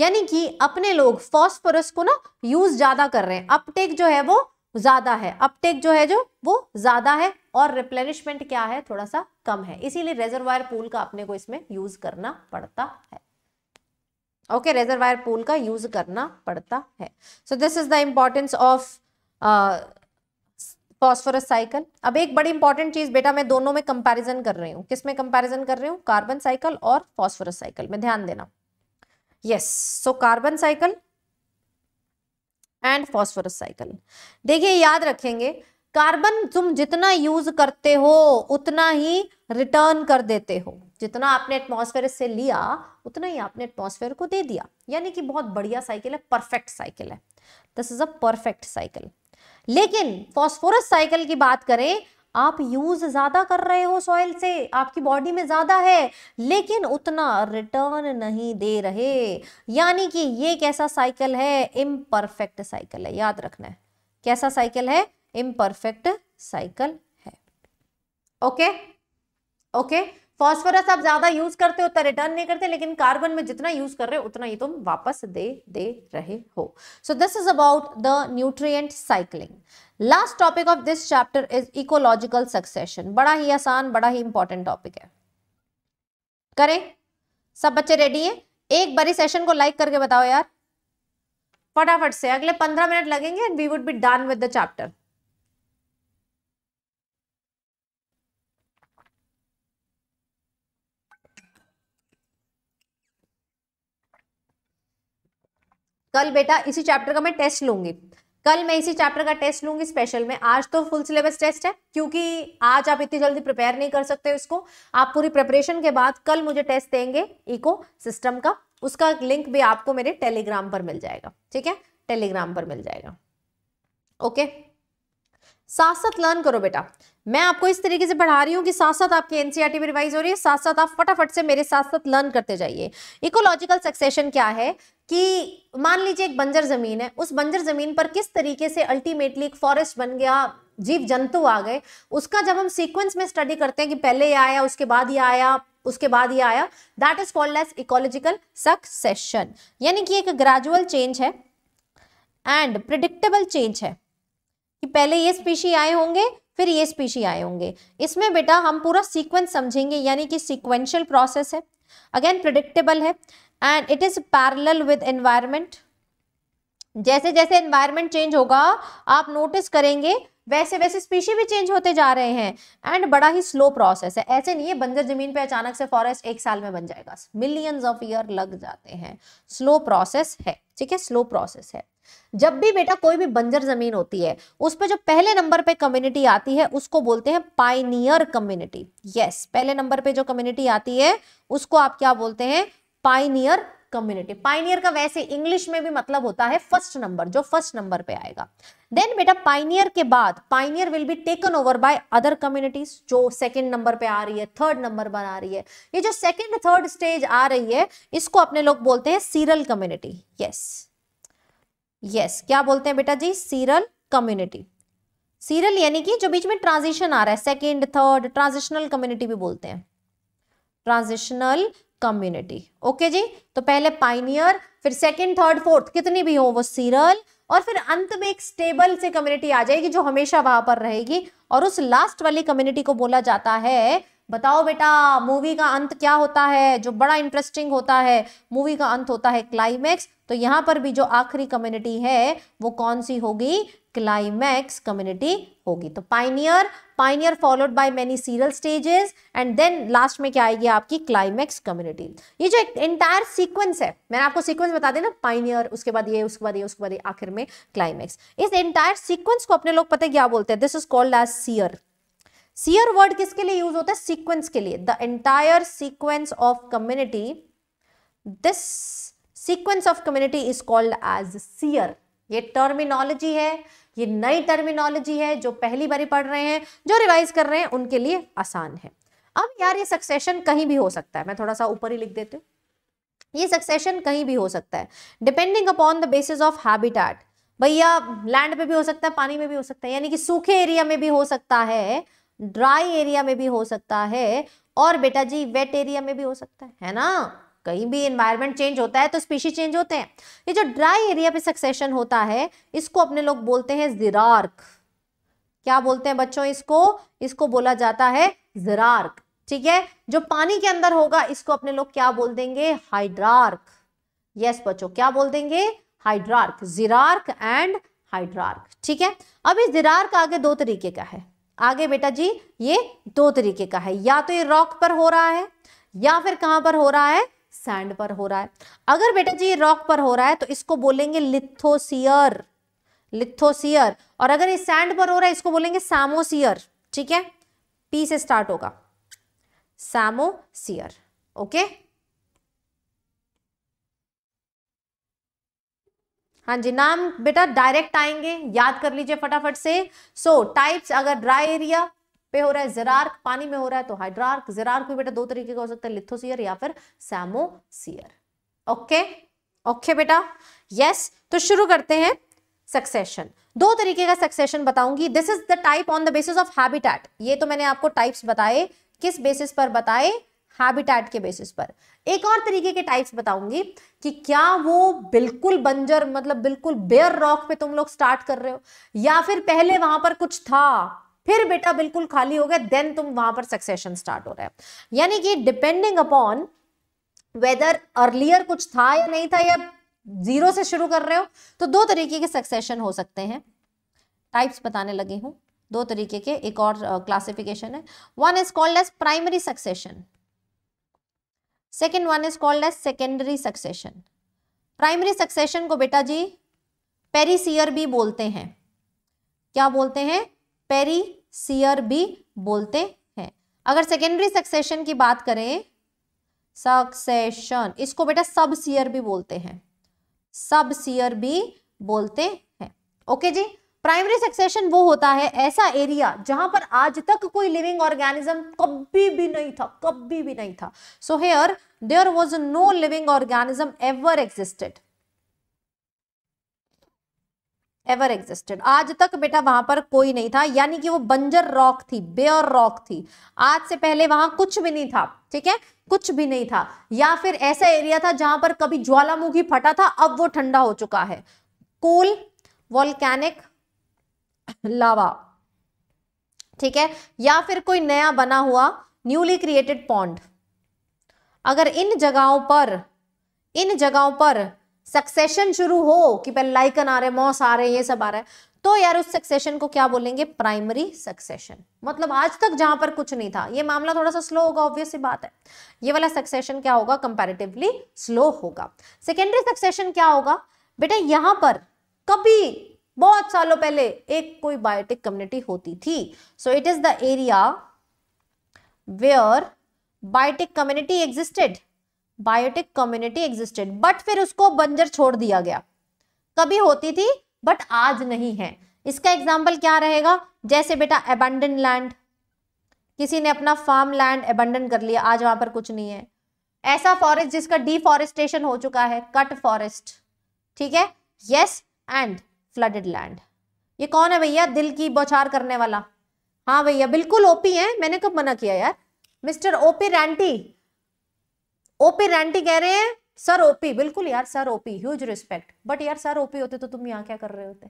यानी कि अपने लोग फॉस्फोरस को ना यूज ज्यादा कर रहे हैं अपटेक जो है वो ज्यादा है अपटेक जो है जो वो ज्यादा है और रिप्लेनिशमेंट क्या है थोड़ा सा कम है इसीलिए रेजरवायर पूल का अपने को इसमें यूज करना पड़ता है ओके रेजरवायर पूल का यूज करना पड़ता है so this is the importance of phosphorus cycle अब एक बड़ी इंपॉर्टेंट चीज बेटा मैं दोनों में कंपैरिजन कर रही हूँ किस में कंपैरिजन कर रही हूँ कार्बन साइकिल और फॉस्फोरस साइकिल में ध्यान देना yes so carbon cycle and phosphorus cycle देखिए याद रखेंगे कार्बन तुम जितना यूज करते हो उतना ही रिटर्न कर देते हो जितना आपने एटमॉस्फेयर से लिया उतना ही आपने एटमॉस्फेयर को दे दिया यानी कि बहुत बढ़िया साइकिल है परफेक्ट साइकिल है this is a perfect cycle लेकिन फॉस्फोरस साइकिल की बात करें आप यूज ज्यादा कर रहे हो सॉइल से आपकी बॉडी में ज्यादा है लेकिन उतना रिटर्न नहीं दे रहे यानी कि ये कैसा साइकिल है इम्परफेक्ट साइकिल है याद रखना है कैसा साइकिल है इम्परफेक्ट साइकिल है ओके ओके फॉस्फोरस आप ज्यादा यूज करते हो तो रिटर्न नहीं करते लेकिन कार्बन में जितना यूज कर रहे हो उतना ही तुम वापस दे दे रहे हो so this is about the nutrient cycling last topic of this chapter is ecological succession बड़ा ही आसान बड़ा ही इंपॉर्टेंट टॉपिक है करें सब बच्चे रेडी हैं एक बारी सेशन को लाइक करके बताओ यार फटाफट से अगले पंद्रह मिनट लगेंगे and we would be done with the chapter कल बेटा इसी चैप्टर का मैं टेस्ट लूंगी कल मैं इसी चैप्टर का टेस्ट लूंगी स्पेशल में आज तो फुल सिलेबस टेस्ट है क्योंकि आज आप इतनी जल्दी प्रिपेयर नहीं कर सकते उसको आप पूरी प्रिपरेशन के बाद कल मुझे टेस्ट देंगे इको सिस्टम का उसका लिंक भी आपको मेरे टेलीग्राम पर मिल जाएगा ठीक है टेलीग्राम पर मिल जाएगा ओके साथ साथ लर्न करो बेटा मैं आपको इस तरीके से पढ़ा रही हूँ कि साथ साथ आपकी एनसीईआरटी में रिवाइज हो रही है साथ साथ आप फटाफट से मेरे साथ साथ लर्न करते जाइए इकोलॉजिकल सक्सेशन क्या है कि मान लीजिए एक बंजर जमीन है उस बंजर जमीन पर किस तरीके से अल्टीमेटली एक फॉरेस्ट बन गया जीव जंतु आ गए उसका जब हम सीक्वेंस में स्टडी करते हैं कि पहले ये आया उसके बाद ये आया उसके बाद ये आया that is called as ecological succession यानी कि एक ग्रेजुअल चेंज है एंड प्रिडिक्टेबल चेंज है कि पहले ये स्पीशी आए होंगे फिर ये स्पीशी आए होंगे इसमें बेटा हम पूरा सीक्वेंस समझेंगे यानी कि सीक्वेंशियल प्रोसेस है अगेन प्रिडिक्टेबल है and it is parallel with environment जैसे जैसे एनवायरमेंट चेंज होगा आप नोटिस करेंगे वैसे वैसे स्पीशी भी चेंज होते जा रहे हैं एंड बड़ा ही स्लो प्रोसेस है ऐसे नहीं है बंजर जमीन पे अचानक से फॉरेस्ट एक साल में बन जाएगा मिलियंस ऑफ ईयर लग जाते हैं स्लो प्रोसेस है ठीक है स्लो प्रोसेस है जब भी बेटा कोई भी बंजर जमीन होती है उस पर जो पहले नंबर पे कम्युनिटी आती है उसको बोलते हैं पाइनियर कम्युनिटी यस पहले नंबर पे जो कम्युनिटी आती है उसको आप क्या बोलते हैं पाइनियर कम्युनिटी पाइनियर का वैसे इंग्लिश में भी मतलब होता है फर्स्ट नंबर जो फर्स्ट नंबर पे आएगा देन बेटा पाइनियर के बाद pioneer will be taken over by other communities जो सेकंड नंबर पे आ रही है थर्ड नंबर पर आ रही है ये जो सेकंड थर्ड स्टेज आ रही है इसको अपने लोग बोलते हैं सीरल कम्युनिटी यस यस क्या बोलते हैं बेटा जी सीरल कम्युनिटी सीरल यानी कि जो बीच में ट्रांजिशन आ रहा है सेकेंड थर्ड ट्रांजिशनल कम्युनिटी भी बोलते हैं ट्रांजिशनल कम्युनिटी ओके जी तो पहले पाइनियर फिर सेकेंड थर्ड फोर्थ कितनी भी हो वो सीरल और फिर अंत में एक स्टेबल से कम्युनिटी आ जाएगी जो हमेशा वहां पर रहेगी और उस लास्ट वाली कम्युनिटी को बोला जाता है बताओ बेटा मूवी का अंत क्या होता है जो बड़ा इंटरेस्टिंग होता है मूवी का अंत होता है क्लाइमैक्स तो यहाँ पर भी जो आखिरी कम्युनिटी है वो कौन सी होगी क्लाइमैक्स कम्युनिटी होगी तो pioneer pioneer followed by many serial stages and then last में क्या आएगी आपकी क्लाइमैक्स कम्युनिटी ये जो एक एंटायर सीक्वेंस है मैंने आपको सीक्वेंस बता दें ना पाइनियर उसके बाद ये उसके बाद ये उसके बाद ये आखिर में क्लाइमैक्स इस एंटायर सीक्वेंस को अपने लोग पता क्या बोलते हैं this is called as sere sere word किसके लिए यूज होता है सीक्वेंस के लिए the entire sequence of community this sequence of community is called as sere ये टर्मिनोलॉजी है ये नई टर्मिनोलॉजी है जो पहली बारी पढ़ रहे हैं जो रिवाइज कर रहे हैं उनके लिए आसान है अब यार ये सक्सेशन कहीं भी हो सकता है मैं थोड़ा सा ऊपर ही लिख देती हूँ ये सक्सेशन कहीं भी हो सकता है depending upon the basis of habitat भैया लैंड पे भी हो सकता है पानी में भी हो सकता है यानी कि सूखे एरिया में भी हो सकता है ड्राई एरिया में भी हो सकता है और बेटा जी वेट एरिया में भी हो सकता है है ना कहीं भी इन्वायरमेंट चेंज होता है तो स्पीशी चेंज होते हैं ये जो ड्राई एरिया पे सक्सेशन होता है इसको अपने लोग बोलते हैं जिरार्क क्या बोलते हैं बच्चों इसको इसको बोला जाता है जिरार्क ठीक है जो पानी के अंदर होगा इसको अपने लोग क्या बोल देंगे हाइड्रार्क यस बच्चों क्या बोल देंगे हाइड्रार्क जिरार्क एंड हाइड्रार्क ठीक है अब इस जिरार्क आगे दो तरीके का है आगे बेटा जी ये दो तरीके का है या तो ये रॉक पर हो रहा है या फिर कहां पर हो रहा है सैंड पर हो रहा है अगर बेटा जी रॉक पर हो रहा है तो इसको बोलेंगे लिथोसियर लिथोसियर और अगर ये सैंड पर हो रहा है इसको बोलेंगे सामोसियर ठीक है पी से स्टार्ट होगा सामोसियर ओके हाँ जी नाम बेटा डायरेक्ट आएंगे याद कर लीजिए फटाफट से सो so, टाइप्स अगर ड्राई एरिया पे हो रहा है जरार्क पानी में हो रहा है तो हाइड्रार्क जरार्क भी बेटा दो तरीके का हो सकता है लिथोसियर या फिर सैमोसियर ओके ओके बेटा यस तो शुरू करते हैं सक्सेशन दो तरीके का सक्सेशन बताऊंगी this is the type on the basis of habitat ये तो मैंने आपको टाइप्स बताए किस बेसिस पर बताए हैबिटेट के बेसिस पर एक और तरीके के टाइप्स बताऊंगी कि क्या वो बिल्कुल बंजर मतलब बिल्कुल बेयर रॉक पे तुम लोग स्टार्ट कर रहे हो या फिर पहले वहां पर कुछ था फिर बेटा बिल्कुल खाली हो गया देन तुम वहां पर सक्सेशन स्टार्ट हो रहा है यानी कि डिपेंडिंग अपॉन वेदर अर्लियर कुछ था या नहीं था या जीरो से शुरू कर रहे हो तो दो तरीके के सक्सेशन हो सकते हैं टाइप्स बताने लगी हूं दो तरीके के एक और क्लासिफिकेशन है one is called as primary succession second one is called as secondary succession primary succession को बेटा जी पेरिसियर भी बोलते हैं क्या बोलते हैं पेरी सीयर भी बोलते हैं अगर सेकेंडरी सक्सेशन की बात करें सक्सेशन इसको बेटा सब सीयर भी बोलते हैं सब सीयर भी बोलते हैं ओके जी प्राइमरी सक्सेशन वो होता है ऐसा एरिया जहां पर आज तक कोई लिविंग ऑर्गेनिज्म कभी भी नहीं था कभी भी नहीं था so here there was no living organism ever existed ever existed आज तक बेटा वहां पर कोई नहीं था यानी कि वो बंजर रॉक थी बेयर रॉक थी आज से पहले वहां कुछ भी नहीं था ठीक है कुछ भी नहीं था या फिर ऐसा एरिया था जहां पर कभी ज्वालामुखी फटा था अब वो ठंडा हो चुका है कोल वॉलकैनिक लावा ठीक है या फिर कोई नया बना हुआ न्यूली क्रिएटेड पॉन्ड अगर इन जगहों पर इन जगहों पर सक्सेशन शुरू हो कि पहले लाइकन आ रहे मॉस आ रहे ये सब आ रहा है तो यार उस सक्सेशन को क्या बोलेंगे प्राइमरी सक्सेशन मतलब आज तक जहां पर कुछ नहीं था ये मामला थोड़ा सा स्लो होगा ऑब्वियस सी बात है ये वाला सक्सेशन क्या होगा कंपैरेटिवली स्लो होगा सेकेंडरी सक्सेशन क्या होगा बेटा यहाँ पर कभी बहुत सालों पहले एक कोई बायोटिक कम्युनिटी होती थी so it is the area where biotic community existed biotic community existed but फिर उसको बंजर छोड़ दिया गया कभी होती थी बट आज नहीं है इसका एग्जाम्पल क्या रहेगा जैसे बेटा एबंडन लैंड किसी ने अपना फार्म लैंड एबंडन कर लिया आज वहां पर कुछ नहीं है ऐसा फॉरेस्ट जिसका डिफॉरेस्टेशन हो चुका है कट फॉरेस्ट ठीक है यस एंड फ्लडेड लैंड ये कौन है भैया दिल की बौछार करने वाला हाँ भैया बिल्कुल ओपी है मैंने कब मना किया यार मिस्टर ओपी रैंटी ओपी रेंटी कह रहे हैं सर ओपी बिल्कुल यार sir OP huge respect but यार सर ओपी होते तो तुम यहाँ क्या कर रहे होते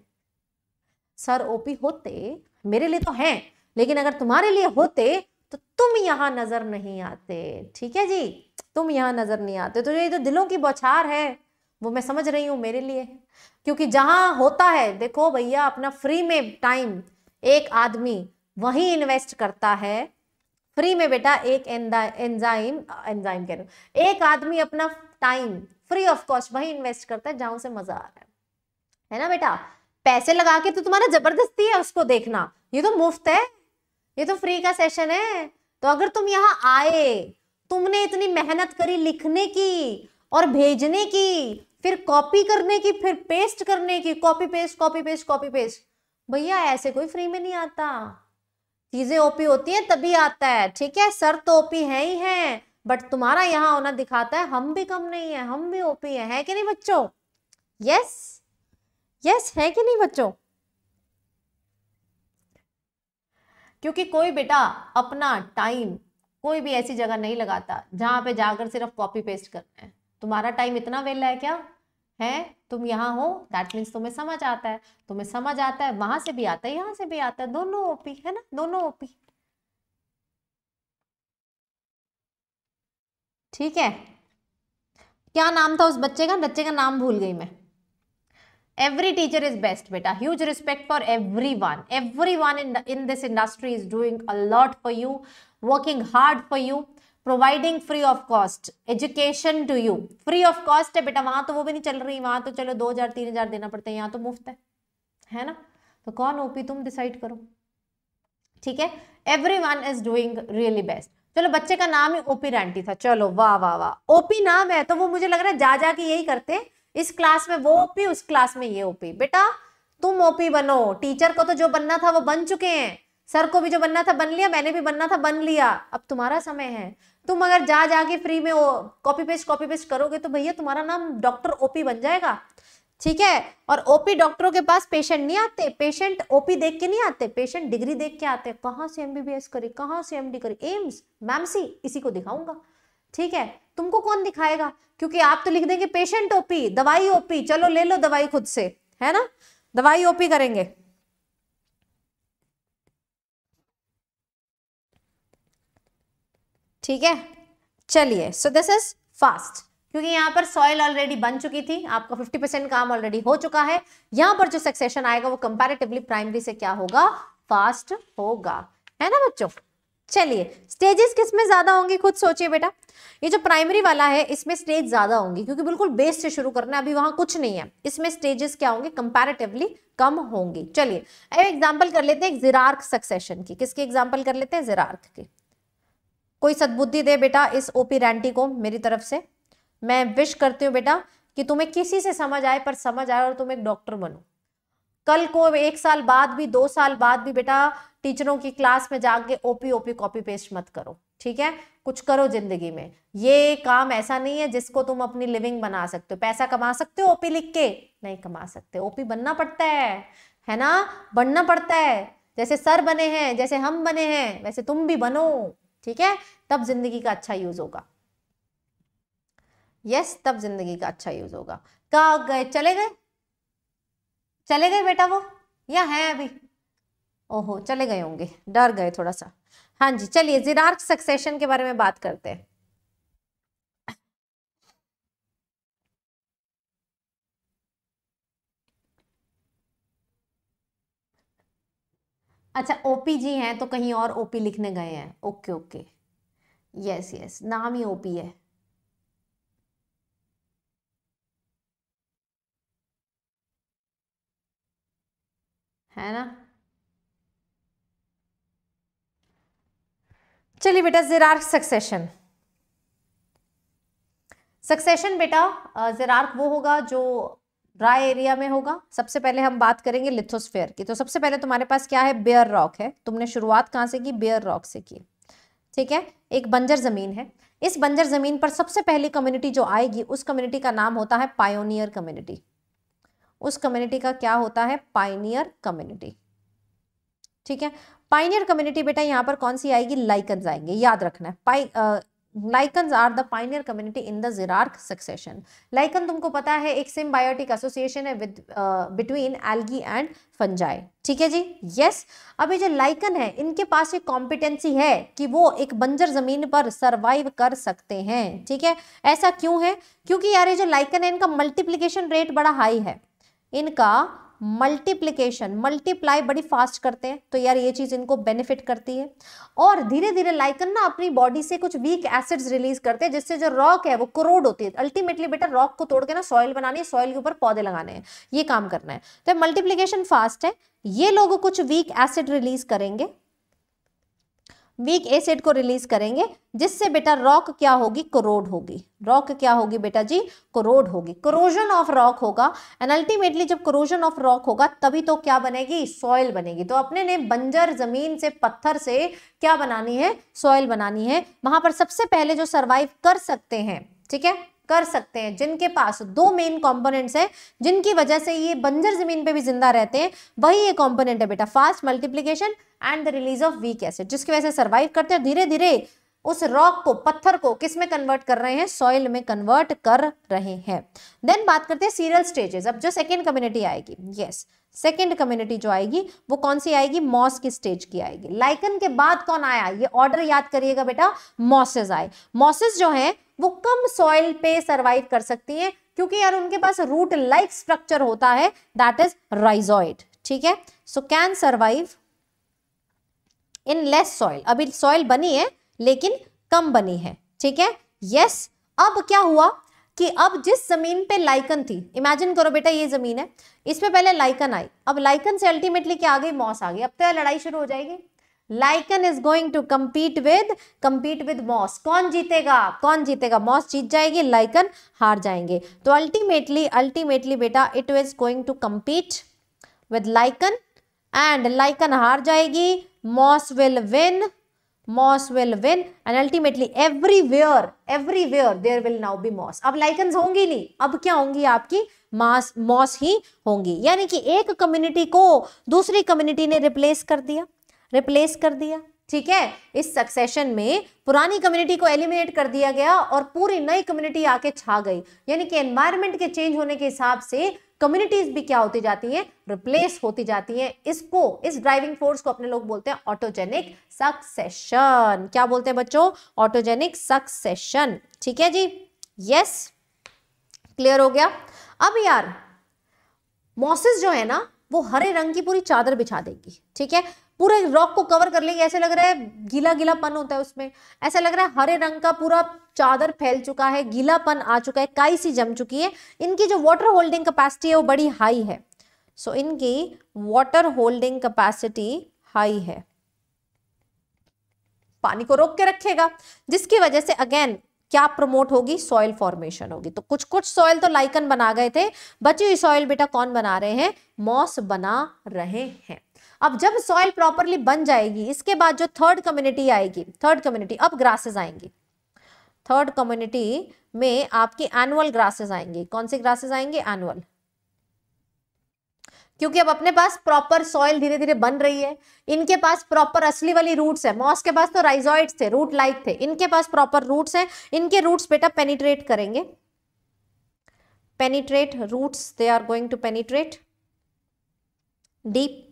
सर ओपी होते मेरे लिए तो हैं लेकिन अगर तुम्हारे लिए होते तो तुम यहाँ नजर नहीं आते ठीक है जी तुम यहाँ नजर नहीं आते तो ये जो दिलों की बौछार है वो मैं समझ रही हूँ मेरे लिए क्योंकि जहाँ होता है देखो भैया अपना फ्री में टाइम एक आदमी वहीं इन्वेस्ट करता है फ्री में बेटा एक एंजाइम एंजाइम कह रहे हो एक आदमी अपना टाइम फ्री ऑफ कॉस्ट वही इन्वेस्ट करता है जहां से मजा आ रहा है है ना बेटा पैसे लगा के तो तुम्हारा जबरदस्ती है उसको देखना ये तो मुफ्त है ये तो फ्री का सेशन है तो अगर तुम यहाँ आए तुमने इतनी मेहनत करी लिखने की और भेजने की फिर कॉपी करने की फिर पेस्ट करने की copy paste copy paste copy paste भैया ऐसे कोई फ्री में नहीं आता चीजें ओपी होती हैं तभी आता है ठीक है सर तो ओपी है ही है बट तुम्हारा यहाँ होना दिखाता है हम भी कम नहीं है हम भी ओपी है, है कि नहीं बच्चों यस यस है कि नहीं बच्चों क्योंकि कोई बेटा अपना टाइम कोई भी ऐसी जगह नहीं लगाता जहां पे जाकर सिर्फ कॉपी पेस्ट करना है तुम्हारा टाइम इतना वेला है क्या है तुम यहाँ हो दैट मीन्स तुम्हें समझ आता है तुम्हें समझ आता है वहां से भी आता है यहाँ से भी आता है दोनों ओपी है ना दोनों ओपी ठीक है क्या नाम था उस बच्चे का बच्चे का नाम भूल गई मैं एवरी टीचर इज बेस्ट बेटा huge respect for everyone everyone in this industry is doing a lot for you working hard for you providing free of cost education to you free of cost है बेटा वहां तो वो भी नहीं चल रही वहां तो चलो दो हजार तीन हजार देना पड़ता है यहाँ तो मुफ्त है है ना तो कौन ओपी तुम डिसाइड करो ठीक है everyone is doing really best चलो बच्चे का नाम ही ओपी रैंटी था चलो वाह वाह वाह ओपी नाम है तो वो मुझे लग रहा है जा जा के यही करते इस क्लास में वो ओपी उस क्लास में ये ओपी बेटा तुम ओपी बनो टीचर को तो जो बनना था वो बन चुके हैं सर को भी जो बनना था बन लिया मैंने भी बनना था बन लिया अब तुम्हारा समय है तुम अगर जा जाके फ्री में कॉपी पेस्ट कॉपी पेस्ट करोगे तो भैया तुम्हारा नाम डॉक्टर ओपी बन जाएगा ठीक है और ओपी डॉक्टरों के पास पेशेंट नहीं आते पेशेंट ओपी देख के नहीं आते पेशेंट डिग्री देख के आते कहाँ से एमबीबीएस करी कहाँ से एमडी करी एम्स मैमसी इसी को दिखाऊंगा ठीक है तुमको कौन दिखाएगा क्योंकि आप तो लिख देंगे पेशेंट ओपी दवाई ओपी चलो ले लो दवाई खुद से है ना दवाई ओपी करेंगे ठीक है चलिए सो दिस इज फास्ट क्योंकि यहाँ पर सॉइल ऑलरेडी बन चुकी थी आपका 50 परसेंट काम ऑलरेडी हो चुका है यहाँ पर जो सक्सेशन आएगा वो कंपैरेटिवली प्राइमरी से क्या होगा फास्ट होगा है ना बच्चों चलिए स्टेजेस किस में ज्यादा होंगी खुद सोचिए बेटा ये जो प्राइमरी वाला है इसमें स्टेज ज्यादा होंगी क्योंकि बिल्कुल बेस से शुरू करना है अभी वहां कुछ नहीं है इसमें स्टेजेस क्या होंगे कंपैरेटिवली कम होंगी चलिए एग्जांपल कर लेते हैं जिरार्क सक्सेशन की किसकी एग्जांपल कर लेते हैं जिरार्क की कोई सद्बुद्धि दे बेटा इस ओपी रैंटी को मेरी तरफ से मैं विश करती हूँ बेटा कि तुम्हें किसी से समझ आए पर समझ आए और तुम एक डॉक्टर बनो कल को एक साल बाद भी दो साल बाद भी बेटा टीचरों की क्लास में जाके ओपी ओपी कॉपी पेस्ट मत करो ठीक है कुछ करो जिंदगी में ये काम ऐसा नहीं है जिसको तुम अपनी लिविंग बना सकते हो पैसा कमा सकते हो ओपी लिख के नहीं कमा सकते ओपी बनना पड़ता है है ना बनना पड़ता है जैसे सर बने हैं जैसे हम बने हैं वैसे तुम भी बनो ठीक है तब जिंदगी का अच्छा यूज होगा यस तब जिंदगी का अच्छा यूज होगा कहा गए चले गए चले गए बेटा वो या है अभी ओहो चले गए होंगे डर गए थोड़ा सा हाँ जी चलिए जिरार्क सक्सेशन के बारे में बात करते हैं अच्छा ओपी जी हैं तो कहीं और ओपी लिखने गए हैं ओके ओके यस यस नाम ही ओपी है है ना चलिए बेटा जिरार्क सक्सेशन सक्सेशन बेटा जिरार्क वो होगा जो ड्राई एरिया में होगा सबसे पहले हम बात करेंगे लिथोस्फेयर की तो सबसे पहले तुम्हारे पास क्या है बेयर रॉक है तुमने शुरुआत कहाँ से की बेयर रॉक से की ठीक है एक बंजर ज़मीन है इस बंजर ज़मीन पर सबसे पहली कम्युनिटी जो आएगी उस कम्युनिटी का नाम होता है पायोनियर कम्युनिटी उस कम्युनिटी का क्या होता है पाइनियर कम्युनिटी ठीक है पाइनियर कम्युनिटी बेटा यहाँ पर कौन सी आएगी लाइकन आएंगे याद रखना है पाई lichens are the pioneer community in the xerarch succession lichen तुमको पता है एक सिम्बायोटिक एसोसिएशन है with between algae and fungi ठीक है जी यस yes. अभी जो लाइकन है इनके पास एक कॉम्पिटेंसी है कि वो एक बंजर जमीन पर सरवाइव कर सकते हैं ठीक है ऐसा क्यों है क्योंकि यार ये जो लाइकन है इनका मल्टीप्लीकेशन रेट बड़ा हाई है इनका मल्टीप्लीकेशन मल्टीप्लाई बड़ी फास्ट करते हैं तो यार ये चीज़ इनको बेनिफिट करती है और धीरे धीरे लाइकन ना अपनी बॉडी से कुछ वीक एसिड्स रिलीज करते हैं जिससे जो रॉक है वो करोड होती है अल्टीमेटली बेटा रॉक को तोड़ के ना सॉइल बनानी है सॉइल के ऊपर पौधे लगाने हैं ये काम करना है तो मल्टीप्लीकेशन फास्ट है ये लोग कुछ वीक एसिड रिलीज करेंगे वीक एसिड को रिलीज करेंगे जिससे बेटा रॉक क्या होगी करोड होगी रॉक क्या होगी बेटा जी करोड होगी क्रोजन ऑफ रॉक होगा एंड अल्टीमेटली जब क्रोजन ऑफ रॉक होगा तभी तो क्या बनेगी सॉइल बनेगी तो अपने ने बंजर जमीन से पत्थर से क्या बनानी है सॉइल बनानी है वहां पर सबसे पहले जो सर्वाइव कर सकते हैं ठीक है कर सकते हैं जिनके पास दो मेन कॉम्पोनेंट्स हैं जिनकी वजह से ये बंजर जमीन पे भी जिंदा रहते हैं वही ये कॉम्पोनेंट है बेटा fast multiplication and the release of weak acid जिसकी वजह से सर्वाइव करते हैं धीरे धीरे उस रॉक को पत्थर को किस में कन्वर्ट कर रहे हैं सॉइल में कन्वर्ट कर रहे हैं देन बात करते हैं सीरियल स्टेजेस अब जो सेकेंड कम्युनिटी आएगी यस सेकेंड कम्युनिटी जो आएगी वो कौन सी आएगी मॉस की स्टेज की आएगी लाइकन के बाद कौन आया ये ऑर्डर याद करिएगा बेटा मॉसेस आए मॉसेस जो है वो कम सॉइल पे सर्वाइव कर सकती हैं क्योंकि यार उनके पास रूट लाइक स्ट्रक्चर होता है दैट इज राइजॉइड ठीक है so can survive in less soil अभी सॉइल बनी है लेकिन कम बनी है ठीक है यस अब क्या हुआ कि अब जिस जमीन पे लाइकन थी इमेजिन करो बेटा ये जमीन है इस पे पहले लाइकन आई अब लाइकन से अल्टीमेटली क्या आ गई मॉस आ गई अब तो लड़ाई शुरू हो जाएगी lichen is going to compete with compete with moss कौन जीतेगा कौन जीतेगा मॉस जीत जाएगी लाइकन हार जाएंगे तो अल्टीमेटली अल्टीमेटली बेटा it is going to compete with lichen and lichen हार जाएगी moss will win moss will win and ultimately everywhere everywhere there will now be moss अब लाइकन होंगी नहीं अब क्या होंगी आपकी मॉस मॉस ही होंगी यानी कि एक कम्युनिटी को दूसरी कम्युनिटी ने रिप्लेस कर दिया रिप्लेस कर दिया ठीक है इस सक्सेशन में पुरानी कम्युनिटी को एलिमिनेट कर दिया गया और पूरी नई कम्युनिटी आके छा गई यानी कि एनवायरमेंट के चेंज होने के हिसाब से कम्युनिटीज भी क्या होती जाती हैं रिप्लेस होती जाती हैं इसको इस ड्राइविंग फोर्स को अपने लोग बोलते हैं ऑटोजेनिक सक्सेशन क्या बोलते हैं बच्चों ऑटोजेनिक सक्सेशन ठीक है जी यस क्लियर हो गया अब यार मॉसिस जो है ना वो हरे रंग की पूरी चादर बिछा देगी ठीक है पूरे रॉक को कवर कर लेंगे ऐसे लग रहा है गीला गीलापन होता है उसमें ऐसा लग रहा है हरे रंग का पूरा चादर फैल चुका है गीलापन आ चुका है काई सी जम चुकी है इनकी जो वाटर होल्डिंग कैपेसिटी है वो बड़ी हाई है सो so, इनकी वाटर होल्डिंग कैपेसिटी हाई है पानी को रोक के रखेगा जिसकी वजह से अगेन क्या प्रमोट होगी सॉइल फॉर्मेशन होगी तो कुछ कुछ सॉइल तो लाइकन बना गए थे बची हुई सॉइल बेटा कौन बना रहे हैं मॉस बना रहे हैं अब जब सॉइल प्रॉपरली बन जाएगी इसके बाद जो थर्ड कम्युनिटी आएगी थर्ड कम्युनिटी अब ग्रासेस आएंगी थर्ड कम्युनिटी में आपकी एनुअल ग्रासेस आएंगे कौन से ग्रासेस आएंगे एनुअल क्योंकि अब अपने पास प्रॉपर सॉइल धीरे धीरे बन रही है इनके पास प्रॉपर असली वाली रूट्स है मॉस के पास तो राइजॉइड्स थे रूट लाइक थे इनके पास प्रॉपर रूट्स हैं इनके रूट्स बेटा पेनिट्रेट करेंगे penetrate roots they are going to penetrate deep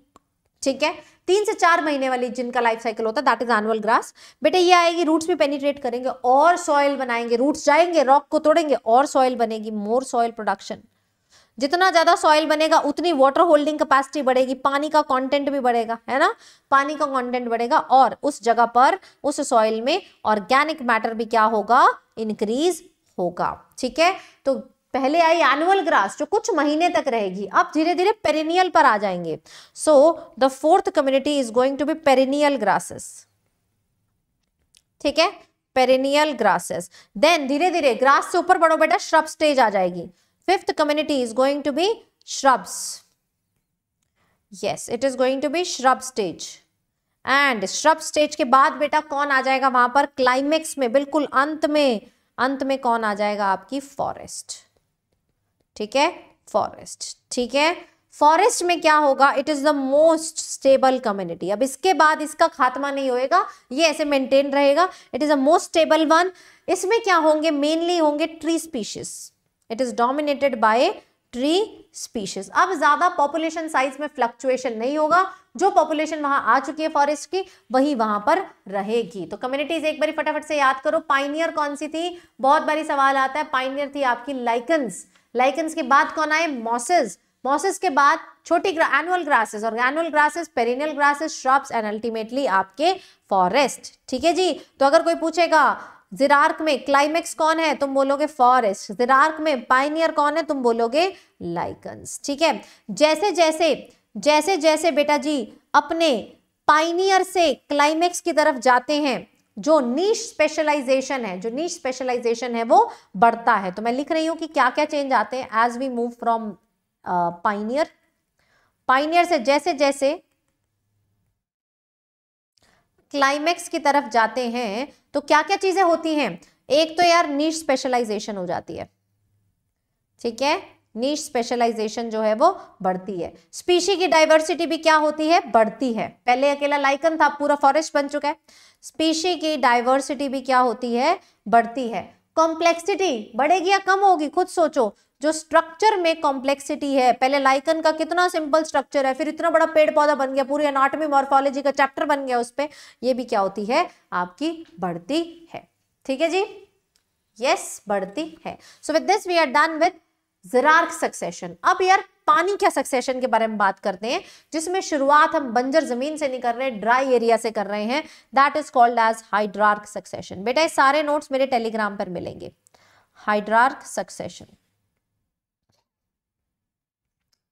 ठीक है तीन से चार महीने वाली जिनका लाइफ साइकिल होता है दैट इज एनुअल ग्रास बेटे ये आएगी रूट्स भी पेनिट्रेट करेंगे और सॉइल बनाएंगे रूट्स जाएंगे रॉक को तोड़ेंगे और सॉइल बनेगी मोर सॉइल प्रोडक्शन जितना ज्यादा सॉइल बनेगा उतनी वाटर होल्डिंग कैपेसिटी बढ़ेगी पानी का कंटेंट भी बढ़ेगा है ना पानी का कंटेंट बढ़ेगा और उस जगह पर उस सॉइल में ऑर्गेनिक मैटर भी क्या होगा इंक्रीज होगा ठीक है तो पहले आई एनुअल ग्रास जो कुछ महीने तक रहेगी अब धीरे धीरे पेरिनियल पर आ जाएंगे so the fourth community is going to be perennial grasses ठीक है पेरिनियल ग्रासेस देन धीरे धीरे ग्रास से ऊपर बढ़ो बेटा श्रब स्टेज आ जाएगी fifth community is going to be shrubs yes it is going to be shrub stage and shrub stage के बाद बेटा कौन आ जाएगा वहां पर क्लाइमेक्स में बिल्कुल अंत में अंत में कौन आ जाएगा आपकी फॉरेस्ट ठीक है फॉरेस्ट ठीक है फॉरेस्ट में क्या होगा it is the most stable community अब इसके बाद इसका खात्मा नहीं होएगा ये ऐसे मेंटेन रहेगा it is the most stable one इसमें क्या होंगे मेनली होंगे tree species it is dominated by tree species अब ज्यादा पॉपुलेशन साइज में फ्लक्चुएशन नहीं होगा जो पॉपुलेशन वहां आ चुकी है फॉरेस्ट की वही वहां पर रहेगी तो कम्युनिटीज एक बार फटाफट से याद करो पाइनियर कौन सी थी बहुत बारी सवाल आता है पाइनियर थी आपकी लाइकन्स लाइकन्स के बाद कौन आए मॉसेज मॉसेज के बाद छोटी एनुअल ग्रासेस और annual grasses perennial grasses shrubs and ultimately आपके फॉरेस्ट ठीक है जी तो अगर कोई पूछेगा जिरार्क में क्लाइमेक्स कौन है तुम बोलोगे फॉरेस्ट जिरार्क में पाइनियर कौन है तुम बोलोगे लाइकन्स ठीक है जैसे जैसे जैसे जैसे बेटा जी अपने पाइनियर से क्लाइमेक्स की तरफ जाते हैं जो नीच स्पेशलाइजेशन है जो नीच स्पेशलाइजेशन है वो बढ़ता है तो मैं लिख रही हूं कि क्या क्या चेंज आते हैं as we move from pioneer pioneer से जैसे जैसे क्लाइमैक्स की तरफ जाते हैं तो क्या क्या चीजें होती हैं एक तो यार नीच स्पेशलाइजेशन हो जाती है ठीक है नीच स्पेशलाइजेशन जो है वो बढ़ती है स्पीशी की डाइवर्सिटी भी क्या होती है बढ़ती है पहले अकेला लाइकन था पूरा फॉरेस्ट बन चुका है स्पीशी की डाइवर्सिटी भी क्या होती है बढ़ती है कॉम्प्लेक्सिटी बढ़ेगी या कम होगी खुद सोचो जो स्ट्रक्चर में कॉम्प्लेक्सिटी है पहले लाइकन का कितना सिंपल स्ट्रक्चर है फिर इतना बड़ा पेड़ पौधा बन गया पूरी अनाटमी मॉर्फोलॉजी का चैप्टर बन गया उस पर यह भी क्या होती है आपकी बढ़ती है ठीक है जी यस yes, बढ़ती है so with this we are done with xerarch succession अब यार पानी क्या सक्सेशन के बारे में बात करते हैं जिसमें शुरुआत हम बंजर जमीन से नहीं कर रहे ड्राई एरिया से कर रहे हैं that is called as hydrarch succession बेटा ये सारे नोट्स मेरे टेलीग्राम पर मिलेंगे हाइड्रार्क सक्सेशन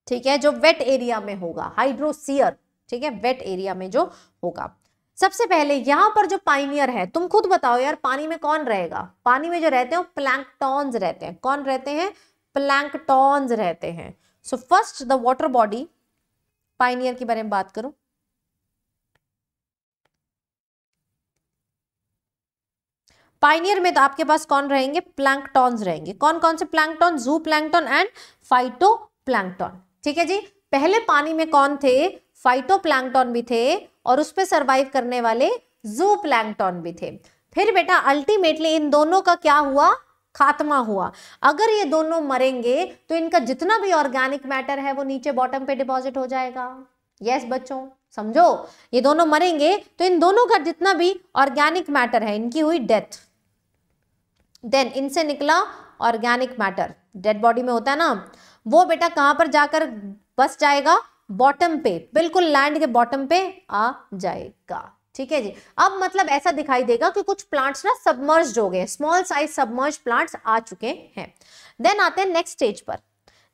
ठीक है जो वेट एरिया में होगा हाइड्रोसियर ठीक है वेट एरिया में जो होगा सबसे पहले यहां पर जो पाइनियर है तुम खुद बताओ यार पानी में कौन रहेगा पानी में जो रहते हैं प्लैंकटॉन्स रहते हैं कौन रहते हैं प्लैंकटॉन्स रहते हैं so first the water body pioneer के बारे में बात करूं पाइनियर में तो आपके पास कौन रहेंगे प्लैंकटॉन्स रहेंगे कौन कौन से प्लैंकटॉन जू प्लैंकटॉन एंड फाइटो प्लैंकटॉन ठीक है जी पहले पानी में कौन थे फाइटो प्लैंकटॉन भी थे और उस पर सर्वाइव करने वाले जू प्लैंकटॉन भी थे फिर बेटा अल्टीमेटली इन दोनों का क्या हुआ खात्मा हुआ अगर ये दोनों मरेंगे तो इनका जितना भी ऑर्गेनिक मैटर है वो नीचे बॉटम पे डिपॉजिट हो जाएगा यस बच्चों समझो ये दोनों मरेंगे तो इन दोनों का जितना भी ऑर्गेनिक मैटर है इनकी हुई डेथ देन इनसे निकला ऑर्गेनिक मैटर डेड बॉडी में होता है ना वो बेटा कहां पर जाकर बस जाएगा बॉटम पे बिल्कुल लैंड के बॉटम पे आ जाएगा ठीक है जी अब मतलब ऐसा दिखाई देगा कि कुछ प्लांट्स ना सबमर्ज हो गए स्मॉल साइज सबमर्ज प्लांट्स आ चुके हैं देन आते हैं नेक्स्ट स्टेज पर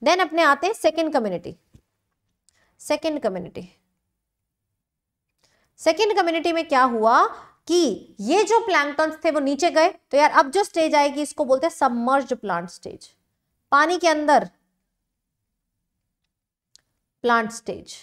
देन अपने आते हैं second community second community second community में क्या हुआ कि ये जो प्लैंकटॉन्स थे वो नीचे गए तो यार अब जो स्टेज आएगी इसको बोलते हैं सबमर्ज प्लांट स्टेज पानी के अंदर plant stage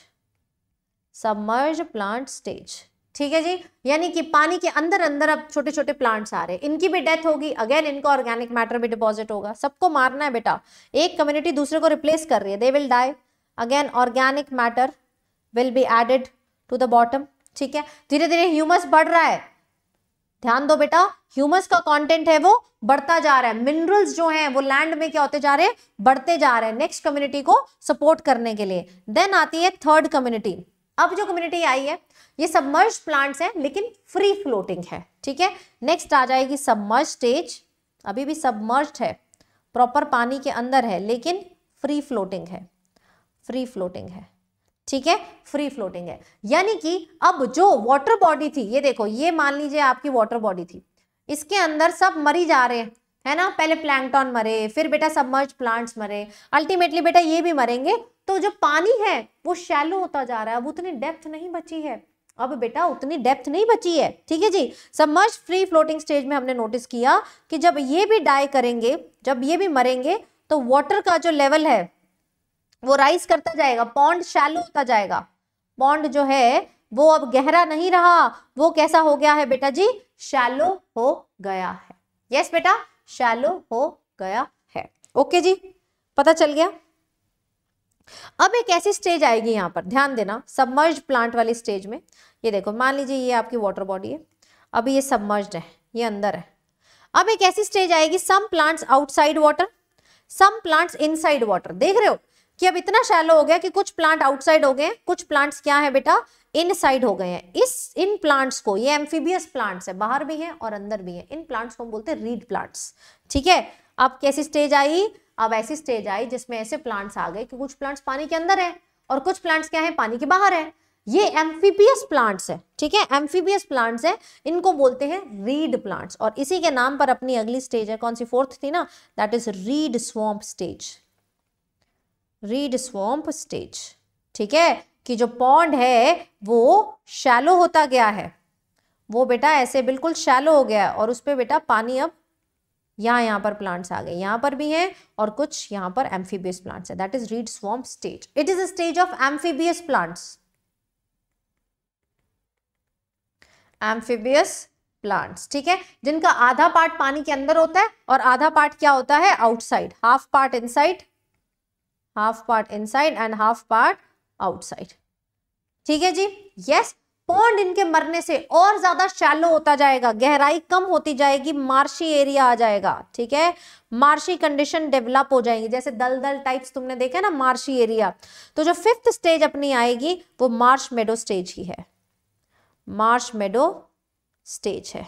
submerge plant stage ठीक है जी यानी कि पानी के अंदर अंदर अब छोटे छोटे प्लांट्स आ रहे हैं इनकी भी डेथ होगी अगेन इनका ऑर्गेनिक मैटर भी डिपॉजिट होगा सबको मारना है बेटा एक कम्युनिटी दूसरे को रिप्लेस कर रही है they will die again organic matter will be added to the bottom ठीक है धीरे धीरे ह्यूमस बढ़ रहा है ध्यान दो बेटा ह्यूमस का कंटेंट है वो बढ़ता जा रहा है मिनरल्स जो हैं वो लैंड में क्या होते जा रहे हैं बढ़ते जा रहे हैं नेक्स्ट कम्युनिटी को सपोर्ट करने के लिए देन आती है थर्ड कम्युनिटी अब जो कम्युनिटी आई है ये सबमर्ज प्लांट्स हैं लेकिन फ्री फ्लोटिंग है ठीक है नेक्स्ट आ जाएगी सबमर्ज स्टेज अभी भी सबमर्ज है प्रॉपर पानी के अंदर है लेकिन फ्री फ्लोटिंग है फ्री फ्लोटिंग है ठीक है फ्री फ्लोटिंग है यानी कि अब जो वाटर बॉडी थी ये देखो ये मान लीजिए आपकी वाटर बॉडी थी इसके अंदर सब मरी जा रहे हैं है ना पहले प्लैंकटॉन मरे फिर बेटा सबमर्ज प्लांट्स मरे अल्टीमेटली बेटा ये भी मरेंगे तो जो पानी है वो शैलो होता जा रहा है अब उतनी डेप्थ नहीं बची है अब बेटा उतनी डेप्थ नहीं बची है ठीक है जी सबमर्ज फ्री फ्लोटिंग स्टेज में हमने नोटिस किया कि जब ये भी डाई करेंगे जब ये भी मरेंगे तो वाटर का जो लेवल है वो राइज करता जाएगा पॉन्ड शैलो होता जाएगा पॉन्ड जो है वो अब गहरा नहीं रहा वो कैसा हो गया है बेटा जी शैलो हो गया है यस बेटा शैलो हो गया है ओके जी पता चल गया अब एक ऐसी स्टेज आएगी यहाँ पर ध्यान देना सबमर्ज प्लांट वाली स्टेज में ये देखो मान लीजिए ये आपकी वाटर बॉडी है अभी ये सबमर्ज है ये अंदर है अब एक ऐसी स्टेज आएगी some plants outside water some plants inside water देख रहे हो कि अब इतना शैलो हो गया कि कुछ प्लांट आउटसाइड हो गए कुछ प्लांट्स क्या है बेटा इनसाइड हो गए हैं इस इन प्लांट्स को ये एम्फीबियस प्लांट्स है बाहर भी है और अंदर भी है इन प्लांट्स को हम बोलते हैं रीड प्लांट्स ठीक है अब कैसी स्टेज आई अब ऐसी स्टेज आई जिसमें ऐसे प्लांट्स आ गए कि कुछ प्लांट्स पानी के अंदर है और कुछ प्लांट्स क्या है पानी के बाहर है ये एम्फीबियस प्लांट्स है ठीक है एम्फीबियस प्लांट्स है इनको बोलते हैं रीड प्लांट्स और इसी के नाम पर अपनी अगली स्टेज है कौन सी फोर्थ थी ना that is reed swamp stage reed swamp stage ठीक है कि जो पॉन्ड है वो शैलो होता गया है वो बेटा ऐसे बिल्कुल शैलो हो गया है और उस पर बेटा पानी अब यहाँ यहाँ पर प्लांट्स आ गए यहाँ पर भी हैं और कुछ यहाँ पर एम्फीबियस प्लांट्स है that is reed swamp stage it is a stage of amphibious plants amphibious plants ठीक है जिनका आधा पार्ट पानी के अंदर होता है और आधा पार्ट क्या होता है outside half part inside half part inside and half part outside ठीक है जी यस yes, पॉन्ड इनके मरने से और ज्यादा शैलो होता जाएगा गहराई कम होती जाएगी मार्शी एरिया आ जाएगा ठीक है मार्शी कंडीशन डेवलप हो जाएंगी जैसे दलदल टाइप्स तुमने देखे ना मार्शी एरिया तो जो फिफ्थ स्टेज अपनी आएगी वो मार्श मेडो स्टेज ही है मार्श मेडो स्टेज है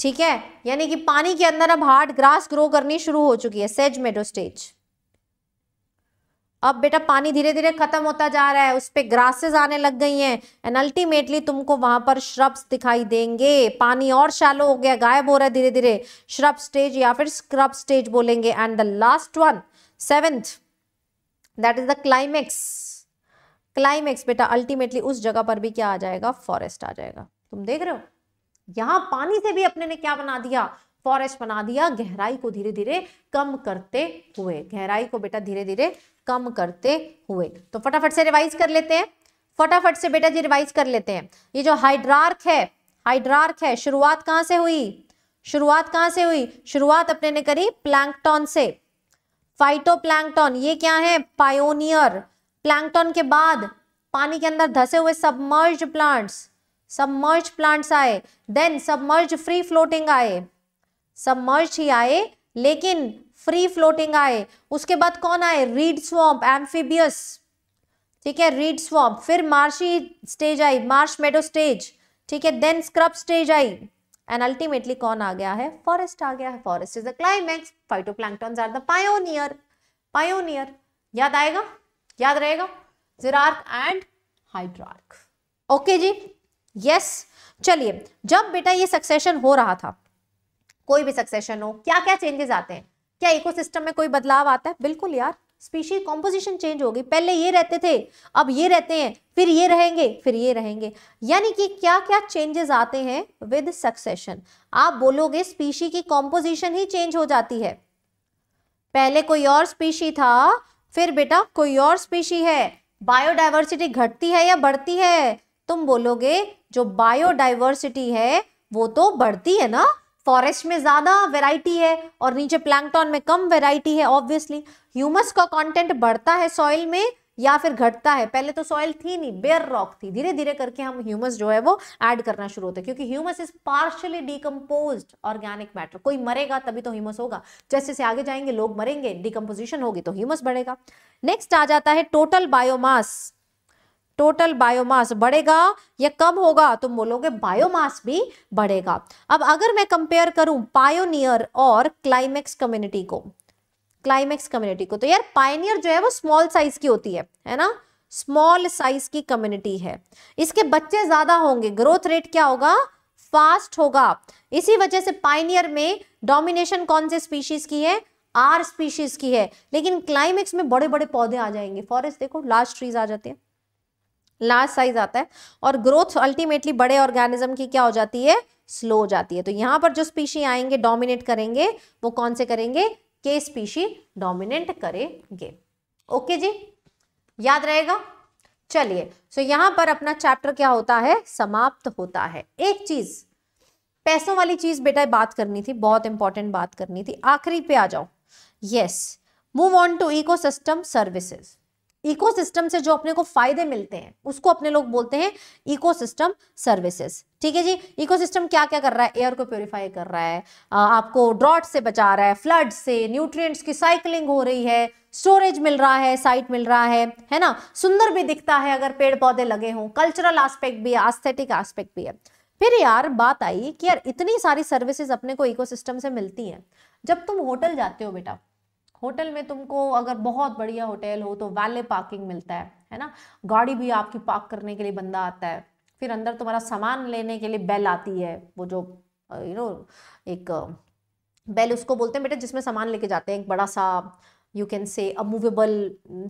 ठीक है यानी कि पानी के अंदर अब हार्ड ग्रास ग्रो करनी शुरू हो चुकी है सेज मेडो स्टेज अब बेटा पानी धीरे धीरे खत्म होता जा रहा है उस पर ग्रासेस आने लग गई हैं एंड अल्टीमेटली तुमको वहां पर श्रब्स दिखाई देंगे पानी और शालो हो गया गायब हो रहा है धीरे धीरे श्रब स्टेज या फिर स्क्रब स्टेज बोलेंगे and the last one seventh that is the climax climax बेटा अल्टीमेटली उस जगह पर भी क्या आ जाएगा फॉरेस्ट आ जाएगा तुम देख रहे हो यहां पानी से भी अपने ने क्या बना दिया फॉरेस्ट बना दिया गहराई को धीरे धीरे कम करते हुए गहराई को बेटा धीरे धीरे कम करते हुए तो फटाफट से रिवाइज कर लेते हैं फटाफट से बेटा जी रिवाइज कर लेते हैं ये जो हाइड्रार्क है हाइड्रार्क है शुरुआत कहां से हुई शुरुआत कहां से हुई शुरुआत अपने ने करी प्लैंकटॉन से फाइटोप्लैंकटॉन ये क्या है पायोनियर प्लैंकटॉन के बाद पानी के अंदर धसे हुए सबमर्ज प्लांट्स सबमर्ज प्लांट्स आए देन सबमर्ज फ्री फ्लोटिंग आए सबमर्ज ही आए लेकिन फ्री फ्लोटिंग आए उसके बाद कौन आए रीड स्वॉम्प एम्फीबियस ठीक है रीड स्वॉम्प फिर मार्शी स्टेज आई मार्श मेडो स्टेज ठीक है देन स्क्रब स्टेज आई एंड अल्टीमेटली कौन आ गया है फॉरेस्ट आ गया है forest is the phyto phytoplanktons are the pioneer pioneer याद आएगा याद रहेगा xerarch and hydrarch okay ji yes चलिए जब बेटा ये सक्सेशन हो रहा था कोई भी सक्सेशन हो क्या क्या चेंजेस आते हैं क्या इकोसिस्टम में कोई बदलाव आता है बिल्कुल यार स्पीशी कॉम्पोजिशन चेंज हो गई पहले ये रहते थे अब ये रहते हैं फिर ये रहेंगे फिर ये रहेंगे यानी कि क्या क्या चेंजेस आते हैं विद सक्सेशन आप बोलोगे स्पीशी की कॉम्पोजिशन ही चेंज हो जाती है पहले कोई और स्पीशी था फिर बेटा कोई और स्पीशी है बायोडाइवर्सिटी घटती है या बढ़ती है तुम बोलोगे जो बायोडाइवर्सिटी है वो तो बढ़ती है ना फॉरेस्ट में ज्यादा वेराइटी है और नीचे प्लैंगटॉन में कम वेराइटी है ऑब्वियसली ह्यूमस का कॉन्टेंट बढ़ता है सॉइल में या फिर घटता है पहले तो सॉइल थी नहीं बेयर रॉक थी धीरे धीरे करके हम ह्यूमस जो है वो ऐड करना शुरू होते हैं क्योंकि humus is partially decompose organic matter कोई मरेगा तभी तो ह्यूमस होगा जैसे जैसे आगे जाएंगे लोग मरेंगे डिकम्पोजिशन होगी तो ह्यूमस बढ़ेगा नेक्स्ट आ जाता है टोटल बायोमास टोटल बायोमास बढ़ेगा या कम होगा तुम तो बोलोगे बायोमास भी बढ़ेगा अब अगर मैं कंपेयर करूं पायोनियर और क्लाइमेक्स कम्युनिटी को क्लाइमेक्स कम्युनिटी को तो यार पायोनियर जो है वो स्मॉल साइज की होती है है ना स्मॉल साइज की कम्युनिटी है इसके बच्चे ज्यादा होंगे ग्रोथ रेट क्या होगा फास्ट होगा इसी वजह से पाइनियर में डोमिनेशन कौन से स्पीशीज की है आर स्पीशीज की है लेकिन क्लाइमेक्स में बड़े बड़े पौधे आ जाएंगे फॉरेस्ट देखो लार्ज ट्रीज आ जाते हैं लार्ज साइज आता है और ग्रोथ अल्टीमेटली बड़े ऑर्गेनिज्म की क्या हो जाती है स्लो हो जाती है तो यहां पर जो स्पीशी आएंगे डोमिनेट करेंगे वो कौन से करेंगे के स्पीशी डोमिनेट करेंगे ओके जी याद रहेगा चलिए सो so यहां पर अपना चैप्टर क्या होता है समाप्त होता है एक चीज पैसों वाली चीज बेटा बात करनी थी बहुत इंपॉर्टेंट बात करनी थी आखिरी पे आ जाओ yes move on to ecosystem services ecosystem से जो अपने को फायदे मिलते हैं उसको अपने लोग बोलते हैं इकोसिस्टम सर्विसेज ठीक है जी इकोसिस्टम क्या क्या कर रहा है एयर को प्योरीफाई कर रहा है आपको ड्रॉट से बचा रहा है फ्लड से न्यूट्रिएंट्स की साइकिलिंग हो रही है स्टोरेज मिल रहा है साइट मिल रहा है है ना सुंदर भी दिखता है अगर पेड़ पौधे लगे हों कल्चरल आस्पेक्ट भी है आस्थेटिक आस्पेक्ट भी है फिर यार बात आई कि यार इतनी सारी सर्विसेज अपने को इकोसिस्टम से मिलती हैं जब तुम होटल जाते हो बेटा होटल में तुमको अगर बहुत बढ़िया होटल हो तो वैले पार्किंग मिलता है है ना गाड़ी भी आपकी पार्क करने के लिए बंदा आता है फिर अंदर तुम्हारा सामान लेने के लिए बेल आती है वो जो यू नो एक बेल उसको बोलते हैं बेटा जिसमें सामान लेके जाते हैं एक बड़ा सा यू कैन से अमूवेबल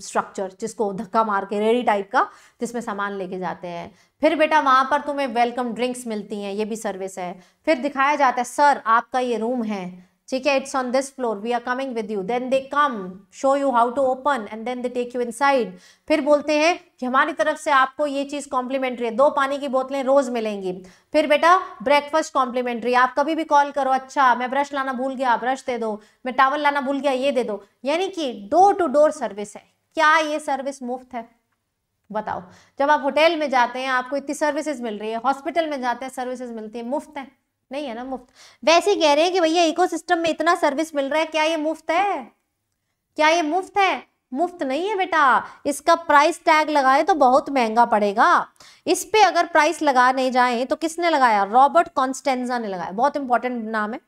स्ट्रक्चर जिसको धक्का मार के रेडी टाइप का जिसमें सामान लेके जाते हैं फिर बेटा वहाँ पर तुम्हें वेलकम ड्रिंक्स मिलती हैं ये भी सर्विस है फिर दिखाया जाता है सर आपका ये रूम है ठीक है it's on this floor we are coming with you then they come show you how to open and then they take you inside फिर बोलते हैं कि हमारी तरफ से आपको ये चीज़ कॉम्प्लीमेंट्री है दो पानी की बोतलें रोज मिलेंगी फिर बेटा ब्रेकफास्ट कॉम्प्लीमेंट्री आप कभी भी कॉल करो अच्छा मैं ब्रश लाना भूल गया ब्रश दे दो मैं टावल लाना भूल गया ये दे दो यानी कि डोर टू डोर सर्विस है क्या ये सर्विस मुफ्त है बताओ जब आप होटल में जाते हैं आपको इतनी सर्विसेज मिल रही है हॉस्पिटल में जाते हैं सर्विसेज मिलती है मुफ्त है नहीं है ना मुफ्त वैसे ही कह रहे हैं कि भैया इकोसिस्टम में इतना सर्विस मिल रहा है क्या ये मुफ्त है क्या ये मुफ्त है मुफ्त नहीं है बेटा इसका प्राइस टैग लगाए तो बहुत महंगा पड़ेगा इस पे अगर प्राइस लगा नहीं जाए तो किसने लगाया रॉबर्ट कॉन्स्टेंजा ने लगाया बहुत इंपॉर्टेंट नाम है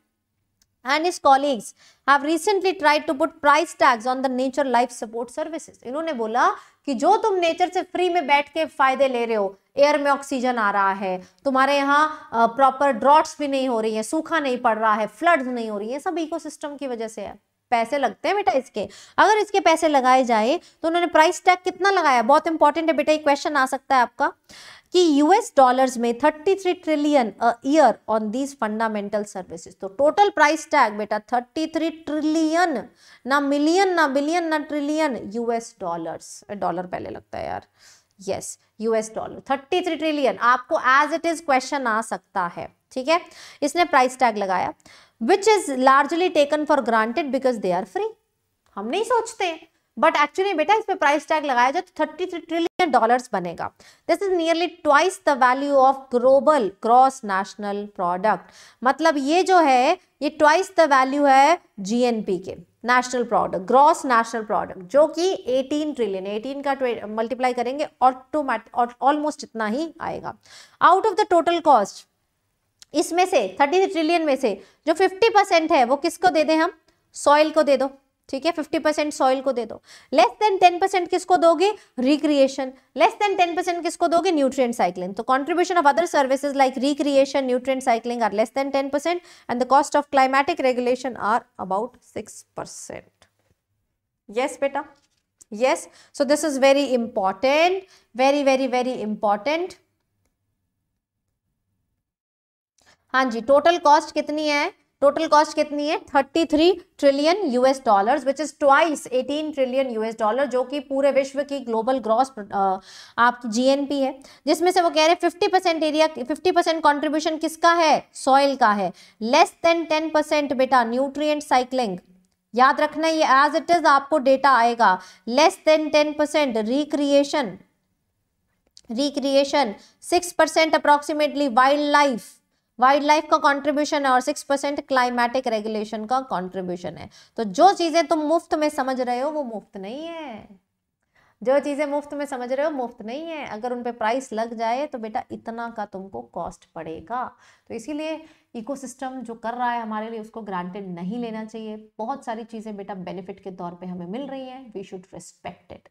and his colleagues have recently tried to put price tags on the nature life support services इन्होंने बोला कि जो तुम नेचर से फ्री में बैठ के फायदे ले रहे हो एयर में ऑक्सीजन आ रहा है तुम्हारे यहाँ प्रॉपर ड्रॉट्स भी नहीं हो रही है सूखा नहीं पड़ रहा है फ्लड नहीं हो रही है सब इकोसिस्टम की वजह से है पैसे लगते हैं बेटा इसके अगर इसके पैसे लगाए जाए तो उन्होंने प्राइस टैग कितना लगाया बहुत इंपॉर्टेंट है बेटा ये क्वेश्चन आ सकता है आपका कि यूएस डॉलर्स में 33 trillion a year on these fundamental services तो टोटल प्राइस टैग बेटा 33 ट्रिलियन ना मिलियन ना बिलियन ना ट्रिलियन यूएस डॉलर्स डॉलर पहले लगता है यार यस यूएस डॉलर 33 ट्रिलियन आपको एज इट इज क्वेश्चन आ सकता है ठीक है इसने प्राइस टैग लगाया which is largely taken for granted because they are free हम नहीं सोचते बट एक्चुअली बेटा इस पे प्राइस टैग लगाया जाए तो थर्टी थ्री ट्रिलियन डॉलर्स बनेगा this is nearly twice the value of global cross national product मतलब ये जो है ये ट्वाइस द वैल्यू है जीएनपी के national product gross national product जो कि 18 ट्रिलियन 18 का मल्टीप्लाई करेंगे ऑटोमेटिक ऑलमोस्ट इतना ही आएगा out of the total cost इसमें से थर्टी ट्रिलियन में से जो 50 परसेंट है वो किसको दे दें हम सॉइल को दे दो ठीक है 50 परसेंट सॉइल को दे दो लेस देन 10 परसेंट किसको दोगे रिक्रिएशन लेस देन 10 परसेंट किसको दोगे न्यूट्रिएंट साइक्लिंग तो contribution of other services like recreation nutrient cycling are less than 10 percent and the cost of climatic regulation are about 6 percent yes बेटा yes so this is very important very very very important हाँ जी total cost कितनी है total cost कितनी है 33 trillion US dollars which is twice 18 trillion US dollar जो कि पूरे विश्व की ग्लोबल ग्रॉस आपकी जीएनपी है जिसमें से वो कह रहे हैं 50 परसेंट एरिया 50 परसेंट कॉन्ट्रीब्यूशन किसका है सॉइल का है लेस देन 10 परसेंट बेटा न्यूट्रिएंट साइक्लिंग याद रखना ये एज इट इज आपको डेटा आएगा less than ten percent recreation recreation six percent approximately wildlife wildlife का कंट्रीब्यूशन है और सिक्स परसेंट क्लाइमेटिक रेगुलेशन का कंट्रीब्यूशन है तो जो चीज़ें तुम मुफ्त में समझ रहे हो वो मुफ्त नहीं है जो चीज़ें मुफ्त में समझ रहे हो मुफ्त नहीं है अगर उन प्राइस लग जाए तो बेटा इतना का तुमको कॉस्ट पड़ेगा तो इसीलिए इकोसिस्टम जो कर रहा है हमारे लिए उसको ग्रांटेड नहीं लेना चाहिए बहुत सारी चीज़ें बेटा बेनिफिट के तौर पे हमें मिल रही हैं वी शुड रिस्पेक्ट इट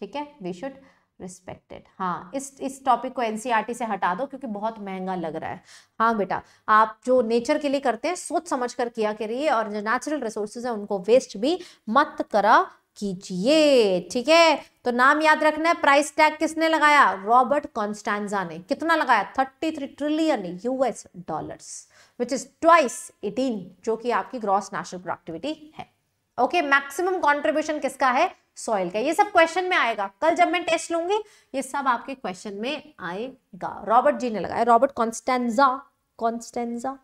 ठीक है वी शुड रिस्पेक्टेड हाँ इस इस टॉपिक को एनसीईआरटी e से हटा दो क्योंकि बहुत महंगा लग रहा है हाँ बेटा आप जो नेचर के लिए करते हैं सोच समझ कर किया करिए और जो नेचुरल रिसोर्सेज है उनको वेस्ट भी मत करा कीजिए ठीक है तो नाम याद रखना है प्राइस टैग किसने लगाया रॉबर्ट कॉन्स्टैंडा ने कितना लगाया thirty three trillion US dollars which is twice eighteen जो कि आपकी ग्रॉस नेशनल प्रोडक्टिविटी है ओके मैक्सिमम कंट्रीब्यूशन किसका है सॉइल का ये सब क्वेश्चन में आएगा कल जब मैं टेस्ट लूंगी ये सब आपके क्वेश्चन में आएगा रॉबर्ट जी ने लगाया Robert Costanza Costanza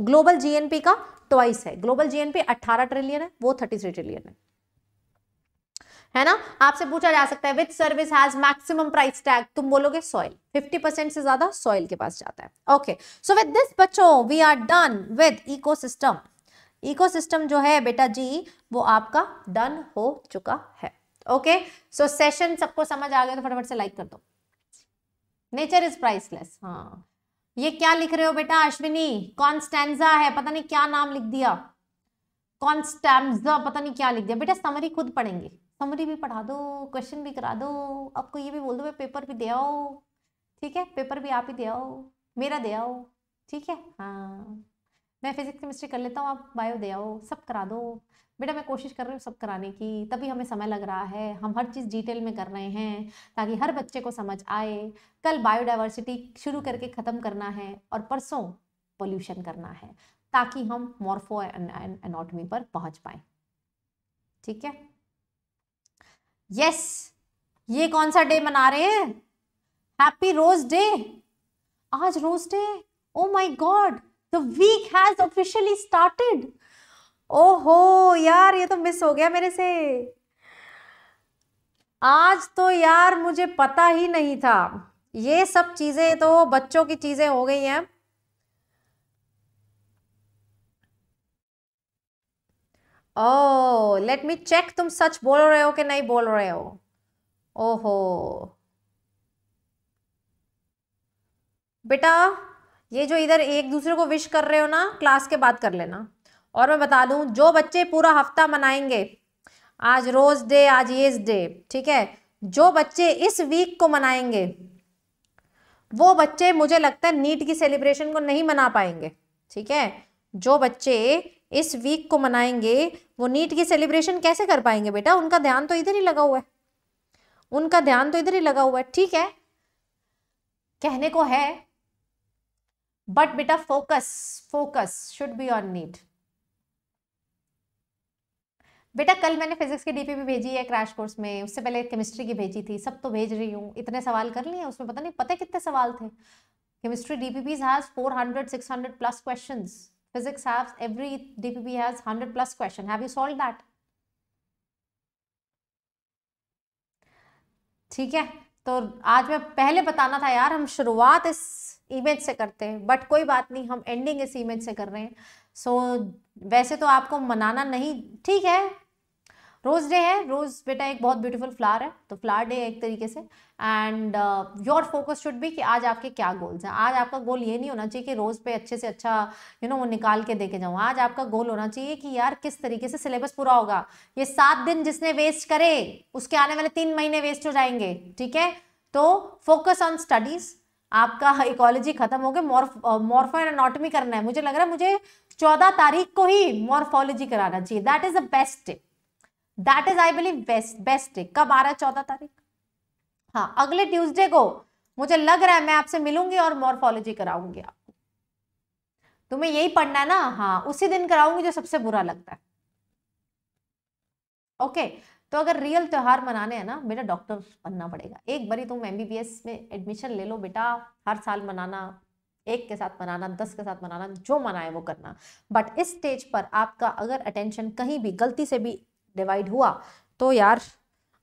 global GNP का ट्वाइस है ग्लोबल जीएनपी 18 ट्रिलियन है वो 33 ट्रिलियन है है ना आपसे पूछा जा सकता है which service has maximum price tag तुम बोलोगे सॉइल 50 से ज्यादा सॉइल के पास जाता है ओके सो विद दिस बच्चों we are done with ecosystem ecosystem जो है बेटा जी वो आपका डन हो चुका है ओके सो सेशन सबको समझ आ गया तो फटाफट से लाइक कर दो नेचर इज प्राइसलेस हाँ ये क्या लिख रहे हो बेटा अश्विनी कॉन्स्टेंजा है पता नहीं क्या नाम लिख दिया कॉन्स्टेंजा पता नहीं क्या लिख दिया बेटा समरी खुद पढ़ेंगे समरी भी पढ़ा दो क्वेश्चन भी करा दो आपको ये भी बोल दो मैं पेपर भी दे आओ ठीक है पेपर भी आप ही दे आओ मेरा दे आओ ठीक है हाँ मैं फिजिक्स केमिस्ट्री कर लेता हूँ आप बायो दे आओ सब करा दो बेटा मैं कोशिश कर रही हूँ सब कराने की तभी हमें समय लग रहा है हम हर चीज़ डिटेल में कर रहे हैं ताकि हर बच्चे को समझ आए कल बायोडाइवर्सिटी शुरू करके ख़त्म करना है और परसों पोल्यूशन करना है ताकि हम मॉर्फो एनाटॉमी पर पहुंच पाए ठीक है यस ये कौन सा डे मना रहे हैं हैप्पी रोज डे आज rose day oh my god The week has officially started. Oh ho, यार ये तो मिस हो गया मेरे से आज तो यार मुझे पता ही नहीं था ये सब चीजें तो बच्चों की चीजें हो गई हैं ओह लेट मी चेक तुम सच बोल रहे हो कि नहीं बोल रहे हो ओहो बेटा ये जो इधर एक दूसरे को विश कर रहे हो ना क्लास के बाद कर लेना और मैं बता दूँ जो बच्चे पूरा हफ्ता मनाएंगे आज रोज डे आज ये डे ठीक है जो बच्चे इस वीक को मनाएंगे वो बच्चे मुझे लगता है नीट की सेलिब्रेशन को नहीं मना पाएंगे ठीक है जो बच्चे इस वीक को मनाएंगे वो नीट की सेलिब्रेशन कैसे कर पाएंगे बेटा उनका ध्यान तो इधर ही लगा हुआ है उनका ध्यान तो इधर ही लगा हुआ है ठीक है कहने को है बट बेटा focus focus should be on NEET बेटा कल मैंने फिजिक्स की डीपी भी भेजी है क्रैश कोर्स में उससे पहले केमिस्ट्री की भेजी थी सब तो भेज रही हूँ इतने सवाल कर लिए उसमें पता नहीं पता कितने सवाल थे chemistry DPPs has 400 600 plus questions physics has every dpp has 100 plus question have you solve that ठीक है तो आज मैं पहले बताना था यार हम शुरुआत इस इमेज से करते हैं बट कोई बात नहीं हम एंडिंग इस इमेज से कर रहे हैं सो so, वैसे तो आपको मनाना नहीं ठीक है रोज़ डे है रोज़ बेटा एक बहुत ब्यूटीफुल फ्लावर है तो फ्लावर डे एक तरीके से एंड योर फोकस शुड भी कि आज आपके क्या गोल्स हैं आज आपका गोल ये नहीं होना चाहिए कि रोज़ पे अच्छे से अच्छा यू नो वो निकाल के देके जाऊँ आज आपका गोल होना चाहिए कि यार किस तरीके से सिलेबस पूरा होगा ये सात दिन जिसने वेस्ट करे उसके आने वाले तीन महीने वेस्ट हो जाएंगे ठीक है तो फोकस ऑन स्टडीज़ आपका इकोलॉजी खत्म हो गया मॉर्फ मॉर्फो एंड करना है मुझे लग रहा है मुझे चौदह तारीख को ही मॉर्फोलॉजी कराना चाहिए that is the best tip that is I believe best best tip कब आ रहा है चौदह तारीख हाँ अगले ट्यूजडे को मुझे लग रहा है मैं आपसे मिलूंगी और मॉर्फोलॉजी कराऊंगी आपको तुम्हें यही पढ़ना है ना हाँ उसी दिन कराऊंगी जो सबसे बुरा लगता है ओके okay, तो अगर रियल त्यौहार मनाने हैं ना बेटा डॉक्टर बनना पड़ेगा एक बारी तुम एमबीबीएस में एडमिशन ले लो बेटा हर साल मनाना एक के साथ मनाना दस के साथ मनाना जो मनाए वो करना बट इस स्टेज पर आपका अगर अटेंशन कहीं भी गलती से भी डिवाइड हुआ तो यार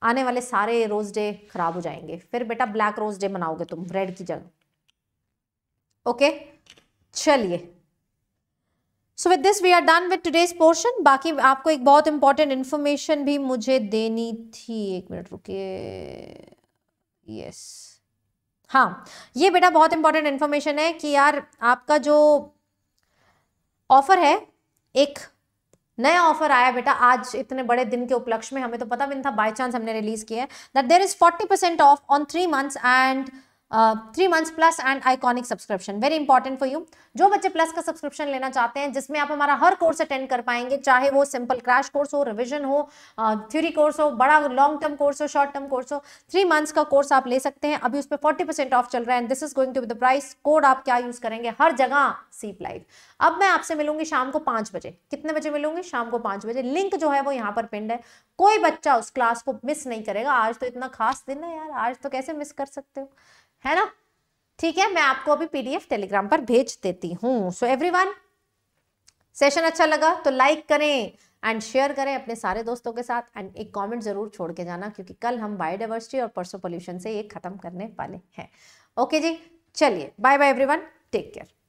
आने वाले सारे रोज डे खराब हो जाएंगे फिर बेटा ब्लैक रोज डे मनाओगे तुम रेड की जगह ओके चलिए so with this we are done with today's portion बाकी आपको एक बहुत इंपॉर्टेंट इन्फॉर्मेशन भी मुझे देनी थी एक मिनट रुके यस हाँ ये बेटा बहुत इंपॉर्टेंट इन्फॉर्मेशन है कि यार आपका जो ऑफर है एक नया ऑफर आया बेटा आज इतने बड़े दिन के उपलक्ष्य में हमें तो पता भी नहीं था बाय चांस हमने रिलीज किया है that there is forty percent of on three months and three months plus and iconic subscription very important for you जो बच्चे प्लस का सब्सक्रिप्शन लेना चाहते हैं जिसमें आप हमारा हर कोर्स अटेंड कर पाएंगे चाहे वो सिंपल क्रैश कोर्स हो रिविजन हो थ्योरी uh, कोर्स हो बड़ा लॉन्ग टर्म कोर्स हो शॉर्ट टर्म कोर्स हो थ्री मंथ्स का कोर्स आप ले सकते हैं अभी उस पर फोर्टी परसेंट ऑफ चल रहा है this is going to with the price code आप क्या यूज करेंगे हर जगह सीप लाइव अब मैं आपसे मिलूंगी शाम को पांच बजे कितने बजे मिलूंगी शाम को पांच बजे लिंक जो है वो यहाँ पर पिंड है कोई बच्चा उस क्लास को मिस नहीं करेगा आज तो इतना खास दिन है यार आज तो कैसे मिस कर सकते हो है ना ठीक है मैं आपको अभी पीडीएफ टेलीग्राम पर भेज देती हूँ सो वन सेशन अच्छा लगा तो लाइक करें एंड शेयर करें अपने सारे दोस्तों के साथ एंड एक कमेंट जरूर छोड़ के जाना क्योंकि कल हम बायोडाइवर्सिटी और परसों पोल्यूशन से ये खत्म करने वाले हैं ओके जी चलिए bye bye everyone take care